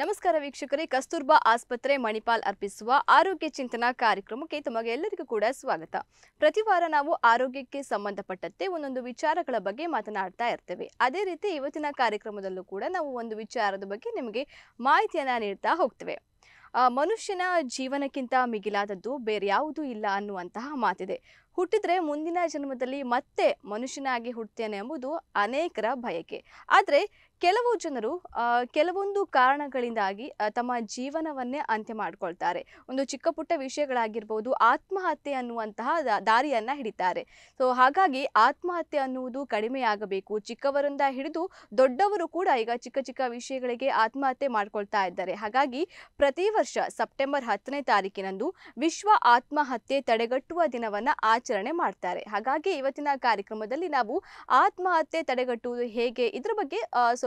ನಮಸ್ಕಾರ ವೀಕ್ಷಕರೇ ಕಸ್ತೂರ್ಬಾ ಆಸ್ಪತ್ರೆ ಮಣಿಪಾಲ್ ಅರ್ಪಿಸುವ ಆರೋಗ್ಯ ಚಿಂತನಾ ಕಾರ್ಯಕ್ರಮಕ್ಕೆ ಎಲ್ಲರಿಗೂ ಕೂಡ ಸ್ವಾಗತ ಪ್ರತಿ ವಾರ ನಾವು ಆರೋಗ್ಯಕ್ಕೆ ಸಂಬಂಧಪಟ್ಟಂತೆ ಒಂದೊಂದು ವಿಚಾರಗಳ ಬಗ್ಗೆ ಮಾತನಾಡ್ತಾ ಇರ್ತೇವೆ ಅದೇ ರೀತಿ ಇವತ್ತಿನ ಕಾರ್ಯಕ್ರಮದಲ್ಲೂ ಕೂಡ ನಾವು ಒಂದು ವಿಚಾರದ ಬಗ್ಗೆ ನಿಮಗೆ ಮಾಹಿತಿಯನ್ನು ನೀಡ್ತಾ ಹೋಗ್ತೇವೆ ಮನುಷ್ಯನ ಜೀವನಕ್ಕಿಂತ ಮಿಗಿಲಾದದ್ದು ಬೇರೆ ಯಾವುದೂ ಇಲ್ಲ ಅನ್ನುವಂತಹ ಮಾತಿದೆ ಹುಟ್ಟಿದ್ರೆ ಮುಂದಿನ ಜನ್ಮದಲ್ಲಿ ಮತ್ತೆ ಮನುಷ್ಯನಾಗಿ ಹುಡ್ತೇನೆ ಎಂಬುದು ಅನೇಕರ ಬಯಕೆ ಆದರೆ ಕೆಲವು ಜನರು ಕೆಲವೊಂದು ಕಾರಣಗಳಿಂದಾಗಿ ತಮ್ಮ ಜೀವನವನ್ನೇ ಅಂತ್ಯ ಮಾಡ್ಕೊಳ್ತಾರೆ ಒಂದು ಚಿಕ್ಕ ಪುಟ್ಟ ವಿಷಯಗಳಾಗಿರ್ಬೋದು ಆತ್ಮಹತ್ಯೆ ಅನ್ನುವಂತಹ ದಾರಿಯನ್ನು ಹಿಡಿತಾರೆ ಸೊ ಹಾಗಾಗಿ ಆತ್ಮಹತ್ಯೆ ಅನ್ನುವುದು ಕಡಿಮೆಯಾಗಬೇಕು ಚಿಕ್ಕವರಿಂದ ಹಿಡಿದು ದೊಡ್ಡವರು ಕೂಡ ಈಗ ಚಿಕ್ಕ ಚಿಕ್ಕ ವಿಷಯಗಳಿಗೆ ಆತ್ಮಹತ್ಯೆ ಮಾಡ್ಕೊಳ್ತಾ ಇದ್ದಾರೆ ಹಾಗಾಗಿ ಪ್ರತಿ ವರ್ಷ ಸೆಪ್ಟೆಂಬರ್ ಹತ್ತನೇ ತಾರೀಕಿನಂದು ವಿಶ್ವ ಆತ್ಮಹತ್ಯೆ ತಡೆಗಟ್ಟುವ ದಿನವನ್ನು ಆಚರಣೆ ಮಾಡ್ತಾರೆ ಹಾಗಾಗಿ ಇವತ್ತಿನ ಕಾರ್ಯಕ್ರಮದಲ್ಲಿ ನಾವು ಆತ್ಮಹತ್ಯೆ ತಡೆಗಟ್ಟುವುದು ಹೇಗೆ ಇದರ ಬಗ್ಗೆ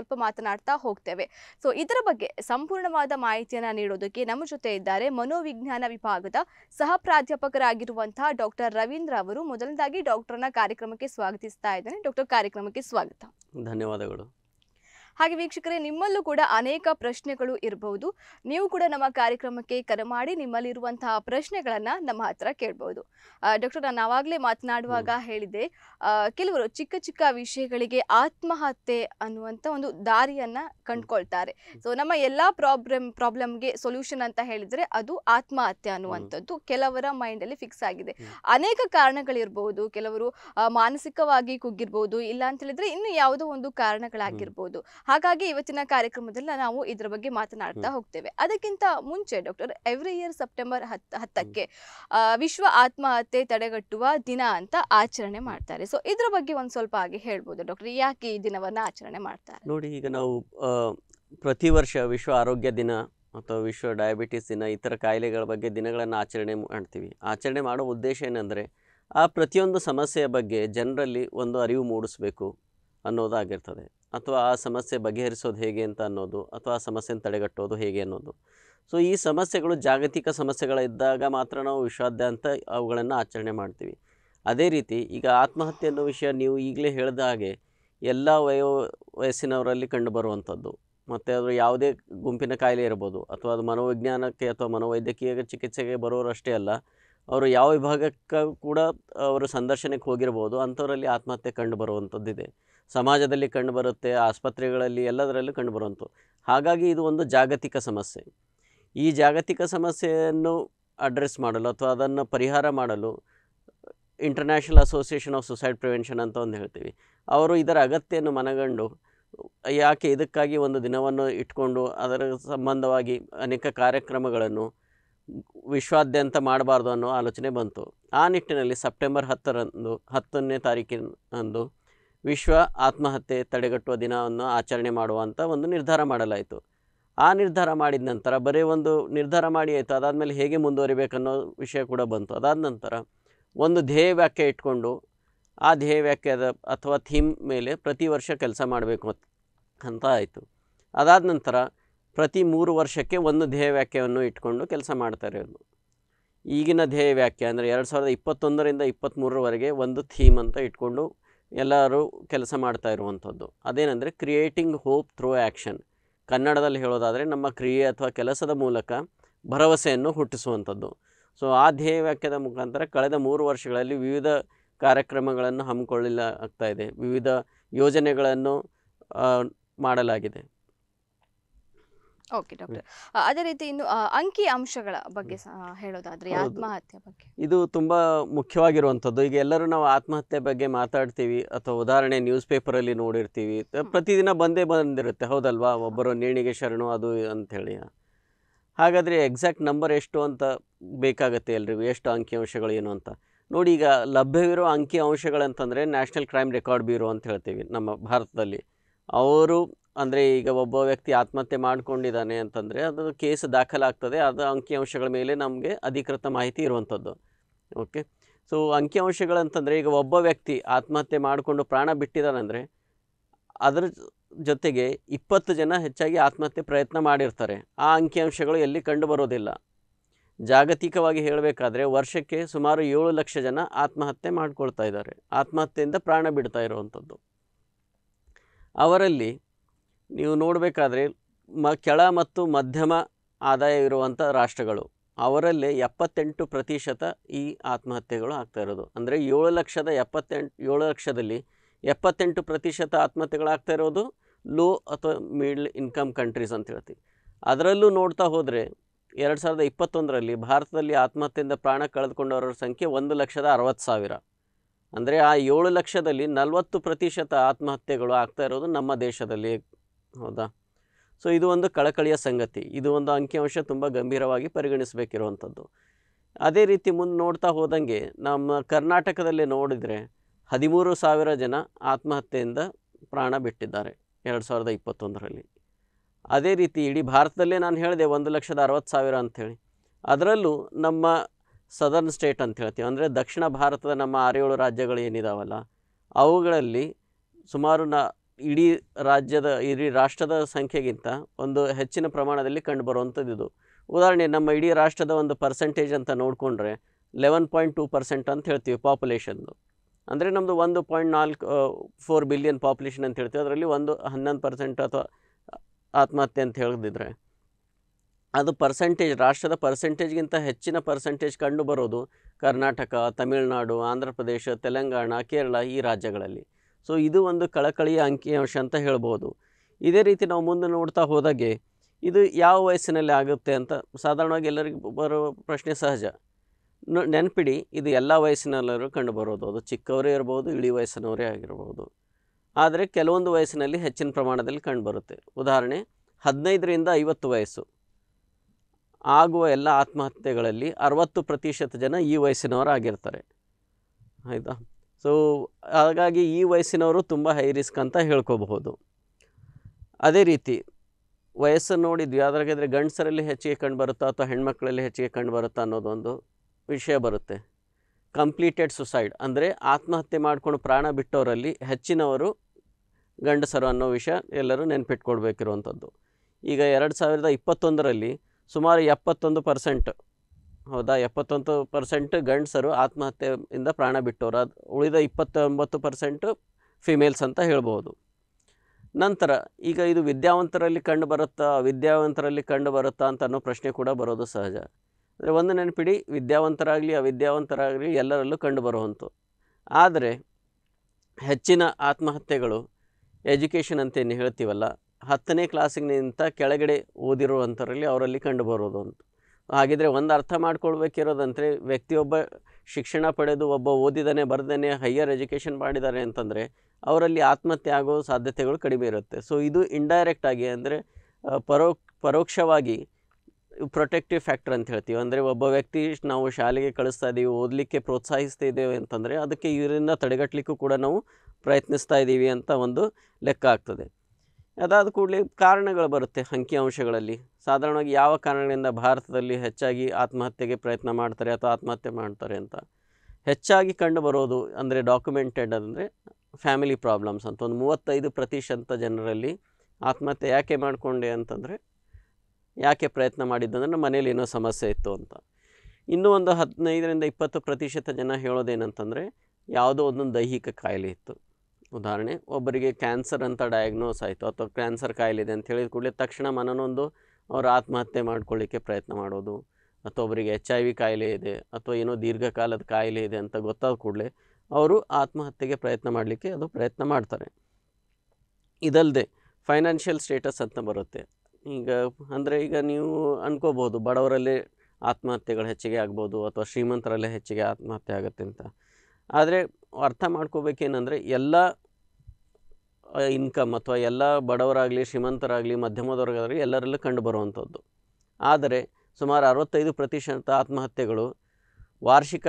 ಸ್ವಲ್ಪ ಮಾತನಾಡ್ತಾ ಹೋಗ್ತೇವೆ ಸೊ ಇದರ ಬಗ್ಗೆ ಸಂಪೂರ್ಣವಾದ ಮಾಹಿತಿಯನ್ನ ನೀಡೋದಕ್ಕೆ ನಮ್ಮ ಜೊತೆ ಇದ್ದಾರೆ ಮನೋವಿಜ್ಞಾನ ವಿಭಾಗದ ಸಹ ಪ್ರಾಧ್ಯಾಪಕರಾಗಿರುವಂತಹ ಡಾಕ್ಟರ್ ರವೀಂದ್ರ ಅವರು ಮೊದಲನೇದಾಗಿ ಡಾಕ್ಟರ್ನ ಕಾರ್ಯಕ್ರಮಕ್ಕೆ ಸ್ವಾಗತಿಸ್ತಾ ಇದ್ದೇನೆ ಡಾಕ್ಟರ್ ಕಾರ್ಯಕ್ರಮಕ್ಕೆ ಸ್ವಾಗತ ಧನ್ಯವಾದಗಳು ಹಾಗೆ ವೀಕ್ಷಕರೇ ನಿಮ್ಮಲ್ಲೂ ಕೂಡ ಅನೇಕ ಪ್ರಶ್ನೆಗಳು ಇರಬಹುದು ನೀವು ಕೂಡ ನಮ್ಮ ಕಾರ್ಯಕ್ರಮಕ್ಕೆ ಕರೆ ಮಾಡಿ ನಿಮ್ಮಲ್ಲಿರುವಂತಹ ಪ್ರಶ್ನೆಗಳನ್ನ ನಮ್ಮ ಹತ್ರ ಕೇಳಬಹುದು ಡಾಕ್ಟರ್ ನಾನು ಆವಾಗಲೇ ಮಾತನಾಡುವಾಗ ಹೇಳಿದೆ ಕೆಲವರು ಚಿಕ್ಕ ಚಿಕ್ಕ ವಿಷಯಗಳಿಗೆ ಆತ್ಮಹತ್ಯೆ ಅನ್ನುವಂಥ ಒಂದು ದಾರಿಯನ್ನ ಕಂಡುಕೊಳ್ತಾರೆ ಸೊ ನಮ್ಮ ಎಲ್ಲಾ ಪ್ರಾಬ್ಲಮ್ ಪ್ರಾಬ್ಲಮ್ಗೆ ಸೊಲ್ಯೂಷನ್ ಅಂತ ಹೇಳಿದ್ರೆ ಅದು ಆತ್ಮಹತ್ಯೆ ಅನ್ನುವಂಥದ್ದು ಕೆಲವರ ಮೈಂಡಲ್ಲಿ ಫಿಕ್ಸ್ ಆಗಿದೆ ಅನೇಕ ಕಾರಣಗಳಿರ್ಬೋದು ಕೆಲವರು ಮಾನಸಿಕವಾಗಿ ಕುಗ್ಗಿರ್ಬೋದು ಇಲ್ಲ ಅಂತ ಹೇಳಿದ್ರೆ ಇನ್ನು ಯಾವುದೋ ಒಂದು ಕಾರಣಗಳಾಗಿರ್ಬೋದು ಹಾಗಾಗಿ ಇವತ್ತಿನ ಕಾರ್ಯಕ್ರಮದಲ್ಲಿ ನಾವು ಇದರ ಬಗ್ಗೆ ಮಾತನಾಡ್ತಾ ಹೋಗ್ತೇವೆ ಅದಕ್ಕಿಂತ ಮುಂಚೆ ಡಾಕ್ಟರ್ ಎವ್ರಿ ಇಯರ್ ಸೆಪ್ಟೆಂಬರ್ ಹತ್ತು ಹತ್ತಕ್ಕೆ ವಿಶ್ವ ಆತ್ಮಹತ್ಯೆ ತಡೆಗಟ್ಟುವ ದಿನ ಅಂತ ಆಚರಣೆ ಮಾಡ್ತಾರೆ ಸೊ ಇದ್ರ ಬಗ್ಗೆ ಒಂದು ಸ್ವಲ್ಪ ಹಾಗೆ ಹೇಳ್ಬೋದು ಡಾಕ್ಟರ್ ಯಾಕೆ ಈ ದಿನವನ್ನ ಆಚರಣೆ ಮಾಡ್ತಾರೆ ನೋಡಿ ಈಗ ನಾವು ಪ್ರತಿ ವರ್ಷ ವಿಶ್ವ ಆರೋಗ್ಯ ದಿನ ಅಥವಾ ವಿಶ್ವ ಡಯಾಬಿಟಿಸ್ ದಿನ ಈ ಥರ ಕಾಯಿಲೆಗಳ ಬಗ್ಗೆ ದಿನಗಳನ್ನು ಆಚರಣೆ ಮಾಡ್ತೀವಿ ಆಚರಣೆ ಮಾಡೋ ಉದ್ದೇಶ ಏನಂದರೆ ಆ ಪ್ರತಿಯೊಂದು ಸಮಸ್ಯೆಯ ಬಗ್ಗೆ ಜನರಲ್ಲಿ ಒಂದು ಅರಿವು ಮೂಡಿಸಬೇಕು ಅನ್ನೋದಾಗಿರ್ತದೆ ಅಥವಾ ಆ ಸಮಸ್ಯೆ ಬಗೆಹರಿಸೋದು ಹೇಗೆ ಅಂತ ಅನ್ನೋದು ಅಥವಾ ಆ ಸಮಸ್ಯೆನ ತಡೆಗಟ್ಟೋದು ಹೇಗೆ ಅನ್ನೋದು ಸೊ ಈ ಸಮಸ್ಯೆಗಳು ಜಾಗತಿಕ ಸಮಸ್ಯೆಗಳಿದ್ದಾಗ ಮಾತ್ರ ನಾವು ವಿಶ್ವಾದ್ಯಂತ ಅವುಗಳನ್ನು ಆಚರಣೆ ಮಾಡ್ತೀವಿ ಅದೇ ರೀತಿ ಈಗ ಆತ್ಮಹತ್ಯೆ ಅನ್ನೋ ವಿಷಯ ನೀವು ಈಗಲೇ ಹೇಳಿದ ಹಾಗೆ ಎಲ್ಲ ವಯೋ ವಯಸ್ಸಿನವರಲ್ಲಿ ಕಂಡುಬರುವಂಥದ್ದು ಮತ್ತು ಅದು ಯಾವುದೇ ಗುಂಪಿನ ಕಾಯಿಲೆ ಇರ್ಬೋದು ಅಥವಾ ಅದು ಮನೋವಿಜ್ಞಾನಕ್ಕೆ ಅಥವಾ ಮನೋವೈದ್ಯಕೀಯ ಚಿಕಿತ್ಸೆಗೆ ಬರೋರಷ್ಟೇ ಅಲ್ಲ ಅವರು ಯಾವ ವಿಭಾಗಕ್ಕೂ ಕೂಡ ಅವರು ಸಂದರ್ಶನಕ್ಕೆ ಹೋಗಿರ್ಬೋದು ಅಂಥವರಲ್ಲಿ ಆತ್ಮಹತ್ಯೆ ಕಂಡು ಬರುವಂಥದ್ದಿದೆ ಸಮಾಜದಲ್ಲಿ ಕಂಡುಬರುತ್ತೆ ಆಸ್ಪತ್ರೆಗಳಲ್ಲಿ ಎಲ್ಲದರಲ್ಲೂ ಕಂಡುಬರುವಂಥವು ಹಾಗಾಗಿ ಇದು ಒಂದು ಜಾಗತಿಕ ಸಮಸ್ಯೆ ಈ ಜಾಗತಿಕ ಸಮಸ್ಯೆಯನ್ನು ಅಡ್ರೆಸ್ ಮಾಡಲು ಅಥವಾ ಅದನ್ನು ಪರಿಹಾರ ಮಾಡಲು international association of suicide prevention ಅಂತ ಒಂದು ಹೇಳ್ತೀವಿ ಅವರು ಇದರ ಅಗತ್ಯವನ್ನು ಮನಗಂಡು ಯಾಕೆ ಇದಕ್ಕಾಗಿ ಒಂದು ದಿನವನ್ನು ಇಟ್ಕೊಂಡು ಅದರ ಸಂಬಂಧವಾಗಿ ಅನೇಕ ಕಾರ್ಯಕ್ರಮಗಳನ್ನು ವಿಶ್ವಾದ್ಯಂತ ಮಾಡಬಾರ್ದು ಅನ್ನೋ ಆಲೋಚನೆ ಬಂತು ಆ ನಿಟ್ಟಿನಲ್ಲಿ ಸೆಪ್ಟೆಂಬರ್ ಹತ್ತರಂದು ಹತ್ತನೇ ತಾರೀಕಿನಂದು ವಿಶ್ವ ಆತ್ಮಹತ್ಯೆ ತಡೆಗಟ್ಟುವ ದಿನವನ್ನು ಆಚರಣೆ ಮಾಡುವಂಥ ಒಂದು ನಿರ್ಧಾರ ಮಾಡಲಾಯಿತು ಆ ನಿರ್ಧಾರ ಮಾಡಿದ ನಂತರ ಬರೀ ಒಂದು ನಿರ್ಧಾರ ಮಾಡಿ ಆಯಿತು ಅದಾದಮೇಲೆ ಹೇಗೆ ಮುಂದುವರಿಬೇಕನ್ನೋ ವಿಷಯ ಕೂಡ ಬಂತು ಅದಾದ ನಂತರ ಒಂದು ಧ್ಯೇಯ ವ್ಯಾಖ್ಯ ಇಟ್ಕೊಂಡು ಆ ಧ್ಯೇಯ ವ್ಯಾಖ್ಯದ ಅಥವಾ ಥೀಮ್ ಮೇಲೆ ಪ್ರತಿ ವರ್ಷ ಕೆಲಸ ಮಾಡಬೇಕು ಅಂತ ಆಯಿತು ಅದಾದ ನಂತರ ಪ್ರತಿ ಮೂರು ವರ್ಷಕ್ಕೆ ಒಂದು ಧ್ಯೇಯ ವ್ಯಾಖ್ಯವನ್ನು ಇಟ್ಕೊಂಡು ಕೆಲಸ ಮಾಡ್ತಾರೆ ಅವರು ಈಗಿನ ಧ್ಯೇಯ ವ್ಯಾಖ್ಯೆ ಅಂದರೆ ಎರಡು ಸಾವಿರದ ಇಪ್ಪತ್ತೊಂದರಿಂದ ಇಪ್ಪತ್ತ್ಮೂರರವರೆಗೆ ಒಂದು ಥೀಮ್ ಅಂತ ಇಟ್ಕೊಂಡು ಎಲ್ಲರೂ ಕೆಲಸ ಮಾಡ್ತಾ ಇರುವಂಥದ್ದು ಅದೇನೆಂದರೆ ಕ್ರಿಯೇಟಿಂಗ್ ಹೋಪ್ ಥ್ರೂ ಆ್ಯಕ್ಷನ್ ಕನ್ನಡದಲ್ಲಿ ಹೇಳೋದಾದರೆ ನಮ್ಮ ಕ್ರಿಯೆ ಅಥವಾ ಕೆಲಸದ ಮೂಲಕ ಭರವಸೆಯನ್ನು ಹುಟ್ಟಿಸುವಂಥದ್ದು ಸೊ ಆ ಧ್ಯೇಯ ವಾಕ್ಯದ ಮುಖಾಂತರ ಕಳೆದ ಮೂರು ವರ್ಷಗಳಲ್ಲಿ ವಿವಿಧ ಕಾರ್ಯಕ್ರಮಗಳನ್ನು ಹಮ್ಮಿಕೊಳ್ಳಲಾಗ್ತಾ ಇದೆ ವಿವಿಧ ಯೋಜನೆಗಳನ್ನು ಮಾಡಲಾಗಿದೆ ಓಕೆ ಡಾಕ್ಟರ್ ಅದೇ ರೀತಿ ಇನ್ನು ಅಂಕಿ ಅಂಶಗಳ ಬಗ್ಗೆ ಹೇಳೋದಾದ್ರೆ ಆತ್ಮಹತ್ಯೆ ಬಗ್ಗೆ ಇದು ತುಂಬಾ ಮುಖ್ಯವಾಗಿರುವಂಥದ್ದು ಈಗ ಎಲ್ಲರೂ ನಾವು ಆತ್ಮಹತ್ಯೆ ಬಗ್ಗೆ ಮಾತಾಡ್ತೀವಿ ಅಥವಾ ಉದಾಹರಣೆ ನ್ಯೂಸ್ ಪೇಪರಲ್ಲಿ ನೋಡಿರ್ತೀವಿ ಪ್ರತಿದಿನ ಬಂದೇ ಬಂದಿರುತ್ತೆ ಹೌದಲ್ವಾ ಒಬ್ಬರು ನೇಣಿಗೆ ಶರಣು ಅದು ಅಂತ ಹೇಳಿ ಹಾಗಾದರೆ ಎಕ್ಸಾಕ್ಟ್ ನಂಬರ್ ಎಷ್ಟು ಅಂತ ಬೇಕಾಗುತ್ತೆ ಎಲ್ರಿಗೂ ಎಷ್ಟು ಅಂಕಿಅಂಶಗಳು ಏನು ಅಂತ ನೋಡಿ ಈಗ ಲಭ್ಯವಿರೋ ಅಂಕಿಅಂಶಗಳಂತಂದರೆ ನ್ಯಾಷನಲ್ ಕ್ರೈಮ್ ರೆಕಾರ್ಡ್ ಬ್ಯೂರೋ ಅಂತ ಹೇಳ್ತೀವಿ ನಮ್ಮ ಭಾರತದಲ್ಲಿ ಅವರು ಅಂದರೆ ಈಗ ಒಬ್ಬ ವ್ಯಕ್ತಿ ಆತ್ಮಹತ್ಯೆ ಮಾಡಿಕೊಂಡಿದ್ದಾನೆ ಅಂತಂದರೆ ಅದು ಕೇಸ್ ದಾಖಲಾಗ್ತದೆ ಅದು ಅಂಕಿಅಂಶಗಳ ಮೇಲೆ ನಮಗೆ ಅಧಿಕೃತ ಮಾಹಿತಿ ಇರುವಂಥದ್ದು ಓಕೆ ಸೊ ಅಂಕಿಅಂಶಗಳಂತಂದರೆ ಈಗ ಒಬ್ಬ ವ್ಯಕ್ತಿ ಆತ್ಮಹತ್ಯೆ ಮಾಡಿಕೊಂಡು ಪ್ರಾಣ ಬಿಟ್ಟಿದ್ದಾನಂದರೆ ಅದರ ಜೊತೆಗೆ ಇಪ್ಪತ್ತು ಜನ ಹೆಚ್ಚಾಗಿ ಆತ್ಮಹತ್ಯೆ ಪ್ರಯತ್ನ ಮಾಡಿರ್ತಾರೆ ಆ ಅಂಕಿಅಂಶಗಳು ಎಲ್ಲಿ ಕಂಡುಬರೋದಿಲ್ಲ ಜಾಗತಿಕವಾಗಿ ಹೇಳಬೇಕಾದ್ರೆ ವರ್ಷಕ್ಕೆ ಸುಮಾರು ಏಳು ಲಕ್ಷ ಜನ ಆತ್ಮಹತ್ಯೆ ಮಾಡಿಕೊಳ್ತಾ ಇದ್ದಾರೆ ಆತ್ಮಹತ್ಯೆಯಿಂದ ಪ್ರಾಣ ಬಿಡ್ತಾ ಇರುವಂಥದ್ದು ಅವರಲ್ಲಿ ನೀವು ನೋಡಬೇಕಾದ್ರೆ ಮ ಕೆಳ ಮತ್ತು ಮಧ್ಯಮ ಆದಾಯ ಇರುವಂಥ ರಾಷ್ಟ್ರಗಳು ಅವರಲ್ಲಿ ಎಪ್ಪತ್ತೆಂಟು ಪ್ರತಿಶತ ಈ ಆತ್ಮಹತ್ಯೆಗಳು ಆಗ್ತಾ ಇರೋದು ಅಂದರೆ ಏಳು ಲಕ್ಷದ ಎಪ್ಪತ್ತೆಂಟು ಏಳು ಲಕ್ಷದಲ್ಲಿ ಎಪ್ಪತ್ತೆಂಟು ಪ್ರತಿಶತ ಆತ್ಮಹತ್ಯೆಗಳಾಗ್ತಾ ಇರೋದು ಲೋ ಅಥವಾ ಮಿಡ್ಲ್ ಇನ್ಕಮ್ ಕಂಟ್ರೀಸ್ ಅಂತ ಹೇಳ್ತೀವಿ ಅದರಲ್ಲೂ ನೋಡ್ತಾ ಹೋದರೆ ಎರಡು ಸಾವಿರದ ಇಪ್ಪತ್ತೊಂದರಲ್ಲಿ ಭಾರತದಲ್ಲಿ ಆತ್ಮಹತ್ಯೆಯಿಂದ ಪ್ರಾಣ ಕಳೆದುಕೊಂಡವರ ಸಂಖ್ಯೆ ಒಂದು ಲಕ್ಷದ ಅರವತ್ತು ಸಾವಿರ ಅಂದರೆ ಆ ಏಳು ಲಕ್ಷದಲ್ಲಿ ನಲವತ್ತು ಪ್ರತಿಶತ ಆತ್ಮಹತ್ಯೆಗಳು ಆಗ್ತಾ ಇರೋದು ನಮ್ಮ ದೇಶದಲ್ಲಿ ಹೌದಾ ಸೊ ಇದು ಒಂದು ಕಳಕಳಿಯ ಸಂಗತಿ ಇದು ಒಂದು ಅಂಕಿಅಂಶ ತುಂಬ ಗಂಭೀರವಾಗಿ ಪರಿಗಣಿಸಬೇಕಿರುವಂಥದ್ದು ಅದೇ ರೀತಿ ಮುಂದೆ ನೋಡ್ತಾ ಹೋದಂಗೆ ನಮ್ಮ ಕರ್ನಾಟಕದಲ್ಲಿ ನೋಡಿದರೆ ಹದಿಮೂರು ಸಾವಿರ ಜನ ಆತ್ಮಹತ್ಯೆಯಿಂದ ಪ್ರಾಣ ಬಿಟ್ಟಿದ್ದಾರೆ ಎರಡು ಸಾವಿರದ ಇಪ್ಪತ್ತೊಂದರಲ್ಲಿ ಅದೇ ರೀತಿ ಇಡೀ ಭಾರತದಲ್ಲೇ ನಾನು ಹೇಳಿದೆ ಒಂದು ಲಕ್ಷದ ಅರವತ್ತು ಸಾವಿರ ಅಂಥೇಳಿ ಅದರಲ್ಲೂ ನಮ್ಮ ಸದರ್ನ್ ಸ್ಟೇಟ್ ಅಂತ ಹೇಳ್ತೀವಿ ಅಂದರೆ ದಕ್ಷಿಣ ಭಾರತದ ನಮ್ಮ ಆರೇಳು ರಾಜ್ಯಗಳು ಏನಿದಾವಲ್ಲ ಅವುಗಳಲ್ಲಿ ಸುಮಾರು ನಾ ಇಡೀ ರಾಜ್ಯದ ಇಡೀ ರಾಷ್ಟ್ರದ ಸಂಖ್ಯೆಗಿಂತ ಒಂದು ಹೆಚ್ಚಿನ ಪ್ರಮಾಣದಲ್ಲಿ ಕಂಡುಬರುವಂಥದ್ದು ಇದು ಉದಾಹರಣೆ ನಮ್ಮ ಇಡೀ ರಾಷ್ಟ್ರದ ಒಂದು ಪರ್ಸೆಂಟೇಜ್ ಅಂತ ನೋಡಿಕೊಂಡ್ರೆ ಲೆವೆನ್ ಪಾಯಿಂಟ್ ಟೂ ಪರ್ಸೆಂಟ್ ಅಂತ ಹೇಳ್ತೀವಿ ಪಾಪ್ಯುಲೇಷನ್ದು ಅಂದರೆ ನಮ್ಮದು ಒಂದು ಪಾಯಿಂಟ್ ನಾಲ್ಕು ಫೋರ್ ಬಿಲಿಯನ್ ಪಾಪ್ಯುಲೇಷನ್ ಅಂತ ಹೇಳ್ತೀವಿ ಅದರಲ್ಲಿ ಒಂದು ಹನ್ನೊಂದು ಪರ್ಸೆಂಟ್ ಅಥವಾ ಆತ್ಮಹತ್ಯೆ ಅಂತ ಹೇಳಿದಿದ್ರೆ ಅದು ಪರ್ಸೆಂಟೇಜ್ ರಾಷ್ಟ್ರದ ಪರ್ಸೆಂಟೇಜ್ಗಿಂತ ಹೆಚ್ಚಿನ ಪರ್ಸೆಂಟೇಜ್ ಕಂಡು ಬರೋದು ಕರ್ನಾಟಕ ತಮಿಳುನಾಡು ಆಂಧ್ರ ಪ್ರದೇಶ ತೆಲಂಗಾಣ ಕೇರಳ ಈ ರಾಜ್ಯಗಳಲ್ಲಿ ಸೊ ಇದು ಒಂದು ಕಳಕಳಿಯ ಅಂಕಿಅಂಶ ಅಂತ ಹೇಳ್ಬೋದು ಇದೇ ರೀತಿ ನಾವು ಮುಂದೆ ನೋಡ್ತಾ ಹೋದಾಗೆ ಇದು ಯಾವ ವಯಸ್ಸಿನಲ್ಲಿ ಆಗುತ್ತೆ ಅಂತ ಸಾಧಾರಣವಾಗಿ ಎಲ್ಲರಿಗೂ ಬರೋ ಪ್ರಶ್ನೆ ಸಹಜ ನೆನಪಿಡಿ ಇದು ಎಲ್ಲ ವಯಸ್ಸಿನಲ್ಲರೂ ಕಂಡುಬರೋದು ಅದು ಚಿಕ್ಕವರೇ ಇರ್ಬೋದು ಇಳಿ ವಯಸ್ಸಿನವರೇ ಆಗಿರ್ಬೋದು ಆದರೆ ಕೆಲವೊಂದು ವಯಸ್ಸಿನಲ್ಲಿ ಹೆಚ್ಚಿನ ಪ್ರಮಾಣದಲ್ಲಿ ಕಂಡುಬರುತ್ತೆ ಉದಾಹರಣೆ ಹದಿನೈದರಿಂದ ಐವತ್ತು ವಯಸ್ಸು ಆಗುವ ಎಲ್ಲ ಆತ್ಮಹತ್ಯೆಗಳಲ್ಲಿ ಅರವತ್ತು ಪ್ರತಿಶತ ಜನ ಈ ವಯಸ್ಸಿನವರಾಗಿರ್ತಾರೆ ಆಯಿತಾ ಸೊ ಹಾಗಾಗಿ ಈ ವಯಸ್ಸಿನವರು ತುಂಬ ಹೈ ರಿಸ್ಕ್ ಅಂತ ಹೇಳ್ಕೋಬಹುದು ಅದೇ ರೀತಿ ವಯಸ್ಸನ್ನು ನೋಡಿದ್ವಿ ಅದ್ರಾಗಿದ್ರೆ ಗಂಡಸರಲ್ಲಿ ಹೆಚ್ಚಿಗೆ ಕಂಡು ಬರುತ್ತಾ ಅಥವಾ ಹೆಣ್ಮಕ್ಳಲ್ಲಿ ಹೆಚ್ಚಿಗೆ ಕಂಡು ಬರುತ್ತಾ ಅನ್ನೋದೊಂದು ವಿಷಯ ಬರುತ್ತೆ ಕಂಪ್ಲೀಟೆಡ್ ಸುಸೈಡ್ ಅಂದರೆ ಆತ್ಮಹತ್ಯೆ ಮಾಡಿಕೊಂಡು ಪ್ರಾಣ ಬಿಟ್ಟವರಲ್ಲಿ ಹೆಚ್ಚಿನವರು ಗಂಡಸರು ಅನ್ನೋ ವಿಷಯ ಎಲ್ಲರೂ ನೆನಪಿಟ್ಕೊಳ್ಬೇಕಿರುವಂಥದ್ದು ಈಗ ಎರಡು ಸಾವಿರದ ಇಪ್ಪತ್ತೊಂದರಲ್ಲಿ ಸುಮಾರು ಎಪ್ಪತ್ತೊಂದು ಪರ್ಸೆಂಟ್ ಹೌದಾ ಎಪ್ಪತ್ತೊಂದು ಪರ್ಸೆಂಟ್ ಗಂಡಸರು ಆತ್ಮಹತ್ಯೆಯಿಂದ ಪ್ರಾಣ ಬಿಟ್ಟವರು ಅದು ಉಳಿದ ಇಪ್ಪತ್ತೊಂಬತ್ತು ಪರ್ಸೆಂಟು ಫೀಮೇಲ್ಸ್ ಅಂತ ಹೇಳ್ಬೋದು ನಂತರ ಈಗ ಇದು ವಿದ್ಯಾವಂತರಲ್ಲಿ ಕಂಡು ಬರುತ್ತಾ ವಿದ್ಯಾವಂತರಲ್ಲಿ ಕಂಡು ಬರುತ್ತಾ ಅಂತ ಅನ್ನೋ ಪ್ರಶ್ನೆ ಕೂಡ ಬರೋದು ಸಹಜ ಅಂದರೆ ಒಂದು ನೆನಪಿಡಿ ವಿದ್ಯಾವಂತರಾಗಲಿ ಅವಿದ್ಯಾವಂತರಾಗಲಿ ಎಲ್ಲರಲ್ಲೂ ಕಂಡು ಬರುವಂಥ ಆದರೆ ಹೆಚ್ಚಿನ ಆತ್ಮಹತ್ಯೆಗಳು ಎಜುಕೇಷನ್ ಅಂತೇನು ಹೇಳ್ತೀವಲ್ಲ ಹತ್ತನೇ ಕ್ಲಾಸಿಗಿಂತ ಕೆಳಗಡೆ ಓದಿರುವಂಥರಲ್ಲಿ ಅವರಲ್ಲಿ ಕಂಡುಬರೋದು ಅಂತ ಹಾಗಿದ್ರೆ ಒಂದು ಅರ್ಥ ಮಾಡ್ಕೊಳ್ಬೇಕಿರೋದಂತೆ ವ್ಯಕ್ತಿಯೊಬ್ಬ ಶಿಕ್ಷಣ ಪಡೆದು ಒಬ್ಬ ಓದಿದಾನೆ ಬರೆದೇನೆ ಹೈಯರ್ ಎಜುಕೇಷನ್ ಮಾಡಿದ್ದಾರೆ ಅಂತಂದರೆ ಅವರಲ್ಲಿ ಆತ್ಮಹತ್ಯೆ ಆಗೋ ಸಾಧ್ಯತೆಗಳು ಕಡಿಮೆ ಇರುತ್ತೆ ಸೊ ಇದು ಇನ್ಡೈರೆಕ್ಟಾಗಿ ಅಂದರೆ ಪರೋ ಪರೋಕ್ಷವಾಗಿ ಪ್ರೊಟೆಕ್ಟಿವ್ ಫ್ಯಾಕ್ಟರ್ ಅಂತ ಹೇಳ್ತೀವಿ ಅಂದರೆ ಒಬ್ಬ ವ್ಯಕ್ತಿ ನಾವು ಶಾಲೆಗೆ ಕಳಿಸ್ತಾ ಇದ್ದೀವಿ ಓದಲಿಕ್ಕೆ ಪ್ರೋತ್ಸಾಹಿಸ್ತಾ ಇದ್ದೇವೆ ಅಂತಂದರೆ ಅದಕ್ಕೆ ಇದರಿಂದ ತಡೆಗಟ್ಟಲಿಕ್ಕೂ ಕೂಡ ನಾವು ಪ್ರಯತ್ನಿಸ್ತಾ ಇದ್ದೀವಿ ಅಂತ ಒಂದು ಲೆಕ್ಕ ಆಗ್ತದೆ ಅದಾದ ಕೂಡಲೇ ಕಾರಣಗಳು ಬರುತ್ತೆ ಅಂಕಿಅಂಶಗಳಲ್ಲಿ ಸಾಧಾರಣವಾಗಿ ಯಾವ ಕಾರಣಗಳಿಂದ ಭಾರತದಲ್ಲಿ ಹೆಚ್ಚಾಗಿ ಆತ್ಮಹತ್ಯೆಗೆ ಪ್ರಯತ್ನ ಮಾಡ್ತಾರೆ ಅಥವಾ ಆತ್ಮಹತ್ಯೆ ಮಾಡ್ತಾರೆ ಅಂತ ಹೆಚ್ಚಾಗಿ ಕಂಡು ಬರೋದು ಅಂದರೆ ಡಾಕ್ಯುಮೆಂಟೆಡ್ ಅಂದರೆ ಫ್ಯಾಮಿಲಿ ಪ್ರಾಬ್ಲಮ್ಸ್ ಅಂತ ಒಂದು ಮೂವತ್ತೈದು ಪ್ರತಿಶತ ಜನರಲ್ಲಿ ಆತ್ಮಹತ್ಯೆ ಯಾಕೆ ಮಾಡಿಕೊಂಡೆ ಅಂತಂದರೆ ಯಾಕೆ ಪ್ರಯತ್ನ ಮಾಡಿದ್ದಂದ್ರೆ ಮನೇಲಿ ಏನೋ ಸಮಸ್ಯೆ ಇತ್ತು ಅಂತ ಇನ್ನೂ ಒಂದು ಹದಿನೈದರಿಂದ ಇಪ್ಪತ್ತು ಪ್ರತಿಶತ ಜನ ಹೇಳೋದೇನಂತಂದರೆ ಯಾವುದೋ ಒಂದೊಂದು ದೈಹಿಕ ಕಾಯಿಲೆ ಇತ್ತು ಉದಾಹರಣೆ ಒಬ್ಬರಿಗೆ ಕ್ಯಾನ್ಸರ್ ಅಂತ ಡಯಾಗ್ನೋಸ್ ಆಯಿತು ಅಥವಾ ಕ್ಯಾನ್ಸರ್ ಕಾಯಿಲಿದೆ ಅಂತ ಹೇಳಿದ ಕೂಡಲೇ ತಕ್ಷಣ ಮನನೊಂದು ಅವರು ಆತ್ಮಹತ್ಯೆ ಮಾಡ್ಕೊಳ್ಳಿಕ್ಕೆ ಪ್ರಯತ್ನ ಮಾಡೋದು ಅಥವಾ ಒಬ್ಬರಿಗೆ ಎಚ್ ಐ ವಿ ಕಾಯಿಲೆ ಇದೆ ಅಥವಾ ಏನೋ ದೀರ್ಘಕಾಲದ ಕಾಯಿಲೆ ಇದೆ ಅಂತ ಗೊತ್ತಾದ ಕೂಡಲೇ ಅವರು ಆತ್ಮಹತ್ಯೆಗೆ ಪ್ರಯತ್ನ ಮಾಡಲಿಕ್ಕೆ ಅದು ಪ್ರಯತ್ನ ಮಾಡ್ತಾರೆ ಇದಲ್ಲದೆ ಫೈನಾನ್ಷಿಯಲ್ ಸ್ಟೇಟಸ್ ಅಂತ ಬರುತ್ತೆ ಈಗ ಅಂದರೆ ಈಗ ನೀವು ಅನ್ಕೋಬೋದು ಬಡವರಲ್ಲೇ ಆತ್ಮಹತ್ಯೆಗಳು ಹೆಚ್ಚಿಗೆ ಆಗ್ಬೋದು ಅಥವಾ ಶ್ರೀಮಂತರಲ್ಲೇ ಹೆಚ್ಚಿಗೆ ಆತ್ಮಹತ್ಯೆ ಆಗುತ್ತೆ ಅಂತ ಆದರೆ ಅರ್ಥ ಮಾಡ್ಕೋಬೇಕೇನೆಂದರೆ ಎಲ್ಲ ಇನ್ಕಮ್ ಅಥವಾ ಎಲ್ಲ ಬಡವರಾಗಲಿ ಶ್ರೀಮಂತರಾಗಲಿ ಮಧ್ಯಮದವರಾಗಲಿ ಎಲ್ಲರಲ್ಲೂ ಕಂಡುಬರುವಂಥದ್ದು ಆದರೆ ಸುಮಾರು ಅರವತ್ತೈದು ಪ್ರತಿಶತ ಆತ್ಮಹತ್ಯೆಗಳು ವಾರ್ಷಿಕ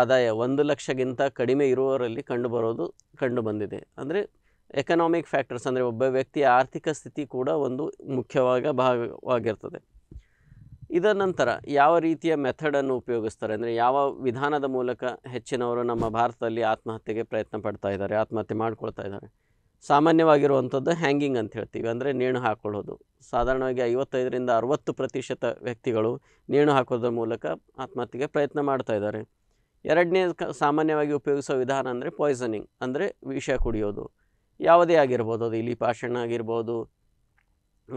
ಆದಾಯ ಒಂದು ಲಕ್ಷಗಿಂತ ಕಡಿಮೆ ಇರುವವರಲ್ಲಿ ಕಂಡುಬರೋದು ಕಂಡುಬಂದಿದೆ ಅಂದರೆ ಎಕನಾಮಿಕ್ ಫ್ಯಾಕ್ಟರ್ಸ್ ಅಂದರೆ ಒಬ್ಬ ವ್ಯಕ್ತಿಯ ಆರ್ಥಿಕ ಸ್ಥಿತಿ ಕೂಡ ಒಂದು ಮುಖ್ಯವಾದ ಭಾಗವಾಗಿರ್ತದೆ ಇದರ ನಂತರ ಯಾವ ರೀತಿಯ ಮೆಥಡನ್ನು ಉಪಯೋಗಿಸ್ತಾರೆ ಅಂದರೆ ಯಾವ ವಿಧಾನದ ಮೂಲಕ ಹೆಚ್ಚಿನವರು ನಮ್ಮ ಭಾರತದಲ್ಲಿ ಆತ್ಮಹತ್ಯೆಗೆ ಪ್ರಯತ್ನ ಪಡ್ತಾ ಇದ್ದಾರೆ ಆತ್ಮಹತ್ಯೆ ಮಾಡ್ಕೊಳ್ತಾ ಇದ್ದಾರೆ ಸಾಮಾನ್ಯವಾಗಿರುವಂಥದ್ದು ಹ್ಯಾಂಗಿಂಗ್ ಅಂತ ಹೇಳ್ತೀವಿ ಅಂದರೆ ನೇಣು ಹಾಕೊಳ್ಳೋದು ಸಾಧಾರಣವಾಗಿ ಐವತ್ತೈದರಿಂದ ಅರುವತ್ತು ಪ್ರತಿಶತ ವ್ಯಕ್ತಿಗಳು ನೇಣು ಹಾಕೋದ್ರ ಮೂಲಕ ಆತ್ಮಹತ್ಯೆಗೆ ಪ್ರಯತ್ನ ಮಾಡ್ತಾ ಇದ್ದಾರೆ ಎರಡನೇ ಸಾಮಾನ್ಯವಾಗಿ ಉಪಯೋಗಿಸೋ ವಿಧಾನ ಅಂದರೆ ಪಾಯ್ಸನಿಂಗ್ ಅಂದರೆ ವಿಷ ಕುಡಿಯೋದು ಯಾವುದೇ ಆಗಿರ್ಬೋದು ಅದು ಇಲಿ ಪಾಷಣ ಆಗಿರ್ಬೋದು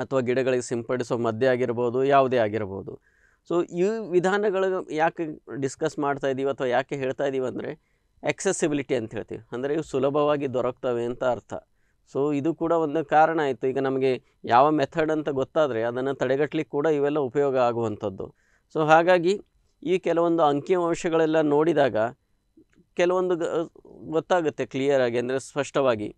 ಅಥವಾ ಗಿಡಗಳಿಗೆ ಸಿಂಪಡಿಸೋ ಮದ್ಯ ಆಗಿರ್ಬೋದು ಯಾವುದೇ ಆಗಿರ್ಬೋದು ಸೊ ಈ ವಿಧಾನಗಳು ಯಾಕೆ ಡಿಸ್ಕಸ್ ಮಾಡ್ತಾ ಇದ್ದೀವಿ ಅಥವಾ ಯಾಕೆ ಹೇಳ್ತಾ ಇದ್ದೀವಿ ಅಂದರೆ ಎಕ್ಸೆಸಿಬಿಲಿಟಿ ಅಂತ ಹೇಳ್ತೀವಿ ಅಂದರೆ ಇವು ಸುಲಭವಾಗಿ ದೊರಕ್ತವೆ ಅಂತ ಅರ್ಥ ಸೊ ಇದು ಕೂಡ ಒಂದು ಕಾರಣ ಆಯಿತು ಈಗ ನಮಗೆ ಯಾವ ಮೆಥಡ್ ಅಂತ ಗೊತ್ತಾದರೆ ಅದನ್ನು ತಡೆಗಟ್ಟಲಿಕ್ಕೆ ಕೂಡ ಇವೆಲ್ಲ ಉಪಯೋಗ ಆಗುವಂಥದ್ದು ಸೊ ಹಾಗಾಗಿ ಈ ಕೆಲವೊಂದು ಅಂಕಿಅಂಶಗಳೆಲ್ಲ ನೋಡಿದಾಗ ಕೆಲವೊಂದು ಗೊತ್ತಾಗುತ್ತೆ ಕ್ಲಿಯರಾಗಿ ಅಂದರೆ ಸ್ಪಷ್ಟವಾಗಿ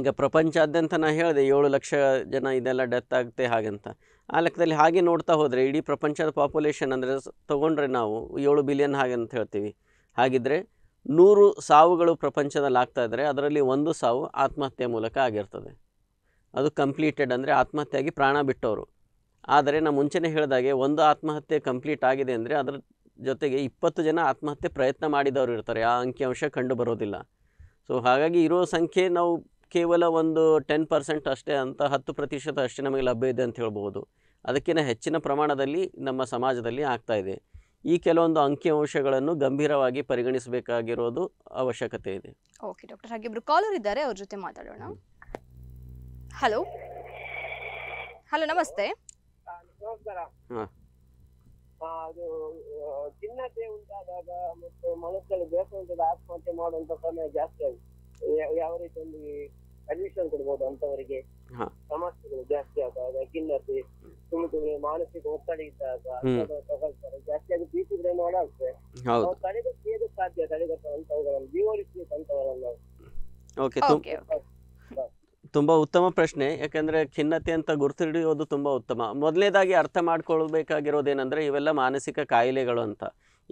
ಈಗ ಪ್ರಪಂಚಾದ್ಯಂತ ನಾನು ಹೇಳಿದೆ ಏಳು ಲಕ್ಷ ಜನ ಇದೆಲ್ಲ ಡೆತ್ ಆಗುತ್ತೆ ಹಾಗಂತ ಆ ಲೆಕ್ಕದಲ್ಲಿ ಹಾಗೆ ನೋಡ್ತಾ ಹೋದರೆ ಇಡೀ ಪ್ರಪಂಚದ ಪಾಪ್ಯುಲೇಷನ್ ಅಂದರೆ ತೊಗೊಂಡ್ರೆ ನಾವು ಏಳು ಬಿಲಿಯನ್ ಹಾಗೆ ಅಂತ ಹೇಳ್ತೀವಿ ಹಾಗಿದ್ದರೆ ನೂರು ಸಾವುಗಳು ಪ್ರಪಂಚದಲ್ಲಿ ಆಗ್ತಾ ಇದ್ದರೆ ಅದರಲ್ಲಿ ಒಂದು ಸಾವು ಆತ್ಮಹತ್ಯೆ ಮೂಲಕ ಆಗಿರ್ತದೆ ಅದು ಕಂಪ್ಲೀಟೆಡ್ ಅಂದರೆ ಆತ್ಮಹತ್ಯೆಯಾಗಿ ಪ್ರಾಣ ಬಿಟ್ಟವರು ಆದರೆ ನಾವು ಮುಂಚೆನೇ ಹೇಳಿದಾಗೆ ಒಂದು ಆತ್ಮಹತ್ಯೆ ಕಂಪ್ಲೀಟ್ ಆಗಿದೆ ಅಂದರೆ ಅದರ ಜೊತೆಗೆ ಇಪ್ಪತ್ತು ಜನ ಆತ್ಮಹತ್ಯೆ ಪ್ರಯತ್ನ ಮಾಡಿದವರು ಇರ್ತಾರೆ ಆ ಅಂಕಿಅಂಶ ಕಂಡು ಬರೋದಿಲ್ಲ ಸೊ ಹಾಗಾಗಿ ಇರೋ ಸಂಖ್ಯೆ ನಾವು ಕೇವಲ ಒಂದು ಟೆನ್ ಪರ್ಸೆಂಟ್ ಅಷ್ಟೇ ಅಂತ ಹತ್ತು ಪ್ರತಿಶತ ಅಷ್ಟೇ ನಮಗೆ ಲಭ್ಯ ಇದೆ ಅಂತ ಹೇಳ್ಬೋದು ಅದಕ್ಕಿಂತ ಹೆಚ್ಚಿನ ಪ್ರಮಾಣದಲ್ಲಿ ನಮ್ಮ ಸಮಾಜದಲ್ಲಿ ಆಗ್ತಾಯಿದೆ ಈ ಕೆಲವೊಂದು ಅಂಕಿಅಂಶಗಳನ್ನು ಗಂಭೀರವಾಗಿ ಪರಿಗಣಿಸಬೇಕಾಗಿರೋದು ಅವಶ್ಯಕತೆ ಇದೆ ಓಕೆ ಡಾಕ್ಟರ್ ಹಾಗಿಬ್ರು ಕಾಲರ್ ಇದ್ದಾರೆ ಅವ್ರ ಜೊತೆ ಮಾತಾಡೋಣ ಹಲೋ ಹಲೋ ನಮಸ್ತೆ ಅದು ಖಿನ್ನತೆ ಉಂಟಾದಾಗ ಮತ್ತೆ ಬೇಸರ ಆತ್ಮಹತ್ಯೆ ಮಾಡುವಂತ ಸಮಯ ಜಾಸ್ತಿ ಆಗಿದೆ ಯಾವ ರೀತಿ ಅಡ್ಮಿಷನ್ ಕೊಡ್ಬೋದು ಅಂತವರಿಗೆ ಸಮಸ್ಯೆಗಳು ಜಾಸ್ತಿ ಆದಾಗ ಖಿನ್ನತೆ ತುಮಕೂರು ಮಾನಸಿಕ ಒತ್ತಡ ಇದ್ದಾಗ ತಗೊಳ್ತಾರೆ ಜಾಸ್ತಿ ಆಗಿ ಪಿ ಸಿ ನಾವು ತಡೆಗಟ್ಟೇದು ಸಾಧ್ಯ ತಡೆಗಟ್ಟುವಂತವುಗಳನ್ನು ಓಕೆ ತುಂಬಾ ಉತ್ತಮ ಪ್ರಶ್ನೆ ಯಾಕಂದ್ರೆ ಖಿನ್ನತೆ ಅಂತ ಗುರುತಿಡಿಯೋದು ತುಂಬಾ ಉತ್ತಮ ಮೊದಲನೇದಾಗಿ ಅರ್ಥ ಏನಂದ್ರೆ ಇವೆಲ್ಲ ಮಾನಸಿಕ ಕಾಯಿಲೆಗಳು ಅಂತ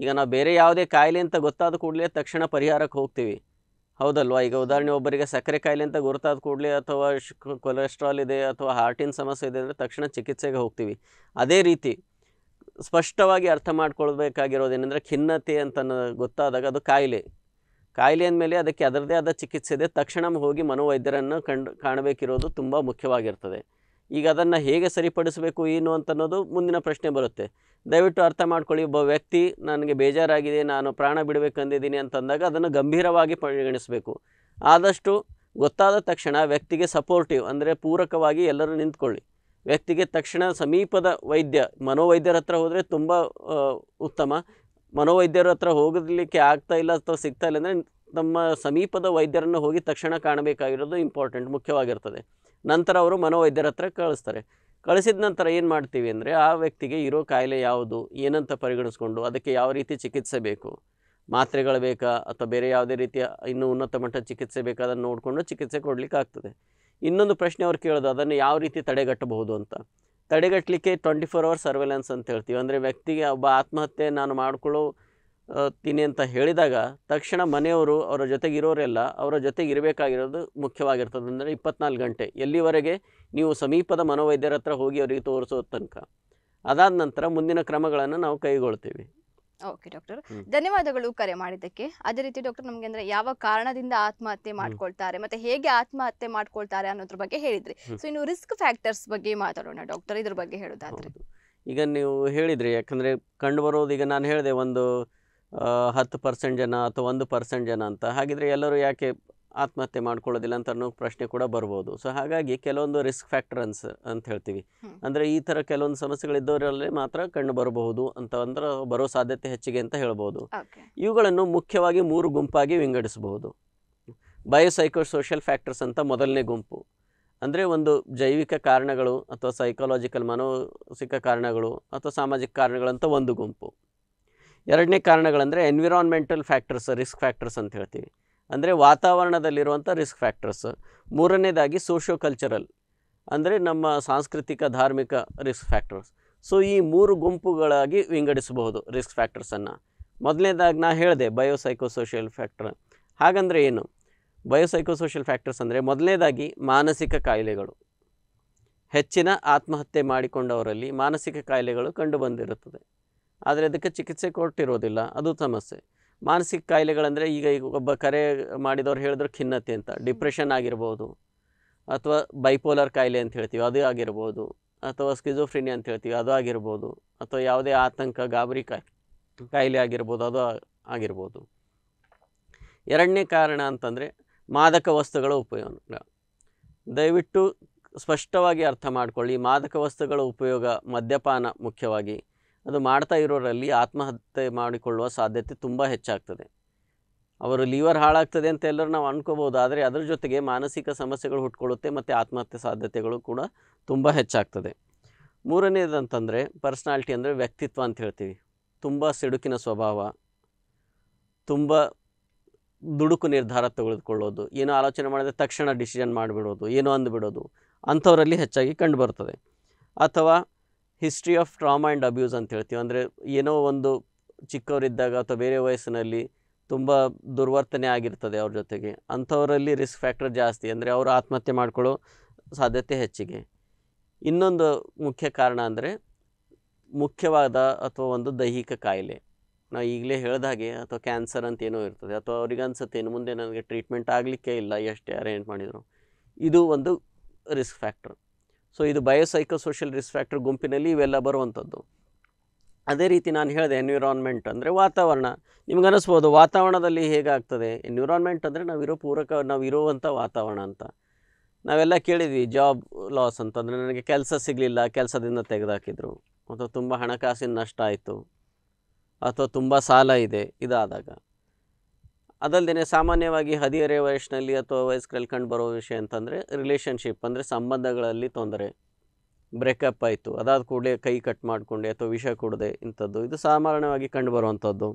ಈಗ ನಾವು ಬೇರೆ ಯಾವುದೇ ಕಾಯಿಲೆ ಅಂತ ಗೊತ್ತಾದ ಕೂಡಲೇ ತಕ್ಷಣ ಪರಿಹಾರಕ್ಕೆ ಹೋಗ್ತೀವಿ ಹೌದಲ್ವಾ ಈಗ ಉದಾಹರಣೆ ಒಬ್ಬರಿಗೆ ಸಕ್ಕರೆ ಕಾಯಿಲೆ ಅಂತ ಗುರುತಾದ ಕೂಡಲೇ ಅಥವಾ ಕೊಲೆಸ್ಟ್ರಾಲ್ ಇದೆ ಅಥವಾ ಹಾರ್ಟಿನ ಸಮಸ್ಯೆ ಇದೆ ಅಂದರೆ ತಕ್ಷಣ ಚಿಕಿತ್ಸೆಗೆ ಹೋಗ್ತೀವಿ ಅದೇ ರೀತಿ ಸ್ಪಷ್ಟವಾಗಿ ಅರ್ಥ ಮಾಡ್ಕೊಳ್ಬೇಕಾಗಿರೋದೇನೆಂದರೆ ಖಿನ್ನತೆ ಅಂತ ಗೊತ್ತಾದಾಗ ಅದು ಕಾಯಿಲೆ ಕಾಯಿಲೆ ಅಂದಮೇಲೆ ಅದಕ್ಕೆ ಅದರದೇ ಆದ ಚಿಕಿತ್ಸೆ ಇದೆ ತಕ್ಷಣ ಹೋಗಿ ಮನೋವೈದ್ಯರನ್ನು ಕಂಡು ಕಾಣಬೇಕಿರೋದು ತುಂಬ ಮುಖ್ಯವಾಗಿರ್ತದೆ ಈಗ ಅದನ್ನು ಹೇಗೆ ಸರಿಪಡಿಸಬೇಕು ಏನು ಅಂತನ್ನೋದು ಮುಂದಿನ ಪ್ರಶ್ನೆ ಬರುತ್ತೆ ದಯವಿಟ್ಟು ಅರ್ಥ ಮಾಡ್ಕೊಳ್ಳಿ ಒಬ್ಬ ವ್ಯಕ್ತಿ ನನಗೆ ಬೇಜಾರಾಗಿದೆ ನಾನು ಪ್ರಾಣ ಬಿಡಬೇಕಂದಿದ್ದೀನಿ ಅಂತಂದಾಗ ಅದನ್ನು ಗಂಭೀರವಾಗಿ ಪರಿಗಣಿಸಬೇಕು ಆದಷ್ಟು ಗೊತ್ತಾದ ತಕ್ಷಣ ವ್ಯಕ್ತಿಗೆ ಸಪೋರ್ಟಿವ್ ಅಂದರೆ ಪೂರಕವಾಗಿ ಎಲ್ಲರೂ ನಿಂತ್ಕೊಳ್ಳಿ ವ್ಯಕ್ತಿಗೆ ತಕ್ಷಣ ಸಮೀಪದ ವೈದ್ಯ ಮನೋವೈದ್ಯರ ಹತ್ರ ಹೋದರೆ ತುಂಬ ಉತ್ತಮ ಮನೋವೈದ್ಯರ ಹತ್ರ ಹೋಗಲಿಕ್ಕೆ ಆಗ್ತಾ ಇಲ್ಲ ಅಥವಾ ಸಿಗ್ತಾ ಇಲ್ಲ ಅಂದರೆ ನಮ್ಮ ಸಮೀಪದ ವೈದ್ಯರನ್ನು ಹೋಗಿ ತಕ್ಷಣ ಕಾಣಬೇಕಾಗಿರೋದು ಇಂಪಾರ್ಟೆಂಟ್ ಮುಖ್ಯವಾಗಿರ್ತದೆ ನಂತರ ಅವರು ಮನೋವೈದ್ಯರ ಹತ್ರ ಕಳಿಸ್ತಾರೆ ಕಳಿಸಿದ ನಂತರ ಏನು ಮಾಡ್ತೀವಿ ಅಂದರೆ ಆ ವ್ಯಕ್ತಿಗೆ ಇರೋ ಕಾಯಿಲೆ ಯಾವುದು ಏನಂತ ಪರಿಗಣಿಸ್ಕೊಂಡು ಅದಕ್ಕೆ ಯಾವ ರೀತಿ ಚಿಕಿತ್ಸೆ ಬೇಕು ಮಾತ್ರೆಗಳು ಬೇಕಾ ಅಥವಾ ಬೇರೆ ಯಾವುದೇ ರೀತಿಯ ಇನ್ನೂ ಉನ್ನತ ಮಟ್ಟ ಚಿಕಿತ್ಸೆ ಬೇಕಾ ಅದನ್ನು ನೋಡಿಕೊಂಡು ಚಿಕಿತ್ಸೆ ಕೊಡಲಿಕ್ಕೆ ಆಗ್ತದೆ ಇನ್ನೊಂದು ಪ್ರಶ್ನೆ ಅವ್ರು ಕೇಳೋದು ಅದನ್ನು ಯಾವ ರೀತಿ ತಡೆಗಟ್ಟಬಹುದು ಅಂತ ತಡೆಗಟ್ಟಲಿಕ್ಕೆ ಟ್ವೆಂಟಿ ಫೋರ್ ಅವರ್ಸ್ ಸರ್ವೆಲೆನ್ಸ್ ಅಂತ ಹೇಳ್ತೀವಿ ಅಂದರೆ ವ್ಯಕ್ತಿಗೆ ಒಬ್ಬ ಆತ್ಮಹತ್ಯೆ ನಾನು ಮಾಡಿಕೊಳ್ಳೋ ತಿನ್ನಿ ಅಂತ ಹೇಳಿದಾಗ ತಕ್ಷಣ ಮನೆಯವರು ಅವರ ಜೊತೆಗಿರೋರೆಲ್ಲ ಅವರ ಜೊತೆಗೆ ಇರಬೇಕಾಗಿರೋದು ಮುಖ್ಯವಾಗಿರ್ತದೆ ಅಂದರೆ ಇಪ್ಪತ್ನಾಲ್ಕು ಗಂಟೆ ಎಲ್ಲಿವರೆಗೆ ನೀವು ಸಮೀಪದ ಮನೋವೈದ್ಯರ ಹತ್ರ ಹೋಗಿ ಅವರಿಗೆ ತೋರಿಸೋ ತನಕ ಅದಾದ ನಂತರ ಮುಂದಿನ ಕ್ರಮಗಳನ್ನು ನಾವು ಕೈಗೊಳ್ತೀವಿ ಓಕೆ ಡಾಕ್ಟರ್ ಧನ್ಯವಾದಗಳು ಕರೆ ಮಾಡಿದ್ದಕ್ಕೆ ಅದೇ ರೀತಿ ಡಾಕ್ಟರ್ ನಮಗೆ ಅಂದ್ರೆ ಯಾವ ಕಾರಣದಿಂದ ಆತ್ಮಹತ್ಯೆ ಮಾಡ್ಕೊಳ್ತಾರೆ ಮತ್ತೆ ಹೇಗೆ ಆತ್ಮಹತ್ಯೆ ಮಾಡ್ಕೊಳ್ತಾರೆ ಅನ್ನೋದ್ರ ಬಗ್ಗೆ ಹೇಳಿದ್ರಿ ಸೊ ಇನ್ನು ರಿಸ್ಕ್ ಫ್ಯಾಕ್ಟರ್ಸ್ ಬಗ್ಗೆ ಮಾತಾಡೋಣ ಡಾಕ್ಟರ್ ಇದ್ರ ಬಗ್ಗೆ ಹೇಳೋದಾದ್ರೆ ಈಗ ನೀವು ಹೇಳಿದ್ರಿ ಯಾಕಂದ್ರೆ ಕಂಡು ಬರೋದು ಈಗ ನಾನು ಹೇಳಿದೆ ಒಂದು ಹತ್ತು ಪರ್ಸೆಂಟ್ ಜನ ಅಥವಾ ಒಂದು ಪರ್ಸೆಂಟ್ ಜನ ಅಂತ ಹಾಗಿದ್ರೆ ಎಲ್ಲರೂ ಯಾಕೆ ಆತ್ಮಹತ್ಯೆ ಮಾಡ್ಕೊಳ್ಳೋದಿಲ್ಲ ಅಂತ ಅನ್ನೋ ಪ್ರಶ್ನೆ ಕೂಡ ಬರ್ಬೋದು ಸೊ ಹಾಗಾಗಿ ಕೆಲವೊಂದು ರಿಸ್ಕ್ ಫ್ಯಾಕ್ಟರ್ ಅಂತ ಹೇಳ್ತೀವಿ ಅಂದರೆ ಈ ಥರ ಕೆಲವೊಂದು ಸಮಸ್ಯೆಗಳಿದ್ದವರಲ್ಲಿ ಮಾತ್ರ ಕಂಡು ಬರಬಹುದು ಅಂತ ಅಂದ್ರೆ ಬರೋ ಸಾಧ್ಯತೆ ಹೆಚ್ಚಿಗೆ ಅಂತ ಹೇಳ್ಬೋದು ಇವುಗಳನ್ನು ಮುಖ್ಯವಾಗಿ ಮೂರು ಗುಂಪಾಗಿ ವಿಂಗಡಿಸಬಹುದು ಬಯೋಸೈಕೋ ಸೋಷಿಯಲ್ ಫ್ಯಾಕ್ಟರ್ಸ್ ಅಂತ ಮೊದಲನೇ ಗುಂಪು ಅಂದರೆ ಒಂದು ಜೈವಿಕ ಕಾರಣಗಳು ಅಥವಾ ಸೈಕಾಲಜಿಕಲ್ ಮಾನಸಿಕ ಕಾರಣಗಳು ಅಥವಾ ಸಾಮಾಜಿಕ ಕಾರಣಗಳಂತ ಒಂದು ಗುಂಪು ಎರಡನೇ ಕಾರಣಗಳಂದರೆ ಎನ್ವಿರಾನ್ಮೆಂಟಲ್ ಫ್ಯಾಕ್ಟರ್ಸ್ ರಿಸ್ಕ್ ಫ್ಯಾಕ್ಟರ್ಸ್ ಅಂತ ಹೇಳ್ತೀವಿ ಅಂದರೆ ವಾತಾವರಣದಲ್ಲಿರುವಂಥ ರಿಸ್ಕ್ ಫ್ಯಾಕ್ಟರ್ಸ್ ಮೂರನೇದಾಗಿ ಸೋಷಿಯೋ ಕಲ್ಚರಲ್ ಅಂದರೆ ನಮ್ಮ ಸಾಂಸ್ಕೃತಿಕ ಧಾರ್ಮಿಕ ರಿಸ್ಕ್ ಫ್ಯಾಕ್ಟರ್ಸ್ ಸೊ ಈ ಮೂರು ಗುಂಪುಗಳಾಗಿ ವಿಂಗಡಿಸಬಹುದು ರಿಸ್ಕ್ ಫ್ಯಾಕ್ಟರ್ಸನ್ನು ಮೊದಲನೇದಾಗಿ ನಾ ಹೇಳಿದೆ ಬಯೋಸೈಕೋಸೋಷಿಯಲ್ ಫ್ಯಾಕ್ಟರ್ ಹಾಗಂದರೆ ಏನು ಬಯೋಸೈಕೋಸೋಷಿಯಲ್ ಫ್ಯಾಕ್ಟರ್ಸ್ ಅಂದರೆ ಮೊದಲನೇದಾಗಿ ಮಾನಸಿಕ ಕಾಯಿಲೆಗಳು ಹೆಚ್ಚಿನ ಆತ್ಮಹತ್ಯೆ ಮಾಡಿಕೊಂಡವರಲ್ಲಿ ಮಾನಸಿಕ ಕಾಯಿಲೆಗಳು ಕಂಡುಬಂದಿರುತ್ತದೆ ಆದರೆ ಅದಕ್ಕೆ ಚಿಕಿತ್ಸೆ ಕೊಟ್ಟಿರೋದಿಲ್ಲ ಅದು ಸಮಸ್ಯೆ ಮಾನಸಿಕ ಕಾಯಿಲೆಗಳಂದರೆ ಈಗ ಈಗ ಒಬ್ಬ ಕರೆ ಮಾಡಿದವ್ರು ಹೇಳಿದ್ರೆ ಖಿನ್ನತೆ ಅಂತ ಡಿಪ್ರೆಷನ್ ಆಗಿರ್ಬೋದು ಅಥವಾ ಬೈಪೋಲರ್ ಕಾಯಿಲೆ ಅಂತ ಹೇಳ್ತೀವಿ ಅದು ಆಗಿರ್ಬೋದು ಅಥವಾ ಸ್ಕಿಜೋಫ್ರಿನಿ ಅಂತ ಹೇಳ್ತೀವಿ ಅದು ಆಗಿರ್ಬೋದು ಅಥವಾ ಯಾವುದೇ ಆತಂಕ ಗಾಬರಿ ಕಾಯಿ ಕಾಯಿಲೆ ಆಗಿರ್ಬೋದು ಅದು ಆಗಿರ್ಬೋದು ಎರಡನೇ ಕಾರಣ ಅಂತಂದರೆ ಮಾದಕ ವಸ್ತುಗಳ ಉಪಯೋಗ ದಯವಿಟ್ಟು ಸ್ಪಷ್ಟವಾಗಿ ಅರ್ಥ ಮಾಡಿಕೊಳ್ಳಿ ಮಾದಕ ವಸ್ತುಗಳ ಉಪಯೋಗ ಮದ್ಯಪಾನ ಮುಖ್ಯವಾಗಿ ಅದು ಮಾಡ್ತಾ ಇರೋರಲ್ಲಿ ಆತ್ಮಹತ್ಯೆ ಮಾಡಿಕೊಳ್ಳುವ ಸಾಧ್ಯತೆ ತುಂಬ ಹೆಚ್ಚಾಗ್ತದೆ ಅವರು ಲಿವರ್ ಹಾಳಾಗ್ತದೆ ಅಂತ ಎಲ್ಲರೂ ನಾವು ಅನ್ಕೋಬೋದು ಆದರೆ ಅದರ ಜೊತೆಗೆ ಮಾನಸಿಕ ಸಮಸ್ಯೆಗಳು ಹುಟ್ಕೊಳ್ಳುತ್ತೆ ಮತ್ತು ಆತ್ಮಹತ್ಯೆ ಸಾಧ್ಯತೆಗಳು ಕೂಡ ತುಂಬ ಹೆಚ್ಚಾಗ್ತದೆ ಮೂರನೇದಂತಂದರೆ ಪರ್ಸ್ನಾಲ್ಟಿ ಅಂದರೆ ವ್ಯಕ್ತಿತ್ವ ಅಂತ ಹೇಳ್ತೀವಿ ತುಂಬ ಸಿಡುಕಿನ ಸ್ವಭಾವ ತುಂಬ ದುಡುಕು ನಿರ್ಧಾರ ತೆಗೆದುಕೊಳ್ಳೋದು ಏನೋ ಆಲೋಚನೆ ಮಾಡಿದ್ರೆ ತಕ್ಷಣ ಡಿಸಿಷನ್ ಮಾಡಿಬಿಡೋದು ಏನೋ ಅಂದುಬಿಡೋದು ಅಂಥವರಲ್ಲಿ ಹೆಚ್ಚಾಗಿ ಕಂಡುಬರ್ತದೆ ಅಥವಾ history of trauma and abuse ಅಂತ ಹೇಳ್ತೀವಿ ಅಂದರೆ ಏನೋ ಒಂದು ಚಿಕ್ಕವರಿದ್ದಾಗ ಅಥವಾ ಬೇರೆ ವಯಸ್ಸಿನಲ್ಲಿ ತುಂಬ ದುರ್ವರ್ತನೆ ಆಗಿರ್ತದೆ ಅವ್ರ ಜೊತೆಗೆ ಅಂಥವರಲ್ಲಿ ರಿಸ್ಕ್ ಫ್ಯಾಕ್ಟರ್ ಜಾಸ್ತಿ ಅಂದರೆ ಅವರು ಆತ್ಮಹತ್ಯೆ ಮಾಡ್ಕೊಳ್ಳೋ ಸಾಧ್ಯತೆ ಹೆಚ್ಚಿಗೆ ಇನ್ನೊಂದು ಮುಖ್ಯ ಕಾರಣ ಅಂದರೆ ಮುಖ್ಯವಾದ ಅಥವಾ ಒಂದು ದೈಹಿಕ ಕಾಯಿಲೆ ನಾವು ಈಗಲೇ ಹೇಳಿದ ಹಾಗೆ ಅಥವಾ ಕ್ಯಾನ್ಸರ್ ಅಂತ ಏನೋ ಇರ್ತದೆ ಅಥವಾ ಅವ್ರಿಗೆ ಅನ್ಸುತ್ತೆ ಇನ್ನು ಮುಂದೆ ನನಗೆ ಟ್ರೀಟ್ಮೆಂಟ್ ಆಗಲಿಕ್ಕೆ ಇಲ್ಲ ಎಷ್ಟು ಅರೇಂಜ್ ಮಾಡಿದರು ಇದು ಒಂದು ರಿಸ್ಕ್ ಫ್ಯಾಕ್ಟ್ರ್ ಸೊ ಇದು ಬಯೋಸೈಕೋ ಸೋಷಿಯಲ್ ರಿಸ್ಕ್ ಫ್ಯಾಕ್ಟರ್ ಗುಂಪಿನಲ್ಲಿ ಇವೆಲ್ಲ ಬರುವಂಥದ್ದು ಅದೇ ರೀತಿ ನಾನು ಹೇಳಿದೆ ಎನ್ವಿರಾನ್ಮೆಂಟ್ ಅಂದರೆ ವಾತಾವರಣ ನಿಮ್ಗೆ ಅನಿಸ್ಬೋದು ವಾತಾವರಣದಲ್ಲಿ ಹೇಗಾಗ್ತದೆ ಎನ್ವಿರಾನ್ಮೆಂಟ್ ಅಂದರೆ ನಾವಿರೋ ಪೂರಕ ನಾವು ಇರುವಂಥ ವಾತಾವರಣ ಅಂತ ನಾವೆಲ್ಲ ಕೇಳಿದ್ವಿ ಜಾಬ್ ಲಾಸ್ ಅಂತಂದರೆ ನನಗೆ ಕೆಲಸ ಸಿಗಲಿಲ್ಲ ಕೆಲಸದಿಂದ ತೆಗೆದಾಕಿದ್ರು ಅಥವಾ ತುಂಬ ಹಣಕಾಸಿನ ನಷ್ಟ ಆಯಿತು ಅಥವಾ ತುಂಬ ಸಾಲ ಇದೆ ಇದಾದಾಗ ಅದಲ್ಲದೆ ಸಾಮಾನ್ಯವಾಗಿ ಹದಿಹರೆಯ ವಯಸ್ಸಿನಲ್ಲಿ ಅಥವಾ ವಯಸ್ಕರಲ್ಲಿ ಕಂಡು ಬರೋ ವಿಷಯ ಅಂತಂದರೆ ರಿಲೇಷನ್ಶಿಪ್ ಅಂದರೆ ಸಂಬಂಧಗಳಲ್ಲಿ ತೊಂದರೆ ಬ್ರೇಕಪ್ ಆಯಿತು ಅದಾದ ಕೂಡಲೇ ಕೈ ಕಟ್ ಮಾಡಿಕೊಂಡೆ ಅಥವಾ ವಿಷ ಕೊಡದೆ ಇಂಥದ್ದು ಇದು ಸಾಮಾನ್ಯವಾಗಿ ಕಂಡು ಬರುವಂಥದ್ದು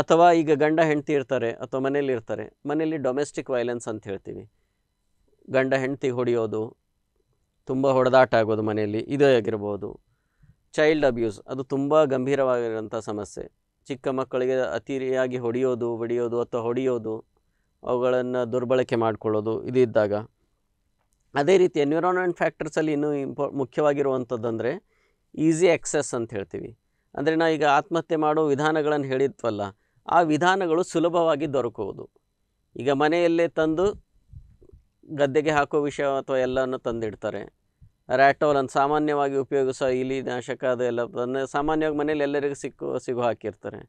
ಅಥವಾ ಈಗ ಗಂಡ ಹೆಂಡತಿ ಇರ್ತಾರೆ ಅಥವಾ ಮನೇಲಿ ಇರ್ತಾರೆ ಮನೆಯಲ್ಲಿ ಡೊಮೆಸ್ಟಿಕ್ ವೈಲೆನ್ಸ್ ಅಂತ ಹೇಳ್ತೀವಿ ಗಂಡ ಹೆಂಡತಿ ಹೊಡೆಯೋದು ತುಂಬ ಹೊಡೆದಾಟ ಆಗೋದು ಮನೆಯಲ್ಲಿ ಇದೇ ಆಗಿರ್ಬೋದು ಚೈಲ್ಡ್ ಅಬ್ಯೂಸ್ ಅದು ತುಂಬ ಗಂಭೀರವಾಗಿರುವಂಥ ಸಮಸ್ಯೆ ಚಿಕ್ಕ ಮಕ್ಕಳಿಗೆ ಅತಿರಿಯಾಗಿ ಹೊಡೆಯೋದು ಬಡಿಯೋದು ಅಥವಾ ಹೊಡೆಯೋದು ಅವುಗಳನ್ನು ದುರ್ಬಳಕೆ ಮಾಡಿಕೊಳ್ಳೋದು ಇದಿದ್ದಾಗ ಅದೇ ರೀತಿ ಎನ್ವಿರಾನ್ಮೆಂಟ್ ಫ್ಯಾಕ್ಟರ್ಸಲ್ಲಿ ಇನ್ನೂ ಮುಖ್ಯವಾಗಿರುವಂಥದ್ದು ಅಂದರೆ ಈಸಿ ಆಕ್ಸೆಸ್ ಅಂತ ಹೇಳ್ತೀವಿ ಅಂದರೆ ನಾವು ಈಗ ಆತ್ಮಹತ್ಯೆ ಮಾಡೋ ವಿಧಾನಗಳನ್ನು ಹೇಳಿದ್ವಲ್ಲ ಆ ವಿಧಾನಗಳು ಸುಲಭವಾಗಿ ದೊರಕುವುದು ಈಗ ಮನೆಯಲ್ಲೇ ತಂದು ಗದ್ದೆಗೆ ಹಾಕೋ ವಿಷಯ ಅಥವಾ ಎಲ್ಲನೂ ತಂದಿಡ್ತಾರೆ ರ್ಯಾಟೋಲ್ ಅಂತ ಸಾಮಾನ್ಯವಾಗಿ ಉಪಯೋಗಿಸೋ ಇಲಿ ನಾಶಕ ಅದೆಲ್ಲ ಸಾಮಾನ್ಯವಾಗಿ ಮನೇಲಿ ಎಲ್ಲರಿಗೂ ಸಿಕ್ಕು ಸಿಗೋ ಹಾಕಿರ್ತಾರೆ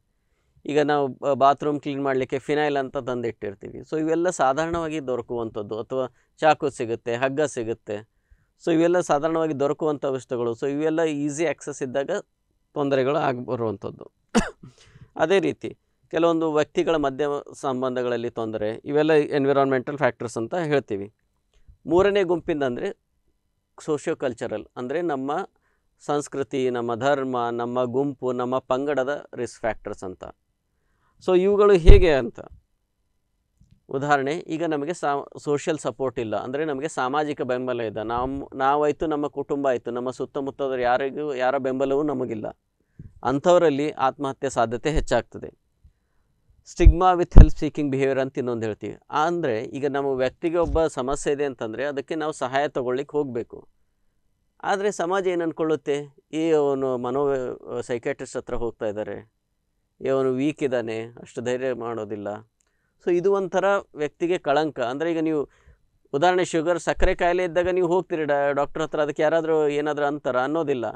ಈಗ ನಾವು ಬಾತ್ರೂಮ್ ಕ್ಲೀನ್ ಮಾಡಲಿಕ್ಕೆ ಫಿನೈಲ್ ಅಂತ ತಂದಿಟ್ಟಿರ್ತೀವಿ ಸೊ ಇವೆಲ್ಲ ಸಾಧಾರಣವಾಗಿ ದೊರಕುವಂಥದ್ದು ಅಥವಾ ಚಾಕು ಸಿಗುತ್ತೆ ಹಗ್ಗ ಸಿಗುತ್ತೆ ಸೊ ಇವೆಲ್ಲ ಸಾಧಾರಣವಾಗಿ ದೊರಕುವಂಥ ವಸ್ತುಗಳು ಸೊ ಇವೆಲ್ಲ ಈಸಿ ಆ್ಯಕ್ಸಸ್ ಇದ್ದಾಗ ತೊಂದರೆಗಳು ಆಗಿ ಬರುವಂಥದ್ದು ಅದೇ ರೀತಿ ಕೆಲವೊಂದು ವ್ಯಕ್ತಿಗಳ ಮಧ್ಯ ಸಂಬಂಧಗಳಲ್ಲಿ ತೊಂದರೆ ಇವೆಲ್ಲ ಎನ್ವಿರಾನ್ಮೆಂಟಲ್ ಫ್ಯಾಕ್ಟರ್ಸ್ ಅಂತ ಹೇಳ್ತೀವಿ ಮೂರನೇ ಗುಂಪಿಂದ ಅಂದರೆ ಸೋಷಿಯೋ ಕಲ್ಚರಲ್ ಅಂದರೆ ನಮ್ಮ ಸಂಸ್ಕೃತಿ ನಮ್ಮ ಧರ್ಮ ನಮ್ಮ ಗುಂಪು ನಮ್ಮ ಪಂಗಡದ ರಿಸ್ಕ್ ಫ್ಯಾಕ್ಟರ್ಸ್ ಅಂತ ಸೊ ಇವುಗಳು ಹೇಗೆ ಅಂತ ಉದಾಹರಣೆ ಈಗ ನಮಗೆ ಸಾ ಸೋಷಿಯಲ್ ಸಪೋರ್ಟ್ ಇಲ್ಲ ಅಂದರೆ ನಮಗೆ ಸಾಮಾಜಿಕ ಬೆಂಬಲ ಇದೆ ನಮ್ಮ ನಾವಾಯಿತು ನಮ್ಮ ಕುಟುಂಬ ಆಯಿತು ನಮ್ಮ ಸುತ್ತಮುತ್ತದವ್ರು ಯಾರಿಗೂ ಯಾರ ಬೆಂಬಲವೂ ನಮಗಿಲ್ಲ ಅಂಥವರಲ್ಲಿ ಆತ್ಮಹತ್ಯೆ ಸಾಧ್ಯತೆ ಹೆಚ್ಚಾಗ್ತದೆ stigma with help seeking behaviour ಅಂತ ಇನ್ನೊಂದು ಹೇಳ್ತೀವಿ ಅಂದರೆ ಈಗ ನಮ್ಮ ವ್ಯಕ್ತಿಗೆ ಒಬ್ಬ ಸಮಸ್ಯೆ ಇದೆ ಅಂತಂದರೆ ಅದಕ್ಕೆ ನಾವು ಸಹಾಯ ತೊಗೊಳ್ಲಿಕ್ಕೆ ಹೋಗಬೇಕು ಆದರೆ ಸಮಾಜ ಏನು ಅಂದ್ಕೊಳ್ಳುತ್ತೆ ಈ ಅವನು ಮನೋ ಸೈಕ್ಯಾಟ್ರಿಸ್ಟ್ ಹತ್ರ ಹೋಗ್ತಾ ಇದ್ದಾರೆ ಇವನು ವೀಕ್ ಇದ್ದಾನೆ ಅಷ್ಟು ಧೈರ್ಯ ಮಾಡೋದಿಲ್ಲ ಸೊ ಇದು ಒಂಥರ ವ್ಯಕ್ತಿಗೆ ಕಳಂಕ ಅಂದರೆ ಈಗ ನೀವು ಉದಾಹರಣೆ ಶುಗರ್ ಸಕ್ಕರೆ ಕಾಯಿಲೆ ಇದ್ದಾಗ ನೀವು ಹೋಗ್ತೀರಿ ಡಾಕ್ಟರ್ ಹತ್ರ ಅದಕ್ಕೆ ಯಾರಾದರೂ ಏನಾದರೂ ಅಂತಾರ ಅನ್ನೋದಿಲ್ಲ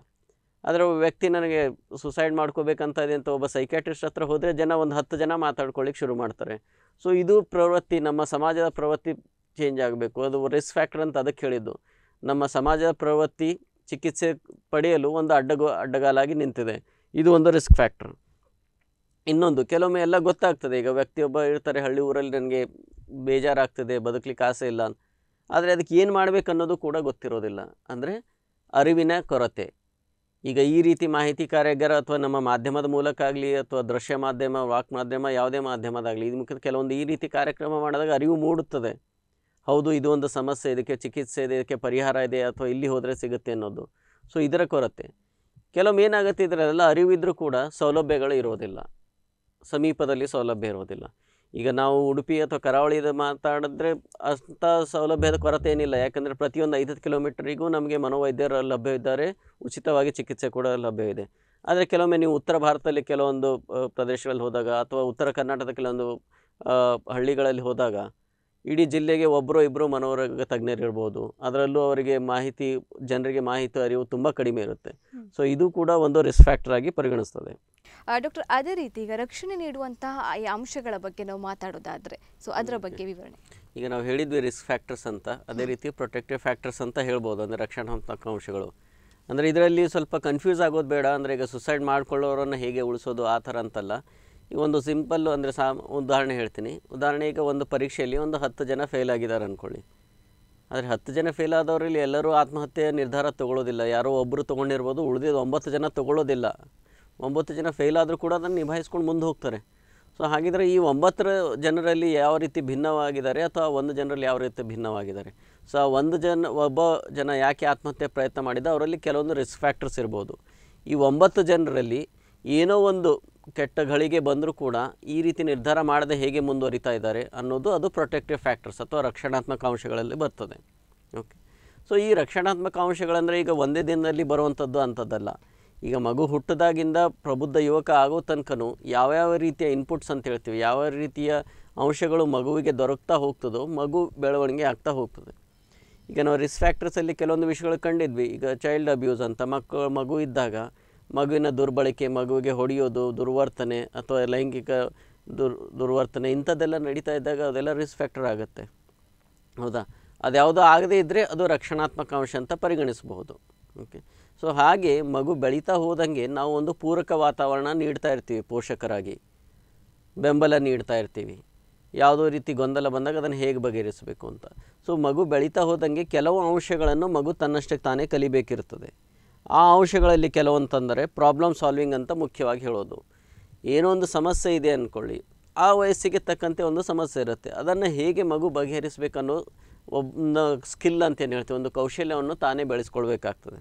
ಒಬ್ಬ ವ್ಯಕ್ತಿ ನನಗೆ ಸುಸೈಡ್ ಮಾಡ್ಕೋಬೇಕಂತ ಇದೆ ಅಂತ ಒಬ್ಬ ಸೈಕ್ಯಾಟ್ರಿಸ್ಟ್ ಹತ್ರ ಹೋದರೆ ಜನ ಒಂದು ಹತ್ತು ಜನ ಮಾತಾಡ್ಕೊಳ್ಳಿಕ್ಕೆ ಶುರು ಮಾಡ್ತಾರೆ ಸೊ ಇದು ಪ್ರವೃತ್ತಿ ನಮ್ಮ ಸಮಾಜದ ಪ್ರವೃತ್ತಿ ಚೇಂಜ್ ಆಗಬೇಕು ಅದು ರಿಸ್ಕ್ ಫ್ಯಾಕ್ಟರ್ ಅಂತ ಅದಕ್ಕೆ ಹೇಳಿದ್ದು ನಮ್ಮ ಸಮಾಜದ ಪ್ರವೃತ್ತಿ ಚಿಕಿತ್ಸೆ ಪಡೆಯಲು ಒಂದು ಅಡ್ಡಗೋ ಅಡ್ಡಗಾಲಾಗಿ ನಿಂತಿದೆ ಇದು ಒಂದು ರಿಸ್ಕ್ ಫ್ಯಾಕ್ಟ್ರ್ ಇನ್ನೊಂದು ಕೆಲವೊಮ್ಮೆ ಎಲ್ಲ ಗೊತ್ತಾಗ್ತದೆ ಈಗ ವ್ಯಕ್ತಿಯೊಬ್ಬ ಇರ್ತಾರೆ ಹಳ್ಳಿ ಊರಲ್ಲಿ ನನಗೆ ಬೇಜಾರಾಗ್ತದೆ ಬದುಕಲಿಕ್ಕೆ ಆಸೆ ಇಲ್ಲ ಆದರೆ ಅದಕ್ಕೆ ಏನು ಮಾಡಬೇಕು ಅನ್ನೋದು ಕೂಡ ಗೊತ್ತಿರೋದಿಲ್ಲ ಅಂದರೆ ಅರಿವಿನ ಕೊರತೆ ಈಗ ಈ ರೀತಿ ಮಾಹಿತಿ ಕಾರ್ಯಾಗಾರ ಅಥವಾ ನಮ್ಮ ಮಾಧ್ಯಮದ ಮೂಲಕ ಆಗಲಿ ಅಥವಾ ದೃಶ್ಯ ಮಾಧ್ಯಮ ವಾಕ್ ಮಾಧ್ಯಮ ಯಾವುದೇ ಮಾಧ್ಯಮದಾಗಲಿ ಇದು ಮುಖ್ಯ ಕೆಲವೊಂದು ಈ ರೀತಿ ಕಾರ್ಯಕ್ರಮ ಮಾಡಿದಾಗ ಅರಿವು ಮೂಡುತ್ತದೆ ಹೌದು ಇದು ಒಂದು ಸಮಸ್ಯೆ ಇದಕ್ಕೆ ಚಿಕಿತ್ಸೆ ಇದೆ ಇದಕ್ಕೆ ಪರಿಹಾರ ಇದೆ ಅಥವಾ ಇಲ್ಲಿ ಹೋದರೆ ಸಿಗುತ್ತೆ ಅನ್ನೋದು ಸೊ ಇದರ ಕೊರತೆ ಕೆಲವೊಮ್ಮೆ ಏನಾಗುತ್ತೆ ಇದರಲ್ಲೆಲ್ಲ ಅರಿವಿದ್ರೂ ಕೂಡ ಸೌಲಭ್ಯಗಳು ಇರೋದಿಲ್ಲ ಸಮೀಪದಲ್ಲಿ ಸೌಲಭ್ಯ ಇರೋದಿಲ್ಲ ಈಗ ನಾವು ಉಡುಪಿ ಅಥವಾ ಕರಾವಳಿಯಲ್ಲಿ ಮಾತಾಡಿದ್ರೆ ಅಂಥ ಸೌಲಭ್ಯದ ಕೊರತೆ ಏನಿಲ್ಲ ಯಾಕಂದರೆ ಪ್ರತಿಯೊಂದು ಐದತ್ತು ಕಿಲೋಮೀಟ್ರಿಗೂ ನಮಗೆ ಮನೋವೈದ್ಯರು ಲಭ್ಯವಿದ್ದಾರೆ ಉಚಿತವಾಗಿ ಚಿಕಿತ್ಸೆ ಕೂಡ ಲಭ್ಯವಿದೆ ಆದರೆ ಕೆಲವೊಮ್ಮೆ ನೀವು ಉತ್ತರ ಭಾರತದಲ್ಲಿ ಕೆಲವೊಂದು ಪ್ರದೇಶಗಳಲ್ಲಿ ಹೋದಾಗ ಅಥವಾ ಉತ್ತರ ಕರ್ನಾಟಕದ ಕೆಲವೊಂದು ಹಳ್ಳಿಗಳಲ್ಲಿ ಹೋದಾಗ ಇಡೀ ಜಿಲ್ಲೆಗೆ ಒಬ್ಬರು ಇಬ್ಬರು ಮನೋರೋಗ ತಜ್ಞರು ಇರ್ಬೋದು ಅದರಲ್ಲೂ ಅವರಿಗೆ ಮಾಹಿತಿ ಜನರಿಗೆ ಮಾಹಿತಿ ಅರಿವು ತುಂಬ ಕಡಿಮೆ ಇರುತ್ತೆ ಸೊ ಇದು ಕೂಡ ಒಂದು ರಿಸ್ಕ್ ಫ್ಯಾಕ್ಟರ್ ಆಗಿ ಪರಿಗಣಿಸ್ತದೆ ಡಾಕ್ಟರ್ ಅದೇ ರೀತಿ ಈಗ ರಕ್ಷಣೆ ನೀಡುವಂತಹ ಈ ಅಂಶಗಳ ಬಗ್ಗೆ ನಾವು ಮಾತಾಡೋದಾದರೆ ಸೊ ಅದರ ಬಗ್ಗೆ ವಿವರಣೆ ಈಗ ನಾವು ಹೇಳಿದ್ವಿ ರಿಸ್ಕ್ ಫ್ಯಾಕ್ಟರ್ಸ್ ಅಂತ ಅದೇ ರೀತಿ ಪ್ರೊಟೆಕ್ಟಿವ್ ಫ್ಯಾಕ್ಟರ್ಸ್ ಅಂತ ಹೇಳ್ಬೋದು ಅಂದರೆ ರಕ್ಷಣಾತ್ಮಕ ಅಂಶಗಳು ಅಂದರೆ ಇದರಲ್ಲಿ ಸ್ವಲ್ಪ ಕನ್ಫ್ಯೂಸ್ ಆಗೋದು ಬೇಡ ಅಂದರೆ ಈಗ ಸುಸೈಡ್ ಮಾಡ್ಕೊಳ್ಳೋರನ್ನು ಹೇಗೆ ಉಳಿಸೋದು ಆ ಥರ ಅಂತಲ್ಲ ಈ ಒಂದು ಸಿಂಪಲ್ಲು ಅಂದರೆ ಸಾ ಉದಾಹರಣೆ ಹೇಳ್ತೀನಿ ಉದಾಹರಣೆ ಈಗ ಒಂದು ಪರೀಕ್ಷೆಯಲ್ಲಿ ಒಂದು ಹತ್ತು ಜನ ಫೇಲ್ ಆಗಿದ್ದಾರೆ ಅಂದ್ಕೊಳ್ಳಿ ಆದರೆ ಹತ್ತು ಜನ ಫೇಲ್ ಆದವರಲ್ಲಿ ಎಲ್ಲರೂ ಆತ್ಮಹತ್ಯೆ ನಿರ್ಧಾರ ತೊಗೊಳ್ಳೋದಿಲ್ಲ ಯಾರೋ ಒಬ್ಬರು ತೊಗೊಂಡಿರ್ಬೋದು ಉಳಿದಿದ್ದು ಒಂಬತ್ತು ಜನ ತೊಗೊಳ್ಳೋದಿಲ್ಲ ಒಂಬತ್ತು ಜನ ಫೇಲ್ ಆದರೂ ಕೂಡ ಅದನ್ನು ನಿಭಾಯಿಸ್ಕೊಂಡು ಮುಂದೆ ಹೋಗ್ತಾರೆ ಸೊ ಹಾಗಿದ್ರೆ ಈ ಒಂಬತ್ತರ ಜನರಲ್ಲಿ ಯಾವ ರೀತಿ ಭಿನ್ನವಾಗಿದ್ದಾರೆ ಅಥವಾ ಒಂದು ಜನರಲ್ಲಿ ಯಾವ ರೀತಿ ಭಿನ್ನವಾಗಿದ್ದಾರೆ ಸೊ ಆ ಒಂದು ಜನ ಒಬ್ಬ ಜನ ಯಾಕೆ ಆತ್ಮಹತ್ಯೆ ಪ್ರಯತ್ನ ಮಾಡಿದ ಅವರಲ್ಲಿ ಕೆಲವೊಂದು ರಿಸ್ಕ್ ಫ್ಯಾಕ್ಟರ್ಸ್ ಇರ್ಬೋದು ಈ ಒಂಬತ್ತು ಜನರಲ್ಲಿ ಏನೋ ಒಂದು ಕೆಟ್ಟ ಗಳಿಗೆ ಬಂದರೂ ಕೂಡ ಈ ರೀತಿ ನಿರ್ಧಾರ ಮಾಡದೆ ಹೇಗೆ ಮುಂದುವರಿತಾ ಇದ್ದಾರೆ ಅನ್ನೋದು ಅದು ಪ್ರೊಟೆಕ್ಟಿವ್ ಫ್ಯಾಕ್ಟರ್ಸ್ ಅಥವಾ ರಕ್ಷಣಾತ್ಮಕ ಅಂಶಗಳಲ್ಲಿ ಬರ್ತದೆ ಓಕೆ ಸೊ ಈ ರಕ್ಷಣಾತ್ಮಕ ಅಂಶಗಳಂದರೆ ಈಗ ಒಂದೇ ದಿನದಲ್ಲಿ ಬರುವಂಥದ್ದು ಅಂಥದ್ದಲ್ಲ ಈಗ ಮಗು ಹುಟ್ಟದಾಗಿಂದ ಪ್ರಬುದ್ಧ ಯುವಕ ಆಗೋ ತನಕನೂ ಯಾವ್ಯಾವ ರೀತಿಯ ಇನ್ಪುಟ್ಸ್ ಅಂತ ಹೇಳ್ತೀವಿ ಯಾವ ರೀತಿಯ ಅಂಶಗಳು ಮಗುವಿಗೆ ದೊರಕ್ತಾ ಹೋಗ್ತದೋ ಮಗು ಬೆಳವಣಿಗೆ ಆಗ್ತಾ ಹೋಗ್ತದೆ ಈಗ ನಾವು ರಿಸ್ಕ್ ಫ್ಯಾಕ್ಟರ್ಸಲ್ಲಿ ಕೆಲವೊಂದು ವಿಷಯಗಳು ಕಂಡಿದ್ವಿ ಈಗ ಚೈಲ್ಡ್ ಅಬ್ಯೂಸ್ ಅಂತ ಮಕ್ಕಳು ಮಗು ಇದ್ದಾಗ ಮಗುವಿನ ದುರ್ಬಳಕೆ ಮಗುವಿಗೆ ಹೊಡೆಯೋದು ದುರ್ವರ್ತನೆ ಅಥವಾ ಲೈಂಗಿಕ ದುರ್ ದುರ್ವರ್ತನೆ ಇಂಥದ್ದೆಲ್ಲ ನಡೀತಾ ಇದ್ದಾಗ ಅದೆಲ್ಲ ರಿಸ್ಕ್ ಫ್ಯಾಕ್ಟರ್ ಆಗುತ್ತೆ ಹೌದಾ ಅದು ಯಾವುದೋ ಆಗದೇ ಇದ್ದರೆ ಅದು ರಕ್ಷಣಾತ್ಮಕ ಅಂಶ ಅಂತ ಪರಿಗಣಿಸಬಹುದು ಓಕೆ ಸೊ ಹಾಗೆ ಮಗು ಬೆಳೀತಾ ಹೋದಂಗೆ ನಾವು ಒಂದು ಪೂರಕ ವಾತಾವರಣ ನೀಡ್ತಾ ಇರ್ತೀವಿ ಪೋಷಕರಾಗಿ ಬೆಂಬಲ ನೀಡ್ತಾ ಇರ್ತೀವಿ ಯಾವುದೋ ರೀತಿ ಗೊಂದಲ ಬಂದಾಗ ಅದನ್ನು ಹೇಗೆ ಬಗೆಹರಿಸಬೇಕು ಅಂತ ಸೊ ಮಗು ಬೆಳೀತಾ ಹೋದಂಗೆ ಕೆಲವು ಅಂಶಗಳನ್ನು ಮಗು ತನ್ನಷ್ಟಕ್ಕೆ ತಾನೇ ಕಲಿಬೇಕಿರ್ತದೆ ಆ ಅಂಶಗಳಲ್ಲಿ ಕೆಲವಂತಂದರೆ ಪ್ರಾಬ್ಲಮ್ ಸಾಲ್ವಿಂಗ್ ಅಂತ ಮುಖ್ಯವಾಗಿ ಹೇಳೋದು ಏನೋ ಒಂದು ಸಮಸ್ಯೆ ಇದೆ ಅಂದ್ಕೊಳ್ಳಿ ಆ ವಯಸ್ಸಿಗೆ ತಕ್ಕಂತೆ ಒಂದು ಸಮಸ್ಯೆ ಇರುತ್ತೆ ಅದನ್ನು ಹೇಗೆ ಮಗು ಬಗೆಹರಿಸಬೇಕನ್ನೋ ಒಂದು ಸ್ಕಿಲ್ ಅಂತೇನು ಹೇಳ್ತೀವಿ ಒಂದು ಕೌಶಲ್ಯವನ್ನು ತಾನೇ ಬೆಳೆಸ್ಕೊಳ್ಬೇಕಾಗ್ತದೆ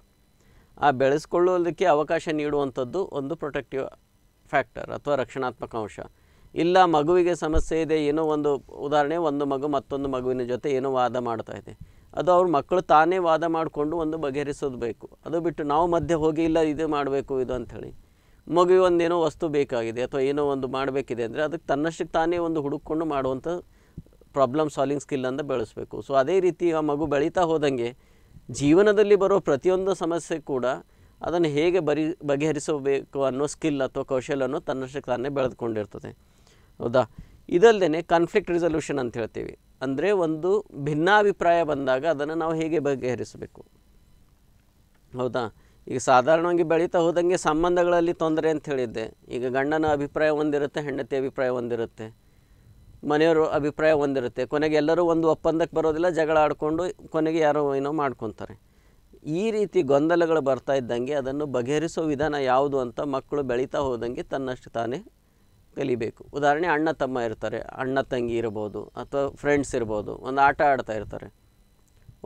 ಆ ಬೆಳೆಸ್ಕೊಳ್ಳೋದಕ್ಕೆ ಅವಕಾಶ ನೀಡುವಂಥದ್ದು ಒಂದು ಪ್ರೊಟೆಕ್ಟಿವ್ ಫ್ಯಾಕ್ಟರ್ ಅಥವಾ ರಕ್ಷಣಾತ್ಮಕ ಅಂಶ ಇಲ್ಲ ಮಗುವಿಗೆ ಸಮಸ್ಯೆ ಇದೆ ಏನೋ ಒಂದು ಉದಾಹರಣೆ ಒಂದು ಮಗು ಮತ್ತೊಂದು ಮಗುವಿನ ಜೊತೆ ಏನೋ ವಾದ ಮಾಡ್ತಾ ಇದೆ ಅದು ಅವ್ರ ಮಕ್ಕಳು ತಾನೇ ವಾದ ಮಾಡಿಕೊಂಡು ಒಂದು ಬಗೆಹರಿಸೋದು ಬೇಕು ಅದು ಬಿಟ್ಟು ನಾವು ಮಧ್ಯೆ ಹೋಗಿ ಇಲ್ಲ ಇದು ಮಾಡಬೇಕು ಇದು ಅಂಥೇಳಿ ಮಗು ಒಂದೇನೋ ವಸ್ತು ಬೇಕಾಗಿದೆ ಅಥವಾ ಏನೋ ಒಂದು ಮಾಡಬೇಕಿದೆ ಅಂದರೆ ಅದಕ್ಕೆ ತನ್ನಷ್ಟಕ್ಕೆ ತಾನೇ ಒಂದು ಹುಡುಕೊಂಡು ಮಾಡುವಂಥ ಪ್ರಾಬ್ಲಮ್ ಸಾಲ್ವಿಂಗ್ ಸ್ಕಿಲ್ಲನ್ನು ಬೆಳೆಸಬೇಕು ಸೊ ಅದೇ ರೀತಿ ಆ ಮಗು ಬೆಳೀತಾ ಹೋದಂಗೆ ಜೀವನದಲ್ಲಿ ಬರೋ ಪ್ರತಿಯೊಂದು ಸಮಸ್ಯೆ ಕೂಡ ಅದನ್ನು ಹೇಗೆ ಬರಿ ಬಗೆಹರಿಸಬೇಕು ಅನ್ನೋ ಸ್ಕಿಲ್ ಅಥವಾ ಕೌಶಲ್ಯನೋ ತನ್ನಷ್ಟಕ್ಕೆ ತಾನೇ ಬೆಳೆದುಕೊಂಡಿರ್ತದೆ ಹೌದಾ ಇದಲ್ಲದೆ ಕಾನ್ಫ್ಲಿಕ್ಟ್ ರಿಸಲ್ಯೂಷನ್ ಅಂತ ಹೇಳ್ತೀವಿ ಅಂದರೆ ಒಂದು ಭಿನ್ನಾಭಿಪ್ರಾಯ ಬಂದಾಗ ಅದನ್ನು ನಾವು ಹೇಗೆ ಬಗೆಹರಿಸಬೇಕು ಹೌದಾ ಈಗ ಸಾಧಾರಣವಾಗಿ ಬೆಳೀತಾ ಹೋದಂಗೆ ಸಂಬಂಧಗಳಲ್ಲಿ ತೊಂದರೆ ಅಂತ ಹೇಳಿದ್ದೆ ಈಗ ಗಂಡನ ಅಭಿಪ್ರಾಯ ಒಂದಿರುತ್ತೆ ಹೆಂಡತಿ ಅಭಿಪ್ರಾಯ ಒಂದಿರುತ್ತೆ ಮನೆಯವರು ಅಭಿಪ್ರಾಯ ಒಂದಿರುತ್ತೆ ಕೊನೆಗೆ ಎಲ್ಲರೂ ಒಂದು ಒಪ್ಪಂದಕ್ಕೆ ಬರೋದಿಲ್ಲ ಜಗಳ ಆಡಿಕೊಂಡು ಕೊನೆಗೆ ಯಾರೋ ಏನೋ ಮಾಡ್ಕೊತಾರೆ ಈ ರೀತಿ ಗೊಂದಲಗಳು ಬರ್ತಾ ಇದ್ದಂಗೆ ಅದನ್ನು ಬಗೆಹರಿಸೋ ವಿಧಾನ ಯಾವುದು ಅಂತ ಮಕ್ಕಳು ಬೆಳೀತಾ ಹೋದಂಗೆ ತನ್ನಷ್ಟು ತಾನೇ ಕಲಿಬೇಕು ಉದಾಹರಣೆ ಅಣ್ಣ ತಮ್ಮ ಇರ್ತಾರೆ ಅಣ್ಣ ತಂಗಿ ಇರ್ಬೋದು ಅಥವಾ ಫ್ರೆಂಡ್ಸ್ ಇರ್ಬೋದು ಒಂದು ಆಟ ಆಡ್ತಾ ಇರ್ತಾರೆ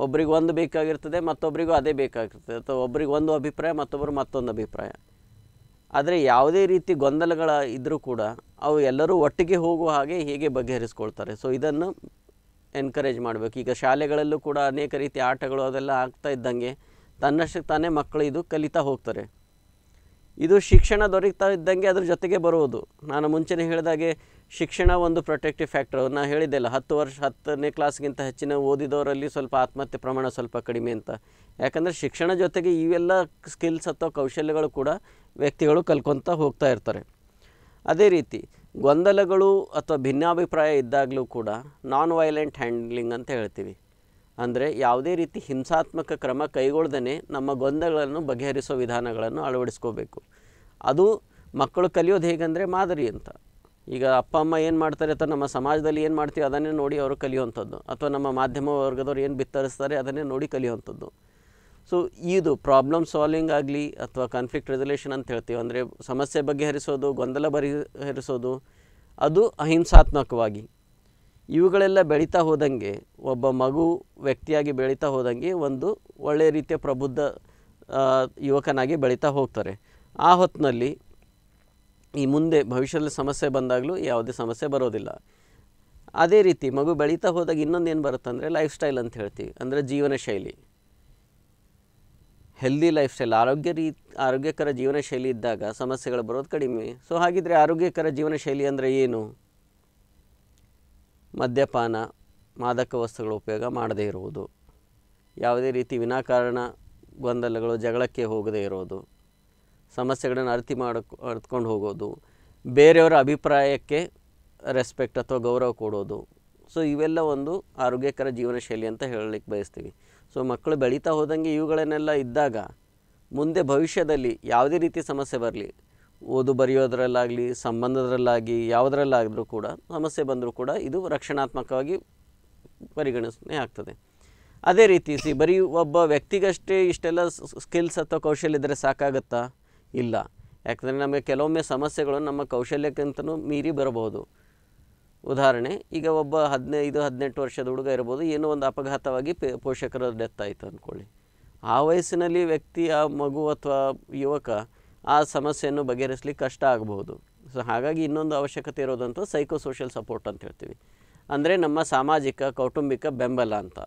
ಒಬ್ರಿಗೆ ಒಂದು ಬೇಕಾಗಿರ್ತದೆ ಮತ್ತೊಬ್ಬರಿಗೂ ಅದೇ ಬೇಕಾಗಿರ್ತದೆ ಅಥವಾ ಒಬ್ರಿಗೆ ಒಂದು ಅಭಿಪ್ರಾಯ ಮತ್ತೊಬ್ಬರು ಮತ್ತೊಂದು ಅಭಿಪ್ರಾಯ ಆದರೆ ಯಾವುದೇ ರೀತಿ ಗೊಂದಲಗಳ ಇದ್ದರೂ ಕೂಡ ಅವು ಎಲ್ಲರೂ ಒಟ್ಟಿಗೆ ಹೋಗುವ ಹಾಗೆ ಹೇಗೆ ಬಗೆಹರಿಸ್ಕೊಳ್ತಾರೆ ಸೊ ಇದನ್ನು ಎನ್ಕರೇಜ್ ಮಾಡಬೇಕು ಈಗ ಶಾಲೆಗಳಲ್ಲೂ ಕೂಡ ಅನೇಕ ರೀತಿಯ ಆಟಗಳು ಅದೆಲ್ಲ ಆಗ್ತಾ ಇದ್ದಂಗೆ ತನ್ನಷ್ಟಕ್ಕೆ ತಾನೇ ಮಕ್ಕಳು ಇದು ಕಲಿತಾ ಹೋಗ್ತಾರೆ ಇದು ಶಿಕ್ಷಣ ದೊರೀತಾ ಇದ್ದಂಗೆ ಅದ್ರ ಜೊತೆಗೆ ಬರುವುದು ನಾನು ಮುಂಚೆನೇ ಹೇಳಿದಾಗೆ ಶಿಕ್ಷಣ ಒಂದು ಪ್ರೊಟೆಕ್ಟಿವ್ ಫ್ಯಾಕ್ಟರ್ ನಾನು ಹೇಳಿದ್ದೆಲ್ಲ ಹತ್ತು ವರ್ಷ ಹತ್ತನೇ ಕ್ಲಾಸ್ಗಿಂತ ಹೆಚ್ಚಿನ ಓದಿದವರಲ್ಲಿ ಸ್ವಲ್ಪ ಆತ್ಮಹತ್ಯೆ ಪ್ರಮಾಣ ಸ್ವಲ್ಪ ಕಡಿಮೆ ಅಂತ ಯಾಕಂದರೆ ಶಿಕ್ಷಣ ಜೊತೆಗೆ ಇವೆಲ್ಲ ಸ್ಕಿಲ್ಸ್ ಅಥವಾ ಕೌಶಲ್ಯಗಳು ಕೂಡ ವ್ಯಕ್ತಿಗಳು ಕಲ್ಕೊತಾ ಹೋಗ್ತಾ ಇರ್ತಾರೆ ಅದೇ ರೀತಿ ಗೊಂದಲಗಳು ಅಥವಾ ಭಿನ್ನಾಭಿಪ್ರಾಯ ಇದ್ದಾಗಲೂ ಕೂಡ ನಾನ್ ವೈಲೆಂಟ್ ಹ್ಯಾಂಡ್ಲಿಂಗ್ ಅಂತ ಹೇಳ್ತೀವಿ ಅಂದರೆ ಯಾವುದೇ ರೀತಿ ಹಿಂಸಾತ್ಮಕ ಕ್ರಮ ಕೈಗೊಳ್ಳದೇ ನಮ್ಮ ಗೊಂದಲಗಳನ್ನು ಬಗೆಹರಿಸೋ ವಿಧಾನಗಳನ್ನು ಅಳವಡಿಸ್ಕೋಬೇಕು ಅದು ಮಕ್ಕಳು ಕಲಿಯೋದು ಹೇಗೆಂದರೆ ಮಾದರಿ ಅಂತ ಈಗ ಅಪ್ಪ ಅಮ್ಮ ಏನು ಮಾಡ್ತಾರೆ ಅಥವಾ ನಮ್ಮ ಸಮಾಜದಲ್ಲಿ ಏನು ಮಾಡ್ತೀವಿ ಅದನ್ನೇ ನೋಡಿ ಅವರು ಕಲಿಯುವಂಥದ್ದು ಅಥವಾ ನಮ್ಮ ಮಾಧ್ಯಮ ವರ್ಗದವ್ರು ಏನು ಬಿತ್ತರಿಸ್ತಾರೆ ಅದನ್ನೇ ನೋಡಿ ಕಲಿಯುವಂಥದ್ದು ಸೊ ಇದು ಪ್ರಾಬ್ಲಮ್ ಸಾಲ್ವಿಂಗ್ ಆಗಲಿ ಅಥವಾ ಕಾನ್ಫ್ಲಿಕ್ಟ್ ರೆಸಲ್ಯೂಷನ್ ಅಂತ ಹೇಳ್ತೀವಿ ಅಂದರೆ ಸಮಸ್ಯೆ ಬಗೆಹರಿಸೋದು ಗೊಂದಲ ಬಗೆಹರಿಸೋದು ಅದು ಅಹಿಂಸಾತ್ಮಕವಾಗಿ ಇವುಗಳೆಲ್ಲ ಬೆಳೀತಾ ಹೋದಂಗೆ ಒಬ್ಬ ಮಗು ವ್ಯಕ್ತಿಯಾಗಿ ಬೆಳೀತಾ ಹೋದಂಗೆ ಒಂದು ಒಳ್ಳೆಯ ರೀತಿಯ ಪ್ರಬುದ್ಧ ಯುವಕನಾಗಿ ಬೆಳೀತಾ ಹೋಗ್ತಾರೆ ಆ ಹೊತ್ತಿನಲ್ಲಿ ಈ ಮುಂದೆ ಭವಿಷ್ಯದಲ್ಲಿ ಸಮಸ್ಯೆ ಬಂದಾಗಲೂ ಯಾವುದೇ ಸಮಸ್ಯೆ ಬರೋದಿಲ್ಲ ಅದೇ ರೀತಿ ಮಗು ಬೆಳೀತಾ ಹೋದಾಗ ಇನ್ನೊಂದೇನು ಬರುತ್ತಂದರೆ ಲೈಫ್ ಸ್ಟೈಲ್ ಅಂತ ಹೇಳ್ತೀವಿ ಅಂದರೆ ಜೀವನ ಶೈಲಿ ಹೆಲ್ದಿ ಲೈಫ್ ಸ್ಟೈಲ್ ಆರೋಗ್ಯ ರೀ ಆರೋಗ್ಯಕರ ಜೀವನ ಶೈಲಿ ಇದ್ದಾಗ ಸಮಸ್ಯೆಗಳು ಬರೋದು ಕಡಿಮೆ ಸೊ ಹಾಗಿದ್ರೆ ಆರೋಗ್ಯಕರ ಜೀವನ ಶೈಲಿ ಅಂದರೆ ಏನು ಮದ್ಯಪಾನ ಮಾದಕ ವಸ್ತುಗಳ ಉಪಯೋಗ ಮಾಡದೇ ಇರುವುದು ಯಾವುದೇ ರೀತಿ ವಿನಾಕಾರಣ ಗೊಂದಲಗಳು ಜಗಳಕ್ಕೆ ಹೋಗದೇ ಇರೋದು ಸಮಸ್ಯೆಗಳನ್ನು ಅರ್ತಿ ಮಾಡಕ್ಕೆ ಅರ್ತ್ಕೊಂಡು ಹೋಗೋದು ಬೇರೆಯವರ ಅಭಿಪ್ರಾಯಕ್ಕೆ ರೆಸ್ಪೆಕ್ಟ್ ಅಥವಾ ಗೌರವ ಕೊಡೋದು ಸೊ ಇವೆಲ್ಲ ಒಂದು ಆರೋಗ್ಯಕರ ಜೀವನ ಶೈಲಿ ಅಂತ ಹೇಳಲಿಕ್ಕೆ ಬಯಸ್ತೀವಿ ಸೊ ಮಕ್ಕಳು ಬೆಳೀತಾ ಹೋದಂಗೆ ಇವುಗಳನ್ನೆಲ್ಲ ಇದ್ದಾಗ ಮುಂದೆ ಭವಿಷ್ಯದಲ್ಲಿ ಯಾವುದೇ ರೀತಿ ಸಮಸ್ಯೆ ಬರಲಿ ಓದು ಬರೆಯೋದ್ರಲ್ಲಾಗಲಿ ಸಂಬಂಧದ್ರಲ್ಲಾಗಲಿ ಯಾವುದರಲ್ಲಾದರೂ ಕೂಡ ಸಮಸ್ಯೆ ಬಂದರೂ ಕೂಡ ಇದು ರಕ್ಷಣಾತ್ಮಕವಾಗಿ ಪರಿಗಣಿಸೇ ಆಗ್ತದೆ ಅದೇ ರೀತಿ ಸಿ ಬರೀ ಒಬ್ಬ ವ್ಯಕ್ತಿಗಷ್ಟೇ ಇಷ್ಟೆಲ್ಲ ಸ್ಕಿಲ್ಸ್ ಅಥವಾ ಕೌಶಲ್ಯ ಇದ್ದರೆ ಸಾಕಾಗತ್ತಾ ಇಲ್ಲ ಯಾಕಂದರೆ ನಮಗೆ ಕೆಲವೊಮ್ಮೆ ಸಮಸ್ಯೆಗಳು ನಮ್ಮ ಕೌಶಲ್ಯಕ್ಕಿಂತನೂ ಮೀರಿ ಬರಬಹುದು ಉದಾಹರಣೆ ಈಗ ಒಬ್ಬ ಹದಿನೈದು ಹದಿನೆಂಟು ವರ್ಷದ ಹುಡುಗ ಇರ್ಬೋದು ಏನೋ ಒಂದು ಅಪಘಾತವಾಗಿ ಪೋಷಕರ ಡೆತ್ ಆಯಿತು ಅಂದ್ಕೊಳ್ಳಿ ಆ ವಯಸ್ಸಿನಲ್ಲಿ ವ್ಯಕ್ತಿ ಆ ಮಗು ಅಥವಾ ಯುವಕ ಆ ಸಮಸ್ಯೆಯನ್ನು ಬಗೆಹರಿಸಲಿಕ್ಕೆ ಕಷ್ಟ ಆಗಬಹುದು ಸೊ ಹಾಗಾಗಿ ಇನ್ನೊಂದು ಅವಶ್ಯಕತೆ ಇರೋದಂತೂ ಸೋಷಿಯಲ್ ಸಪೋರ್ಟ್ ಅಂತ ಹೇಳ್ತೀವಿ ಅಂದರೆ ನಮ್ಮ ಸಾಮಾಜಿಕ ಕೌಟುಂಬಿಕ ಬೆಂಬಲ ಅಂತ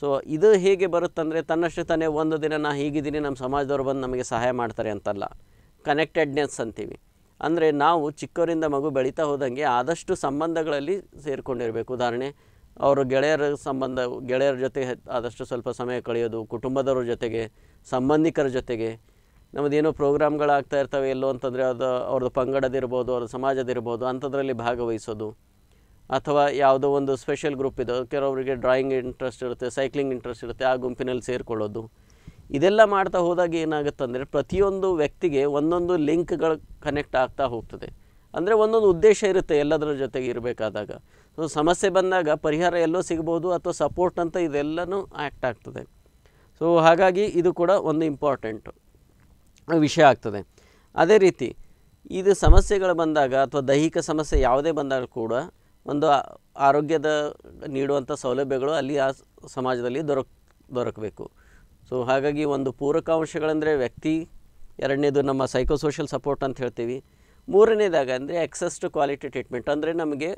ಸೊ ಇದು ಹೇಗೆ ಬರುತ್ತಂದರೆ ತನ್ನಷ್ಟು ತಾನೇ ಒಂದು ದಿನ ನಾ ಹೀಗಿದ್ದೀನಿ ನಮ್ಮ ಸಮಾಜದವ್ರು ಬಂದು ನಮಗೆ ಸಹಾಯ ಮಾಡ್ತಾರೆ ಅಂತಲ್ಲ ಕನೆಕ್ಟೆಡ್ನೆಸ್ ಅಂತೀವಿ ಅಂದರೆ ನಾವು ಚಿಕ್ಕವರಿಂದ ಮಗು ಬೆಳೀತಾ ಹೋದಂಗೆ ಆದಷ್ಟು ಸಂಬಂಧಗಳಲ್ಲಿ ಸೇರಿಕೊಂಡಿರಬೇಕು ಉದಾಹರಣೆ ಅವರು ಗೆಳೆಯರ ಸಂಬಂಧ ಗೆಳೆಯರ ಜೊತೆ ಆದಷ್ಟು ಸ್ವಲ್ಪ ಸಮಯ ಕಳೆಯೋದು ಕುಟುಂಬದವರ ಜೊತೆಗೆ ಸಂಬಂಧಿಕರ ಜೊತೆಗೆ ನಮ್ಮದೇನೋ ಪ್ರೋಗ್ರಾಮ್ಗಳಾಗ್ತಾ ಇರ್ತವೆ ಎಲ್ಲೋ ಅಂತಂದರೆ ಅದು ಅವ್ರದ್ದು ಪಂಗಡದಿರ್ಬೋದು ಅವ್ರದ್ದು ಸಮಾಜದಿರ್ಬೋದು ಅಂಥದ್ರಲ್ಲಿ ಭಾಗವಹಿಸೋದು ಅಥವಾ ಯಾವುದೋ ಒಂದು ಸ್ಪೆಷಲ್ ಗ್ರೂಪ್ ಇದೆ ಕೆಲವರಿಗೆ ಡ್ರಾಯಿಂಗ್ ಇಂಟ್ರೆಸ್ಟ್ ಇರುತ್ತೆ ಸೈಕ್ಲಿಂಗ್ ಇಂಟ್ರೆಸ್ಟ್ ಇರುತ್ತೆ ಆ ಗುಂಪಿನಲ್ಲಿ ಸೇರಿಕೊಳ್ಳೋದು ಇದೆಲ್ಲ ಮಾಡ್ತಾ ಹೋದಾಗ ಏನಾಗುತ್ತೆ ಅಂದರೆ ಪ್ರತಿಯೊಂದು ವ್ಯಕ್ತಿಗೆ ಒಂದೊಂದು ಲಿಂಕ್ಗಳು ಕನೆಕ್ಟ್ ಆಗ್ತಾ ಹೋಗ್ತದೆ ಅಂದರೆ ಒಂದೊಂದು ಉದ್ದೇಶ ಇರುತ್ತೆ ಎಲ್ಲದರ ಜೊತೆಗೆ ಇರಬೇಕಾದಾಗ ಸೊ ಸಮಸ್ಯೆ ಬಂದಾಗ ಪರಿಹಾರ ಎಲ್ಲೋ ಸಿಗ್ಬೋದು ಅಥವಾ ಸಪೋರ್ಟ್ ಅಂತ ಇದೆಲ್ಲನೂ ಆ್ಯಕ್ಟ್ ಆಗ್ತದೆ ಸೊ ಹಾಗಾಗಿ ಇದು ಕೂಡ ಒಂದು ಇಂಪಾರ್ಟೆಂಟು ವಿಷಯ ಆಗ್ತದೆ ಅದೇ ರೀತಿ ಇದು ಸಮಸ್ಯೆಗಳು ಬಂದಾಗ ಅಥವಾ ದೈಹಿಕ ಸಮಸ್ಯೆ ಯಾವುದೇ ಬಂದಾಗ ಕೂಡ ಒಂದು ಆರೋಗ್ಯದ ನೀಡುವಂಥ ಸೌಲಭ್ಯಗಳು ಅಲ್ಲಿ ಆ ಸಮಾಜದಲ್ಲಿ ದೊರಕ್ ದೊರಕಬೇಕು ಸೊ ಹಾಗಾಗಿ ಒಂದು ಪೂರಕಾಂಶಗಳಂದರೆ ವ್ಯಕ್ತಿ ಎರಡನೇದು ನಮ್ಮ ಸೈಕೋಸೋಷಿಯಲ್ ಸಪೋರ್ಟ್ ಅಂತ ಹೇಳ್ತೀವಿ ಮೂರನೇದಾಗ ಅಂದರೆ ಎಕ್ಸಸ್ ಟು ಕ್ವಾಲಿಟಿ ಟ್ರೀಟ್ಮೆಂಟ್ ಅಂದರೆ ನಮಗೆ